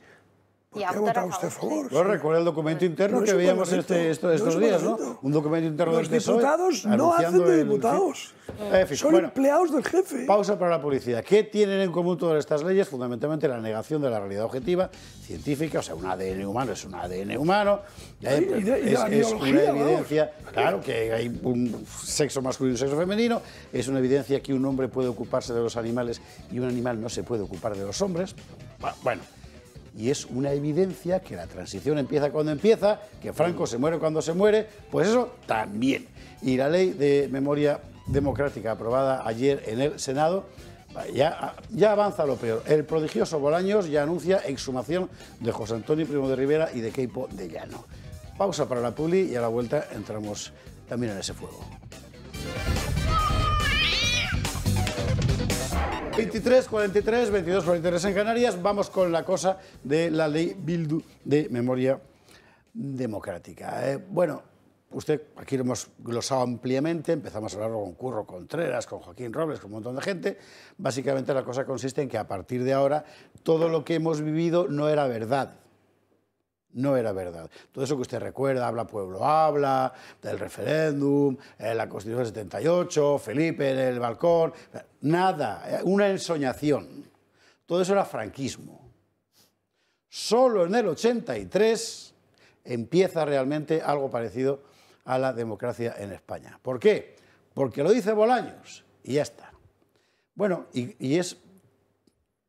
¿Por qué ha usted a favor? el documento interno que veíamos este, estos días, ¿no? Un documento interno de del este PSOE diputados no hacen de diputados. Eh, Son empleados del jefe. Pausa para la publicidad. ¿Qué tienen en común todas estas leyes? Fundamentalmente la negación de la realidad objetiva, científica, o sea, un ADN humano es un ADN humano. Y eh, es, es una evidencia, claro, que hay un sexo masculino y un sexo femenino. Es una evidencia que un hombre puede ocuparse de los animales y un animal no se puede ocupar de los hombres. Bueno y es una evidencia que la transición empieza cuando empieza, que Franco se muere cuando se muere, pues eso también. Y la ley de memoria democrática aprobada ayer en el Senado ya, avanza lo peor. El prodigioso Bolaños ya anuncia exhumación de José Antonio Primo de Rivera y de Keipo de Llano. Pausa para la puli y a la vuelta entramos también en ese fuego. 23, 43, 22, 43 en Canarias. Vamos con la cosa de la ley Bildu de memoria democrática. Eh, bueno, usted, aquí lo hemos glosado ampliamente, empezamos a hablarlo con Curro Contreras, con Joaquín Robles, con un montón de gente. Básicamente la cosa consiste en que a partir de ahora todo lo que hemos vivido no era verdad no era verdad. Todo eso que usted recuerda, habla pueblo, habla, del referéndum, eh, la Constitución del 78, Felipe en el balcón, nada, eh, una ensoñación. Todo eso era franquismo. Solo en el 83 empieza realmente algo parecido a la democracia en España. ¿Por qué? Porque lo dice Bolaños y ya está. Bueno, y, y es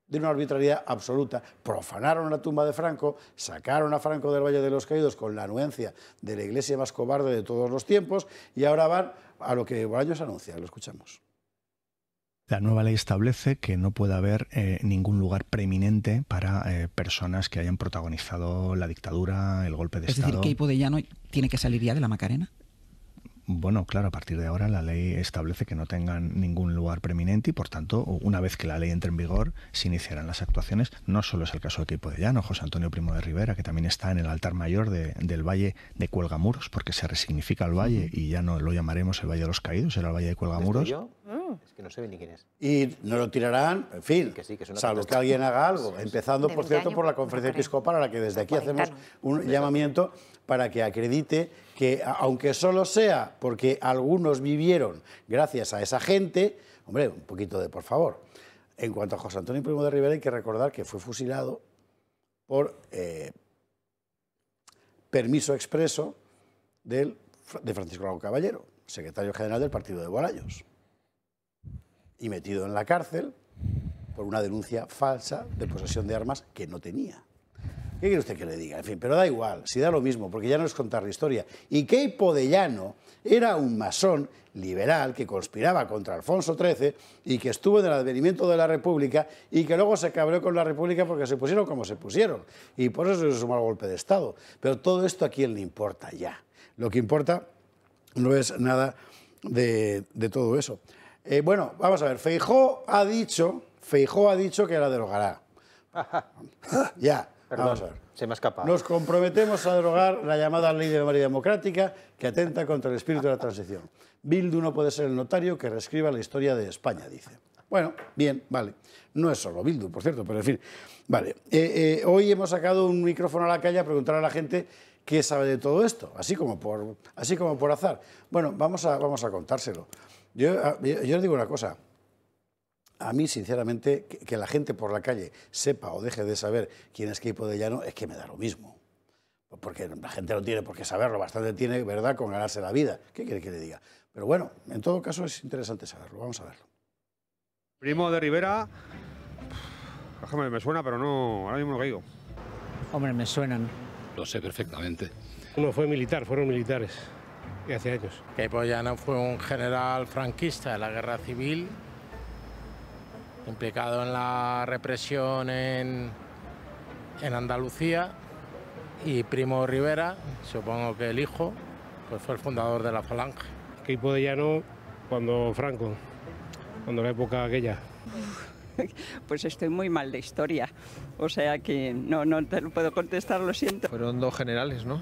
de una arbitrariedad absoluta. Profanaron la tumba de Franco, sacaron a Franco del Valle de los Caídos con la anuencia de la iglesia más cobarde de todos los tiempos y ahora van a lo que Bolaños anuncia. Lo escuchamos. La nueva ley establece que no puede haber eh, ningún lugar preeminente para eh, personas que hayan protagonizado la dictadura, el golpe de Estado. Es decir, que Llano tiene que salir ya de la Macarena. Bueno, claro, a partir de ahora la ley establece que no tengan ningún lugar preeminente y, por tanto, una vez que la ley entre en vigor, se iniciarán las actuaciones. No solo es el caso de Equipo de Llano, José Antonio Primo de Rivera, que también está en el altar mayor del Valle de Cuelgamuros, porque se resignifica el valle y ya no lo llamaremos el Valle de los Caídos, era el Valle de Cuelgamuros. Es que no se ve ni quién es. Y no lo tirarán, en fin, salvo que alguien haga algo. Empezando, por cierto, por la conferencia episcopal, a la que desde aquí hacemos un llamamiento para que acredite que, aunque solo sea porque algunos vivieron gracias a esa gente, hombre, un poquito de por favor. En cuanto a José Antonio Primo de Rivera, hay que recordar que fue fusilado por eh, permiso expreso del, de Francisco Lago Caballero, secretario general del partido de guarayos y metido en la cárcel por una denuncia falsa de posesión de armas que no tenía. ¿Qué quiere usted que le diga? En fin, pero da igual, si da lo mismo, porque ya no es contar la historia. Y que Podellano era un masón liberal que conspiraba contra Alfonso XIII y que estuvo en el advenimiento de la República y que luego se cabreó con la República porque se pusieron como se pusieron. Y por eso se sumó al golpe de Estado. Pero todo esto a quién le importa ya. Lo que importa no es nada de todo eso. Eh, bueno, vamos a ver, Feijó ha dicho, ha dicho que la derogará. *laughs* ya, Se me ha escapado. Nos comprometemos a derogar la llamada ley de María democrática que atenta contra el espíritu de la transición. Bildu no puede ser el notario que reescriba la historia de España, dice. Bueno, bien, vale. No es solo Bildu, por cierto, pero en fin. Vale. Eh, eh, hoy hemos sacado un micrófono a la calle a preguntar a la gente qué sabe de todo esto, así como por, así como por azar. Bueno, vamos a, vamos a contárselo. Ah, yo, yo, les digo una cosa. A mí, sinceramente, que, la gente por la calle sepa o deje de saber quién es Keipo de Llano es que me da lo mismo. Porque la gente no tiene por qué saberlo, bastante tiene, ¿verdad?, con ganarse la vida. ¿Qué quiere que le diga? Pero bueno, en todo caso es interesante saberlo. Vamos a verlo. Primo de Rivera. hombre me suena, pero no, ahora mismo lo caigo. Hombre, me suenan. Lo sé perfectamente. No fue militar, fueron militares y hace ellos. Que Llano fue un general franquista de la guerra civil, implicado en la represión en, en Andalucía, y Primo Rivera, supongo que el hijo, pues fue el fundador de la Falange. Que Llano... cuando Franco, cuando la época aquella. *laughs* Pues estoy muy mal de historia, o sea que no, no te lo puedo contestar, lo siento. Fueron dos generales, ¿no?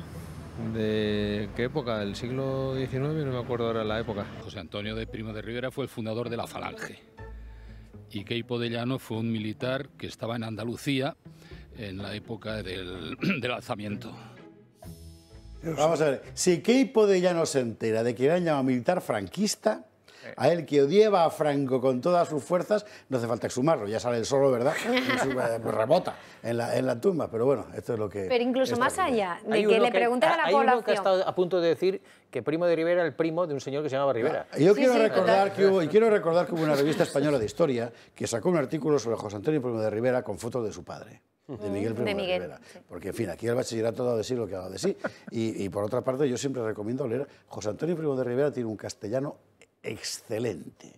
¿De qué época? ¿Del siglo XIX? No me acuerdo ahora la época. José Antonio de Primo de Rivera fue el fundador de la Falange. Y Keipo de Llano fue un militar que estaba en Andalucía en la época del, *clears throat* del alzamiento. Vamos a ver, si Keipo de Llano se entera de que era han llamado militar franquista, eh. a él que odiaba a Franco con todas sus fuerzas, no hace falta exhumarlo, ya sale el solo, ¿verdad? *laughs* Eh, rebota en la, en la tumba, pero bueno, esto es lo que... Pero incluso más allá, de que, le preguntan a la hay Uno que ha estado a punto de decir que Primo de Rivera era el primo de un señor que se llamaba Rivera. Y yo quiero, recordar que hubo, y quiero recordar como una revista española de historia que sacó un artículo sobre José Antonio Primo de Rivera con fotos de su padre de mm. Miguel Primo de, Rivera. Porque, en fin, aquí el bachillerato ha dado de sí lo que ha dado de sí. Y, y, por otra parte, yo siempre recomiendo leer. José Antonio Primo de Rivera tiene un castellano excelente.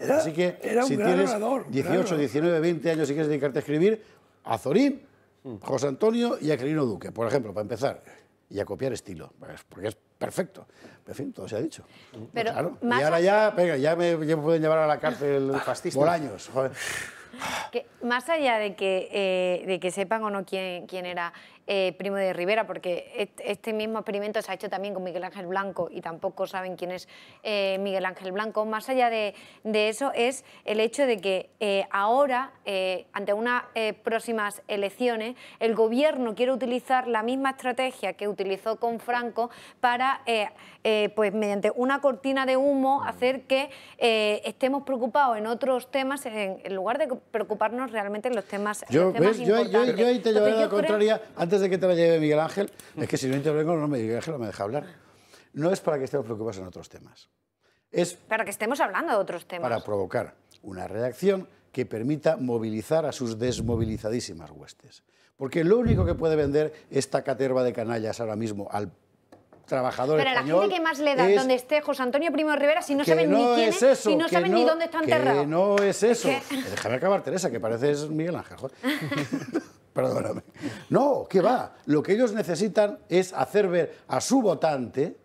Así que si tienes 18, 19, 20 años y quieres dedicarte a escribir, a Zorín, mm. José Antonio y a Duque, por ejemplo, para empezar. Y a copiar estilo, pues, porque es perfecto. En fin, todo se ha dicho. Pero Y ahora ya, venga, ya me, pueden llevar a la cárcel *laughs* fascista. Por años, más allá de que, eh, de que sepan o no quién, quién era eh, primo de Rivera, porque este mismo experimento se ha hecho también con Miguel Ángel Blanco y tampoco saben quién es eh, Miguel Ángel Blanco. Más allá de, eso es el hecho de que eh, ahora, ante unas próximas elecciones, el gobierno quiere utilizar la misma estrategia que utilizó con Franco para, pues mediante una cortina de humo, hacer que estemos preocupados en otros temas en, lugar de preocuparnos realmente en los temas, yo, importantes. Yo, ahí te llevaré la contraria de que te la lleve Miguel Ángel, es que si no intervengo, no me, Ángel no me deja hablar. No es para que estemos preocupados en otros temas. Es para que estemos hablando de otros temas. Para provocar una reacción que permita movilizar a sus desmovilizadísimas huestes. Porque lo único que puede vender esta caterva de canallas ahora mismo al trabajador español... Pero la gente que más le da donde esté José Antonio Primo Rivera si no saben ni quién es, no saben ni dónde está enterrado. no es eso. Eh, déjame acabar, Teresa, que pareces Miguel Ángel. *laughs* perdóname. No, ¿qué va? Lo que ellos necesitan es hacer ver a su votante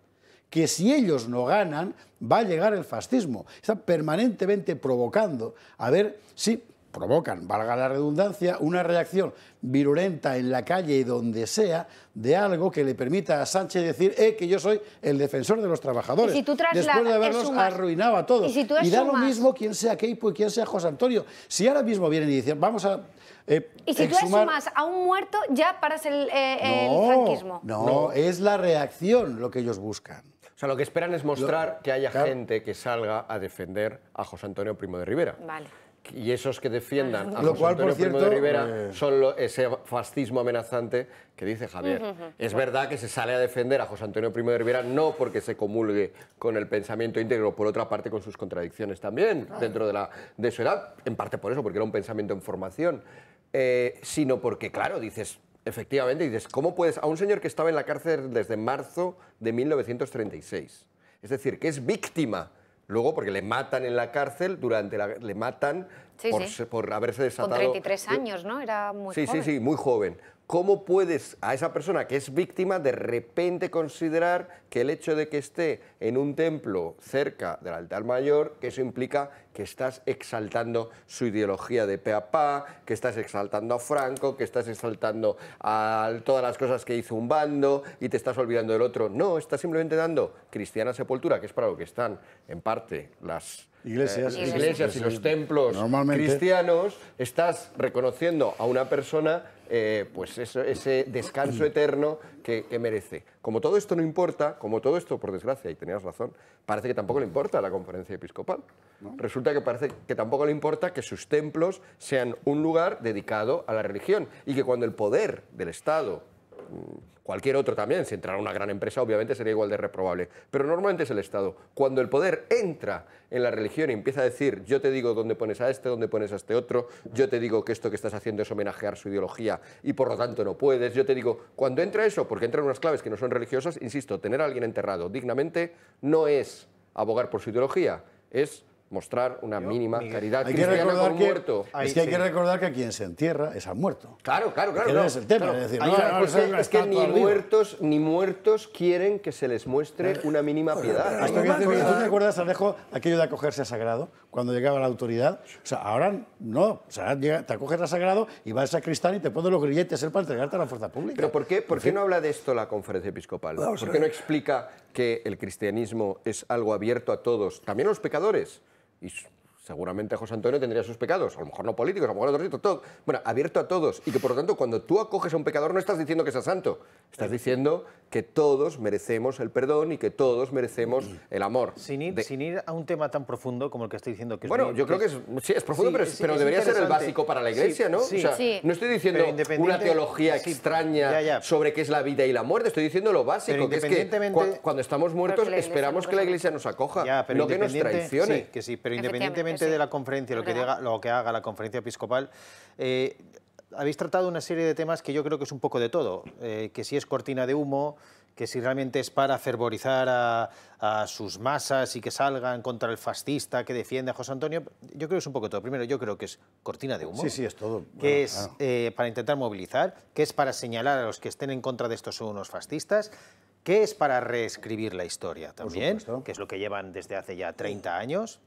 que si ellos no ganan, va a llegar el fascismo. Están permanentemente provocando a ver si provocan, valga la redundancia, una reacción virulenta en la calle y donde sea de algo que le permita a Sánchez decir eh, que yo soy el defensor de los trabajadores. Después de eh, haberlos arruinado a todos. Y, da lo mismo quien sea Keipo y quien sea José Antonio. Si ahora mismo vienen y dicen vamos a eh, y si eh, tú sumas a un muerto, ya paras el, eh, franquismo. No, no, es la reacción lo que ellos buscan. O sea, lo que esperan es mostrar que haya gente que salga a defender a José Antonio Primo de Rivera. Vale y esos que defiendan a José Antonio por cierto, Primo de Rivera son ese fascismo amenazante que dice Javier. Es verdad que se sale a defender a José Antonio Primo de Rivera no porque se comulgue con el pensamiento íntegro, por otra parte con sus contradicciones también dentro de, la, de su edad, en parte por eso, porque era un pensamiento en formación eh, sino porque, claro, dices, efectivamente, dices, ¿cómo puedes? A un señor que estaba en la cárcel desde marzo de 1936, es decir, que es víctima. Luego, porque le matan en la cárcel, durante le matan por, haberse desatado. Con 33 años, ¿no? Era muy sí, Sí, sí, muy joven. ¿Cómo puedes a esa persona que es víctima de repente considerar que el hecho de que esté en un templo cerca del altar mayor, que eso implica que estás exaltando su ideología de peapá, que estás exaltando a Franco, que estás exaltando a todas las cosas que hizo un bando y te estás olvidando del otro? No, estás simplemente dando cristiana sepultura, que es para lo que están en parte las eh, iglesias, iglesias y los templos cristianos, estás reconociendo a una persona eh, pues ese *clears throat* descanso eterno que, merece. Como todo esto no importa, como todo esto, por desgracia, y tenías razón, parece que tampoco le importa la conferencia episcopal. Resulta que parece que tampoco le importa que sus templos sean un lugar dedicado a la religión y que cuando el poder del Estado Mm, cualquier otro también, si entrara una gran empresa, obviamente sería igual de reprobable. Pero normalmente es el Estado. Cuando el poder entra en la religión y empieza a decir, yo te digo dónde pones a este, dónde pones a este otro, yo te digo que esto que estás haciendo es homenajear su ideología y por lo tanto no puedes, yo te digo, cuando entra eso, porque entran unas claves que no son religiosas, insisto, tener a alguien enterrado dignamente no es abogar por su ideología, es mostrar una mínima caridad hay que recordar que, muerto. es que hay que recordar que a quien se entierra es a muerto. Claro, claro, claro. es que, ni muertos ni muertos quieren que se les muestre una mínima piedad. ¿Tú te acuerdas, Alejo, aquello de acogerse a sagrado cuando llegaba la autoridad? O sea, ahora no. te acoges a sagrado y vas a cristal y te pones los grilletes el para entregarte a la fuerza pública. Pero ¿por qué, por qué no habla de esto la conferencia episcopal? ¿Por qué no explica que el cristianismo es algo abierto a todos, también a los pecadores? Isso. seguramente José Antonio tendría sus pecados, a lo mejor no políticos, a lo mejor otros, todo, bueno, abierto a todos, y que por lo tanto cuando tú acoges a un pecador no estás diciendo que sea santo, estás diciendo que todos merecemos el perdón y que todos merecemos el amor. *clears throat* Sin ir, a un tema tan profundo como el que estoy diciendo que es Bueno, yo creo que es, sí, es profundo, pero, debería ser el básico para la iglesia, ¿no? no estoy diciendo una teología extraña sobre qué es la vida y la muerte, estoy diciendo lo básico, que es que cuando, estamos muertos esperamos que la iglesia nos acoja, no que nos traicione. que sí, pero independientemente de la conferencia, lo que, haga, lo que, haga, la conferencia episcopal, eh, habéis tratado una serie de temas que yo creo que es un poco de todo, eh, que si es cortina de humo, que si realmente es para fervorizar a, sus masas y que salgan contra el fascista que defiende a José Antonio, yo creo que es un poco de todo. Primero, yo creo que es cortina de humo. Sí, sí, es todo. Que es eh, para intentar movilizar, que es para señalar a los que estén en contra de estos unos fascistas, que es para reescribir la historia también, que es lo que llevan desde hace ya 30 años.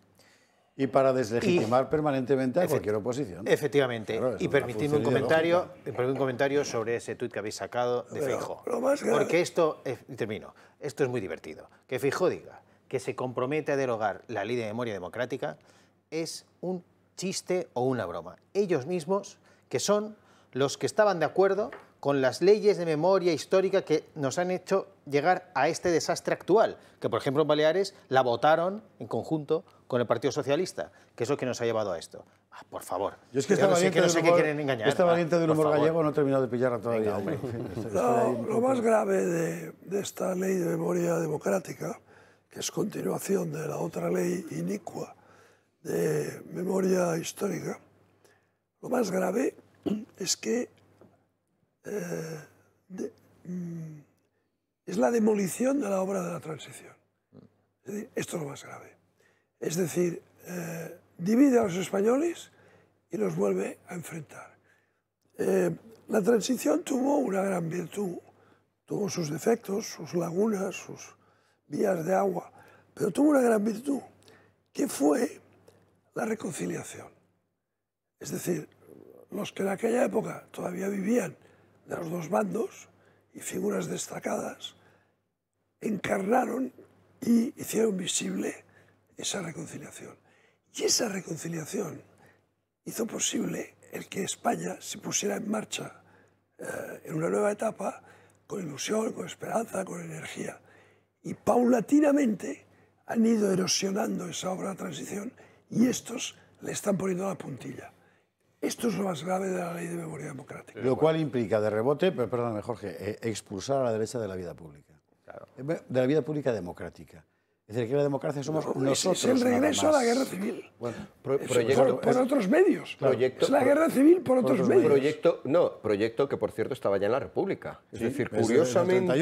Y para deslegitimar permanentemente a cualquier oposición. Efectivamente. y permitidme un, comentario, un comentario sobre ese tuit que habéis sacado de Pero, Porque esto, termino, esto es muy divertido. Que Feijó diga que se compromete a derogar la ley de memoria democrática es un chiste o una broma. Ellos mismos, que son los que estaban de acuerdo con las leyes de memoria histórica que nos han hecho llegar a este desastre actual, que por ejemplo en Baleares la votaron en conjunto con el Partido Socialista, que es lo que nos ha llevado a esto. Ah, por favor. Yo es que esta valiente no sé, que humor gallego no he terminado de pillar todavía. lo más grave de, esta ley de memoria democrática, que es continuación de la otra ley inicua de memoria histórica, lo más grave es que eh, mm, es la demolición de la obra de la transición. esto es lo más grave. Es decir, eh, divide a los españoles y los vuelve a enfrentar. Eh, la transición tuvo una gran virtud, tuvo sus defectos, sus lagunas, sus vías de agua, pero tuvo una gran virtud, que fue la reconciliación. Es decir, los que en aquella época todavía vivían de los dos bandos y figuras destacadas, encarnaron y hicieron visible esa reconciliación. Y esa reconciliación hizo posible el que España se pusiera en marcha eh, en una nueva etapa con ilusión, con esperanza, con energía. Y paulatinamente han ido erosionando esa obra de transición y estos le están poniendo la puntilla. Esto es lo más grave de la ley de memoria democrática. Lo cual implica de rebote, pero Jorge, eh, expulsar a la derecha de la vida pública. Eh, de la vida pública democrática. Es decir, que la democracia somos nosotros. Es el regreso a la guerra civil. Bueno, por, otros medios. es la guerra civil por otros medios. no, proyecto que, por cierto, estaba ya en la República. Es decir, curiosamente,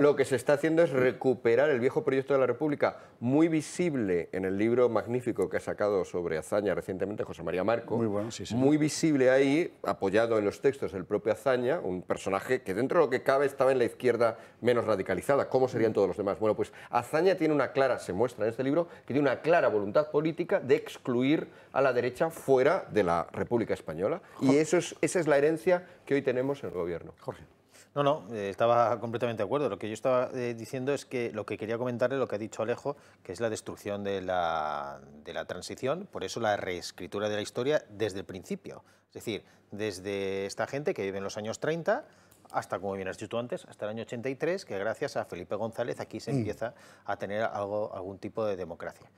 lo que se está haciendo es recuperar el viejo proyecto de la República, muy visible en el libro magnífico que ha sacado sobre Azaña recientemente José María Marco. Muy bueno, sí, Muy visible ahí, apoyado en los textos el propio Azaña, un personaje que dentro de lo que cabe estaba en la izquierda menos radicalizada. ¿Cómo serían mm. todos los demás? Bueno, pues Azaña tiene una clase se muestra en este libro, que tiene una clara voluntad política de excluir a la derecha fuera de la República Española. Y eso es, esa es la herencia que hoy tenemos en el gobierno. Jorge. No, no, eh, estaba completamente de acuerdo. Lo que yo estaba eh, diciendo es que lo que quería comentarle, lo que ha dicho Alejo, que es la destrucción de la, de la transición, por eso la reescritura de la historia desde el principio. Es decir, desde esta gente que vive en los años 30 hasta, como bien has dicho antes, hasta el año 83, que gracias a Felipe González aquí se mm. empieza a tener algo, algún tipo de democracia.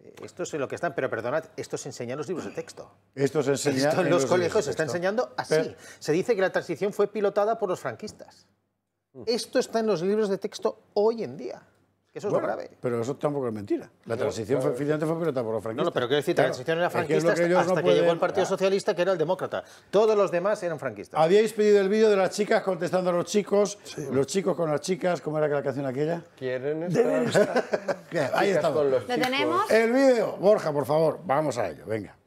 Eh, esto es lo que están, pero perdonad, esto se enseña en los libros de texto. Esto se enseña en, los, colegios, se está enseñando así. se dice que la transición fue pilotada por los franquistas. Mm. Esto está en los libros de texto hoy en día eso es lo grave. Pero eso tampoco es mentira. La transición fue, finalmente fue por los franquistas. No, no, pero quiero decir, la transición era franquista hasta, que llegó el Partido ah. Socialista, que era el demócrata. Todos los demás eran franquistas. Habíais pedido el vídeo de las chicas contestando a los chicos, los chicos con las chicas, ¿cómo era la canción aquella? Quieren estar. *laughs* Ahí está. tenemos? El vídeo. Borja, por favor, vamos a ello, venga.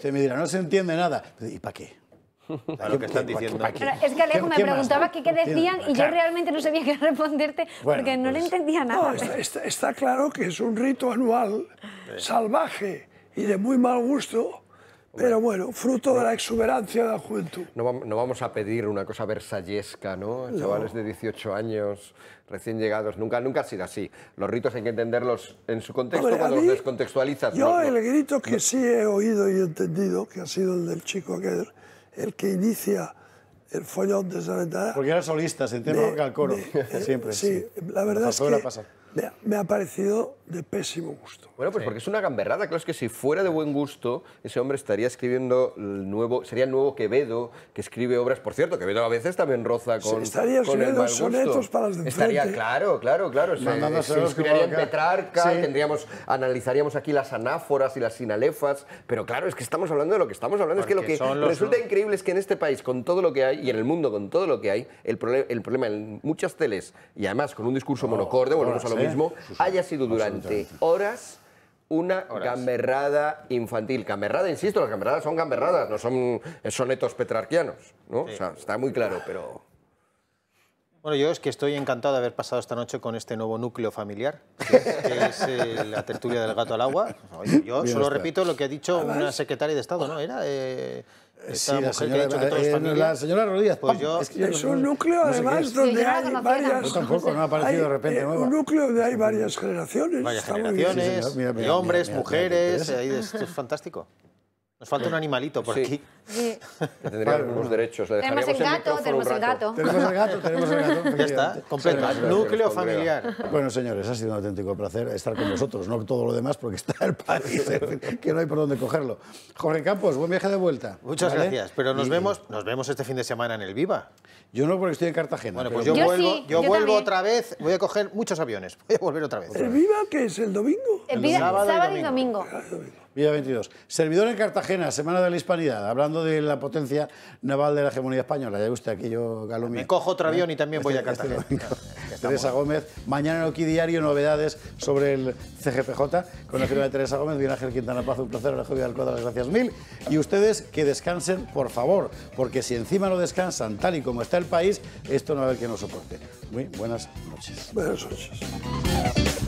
Este me dirá, no se entiende nada. Pues, ¿Y para qué? Es que Alejo me preguntaba qué, decían y yo realmente no sabía qué responderte porque no le pues, entendía nada. está, claro que es un rito anual salvaje y de muy mal gusto pero bueno, fruto de la exuberancia de la juventud. No, vamos a pedir una cosa versallesca, ¿no? Chavales de 18 años, recién llegados, nunca, nunca ha sido así. Los ritos hay que entenderlos en su contexto cuando los descontextualizas. Yo el grito que sí he oído y entendido, que ha sido el del chico aquel, el que inicia el follón de esa ventana. Porque era solista, se entiende al coro, siempre. Sí, la verdad es que me, me ha parecido de pésimo gusto. Bueno, pues porque es una gamberrada. Claro, es que si fuera de buen gusto, ese hombre estaría escribiendo el nuevo, sería el nuevo Quevedo, que escribe obras. Por cierto, Quevedo a veces también roza con. estaría con el gusto. sonetos para Estaría, claro, claro, claro. Se, no, en Petrarca, tendríamos, analizaríamos aquí las anáforas y las sinalefas. Pero claro, es que estamos hablando de lo que estamos hablando. es que lo que resulta increíble es que en este país, con todo lo que hay, y en el mundo con todo lo que hay, el, el problema en muchas teles, y además con un discurso monocorde, volvemos a lo mismo, haya sido durante horas una gamberrada infantil. Gamberrada, insisto, las gamberradas son gamberradas, no son sonetos petrarquianos, ¿no? está muy claro, pero... Bueno, yo es que estoy encantado de haber pasado esta noche con este nuevo núcleo familiar, que es, eh, la tertulia del gato al agua. Yo solo repito lo que ha dicho una secretaria de Estado, ¿no? Era... Eh, sí, la señora, que eh, la señora Rodríguez. Pues yo, es, que es un núcleo, además, donde hay varias... Yo tampoco, no ha aparecido de repente eh, Un núcleo donde hay varias generaciones. Varias generaciones, hombres, mujeres, ahí esto es fantástico. Nos falta un animalito por aquí. Sí. tendría algunos derechos. tenemos el gato, tenemos el gato. Tenemos el gato, tenemos el gato. Ya está, completo. Núcleo familiar. Bueno, señores, ha sido un auténtico placer estar con vosotros. No todo lo demás, porque está el país, que no hay por dónde cogerlo. Jorge Campos, buen viaje de vuelta. Muchas gracias. Pero nos, vemos, nos vemos este fin de semana en el Viva. Yo no, porque estoy en Cartagena. Bueno, pues yo, vuelvo, yo, vuelvo otra vez. Voy a coger muchos aviones. Voy a volver otra vez. ¿El Viva qué es? ¿El domingo? El, Viva, sábado, Y domingo. Ah, Villa 22. Servidor en Cartagena, Semana de la Hispanidad, hablando de la potencia naval de la hegemonía española. Ya usted, aquí yo Galumi. Me cojo otro ¿Eh? avión y también voy a este, este Cartagena. *laughs* Teresa Gómez, mañana en Diario, novedades sobre el CGPJ, con la firma de Teresa Gómez, bien Ángel Quintana Paz, un placer, la del del las gracias mil. Y ustedes que descansen, por favor, porque si encima no descansan tal y como está el país, esto no va a haber que nos soporte. Muy buenas noches. Buenas noches.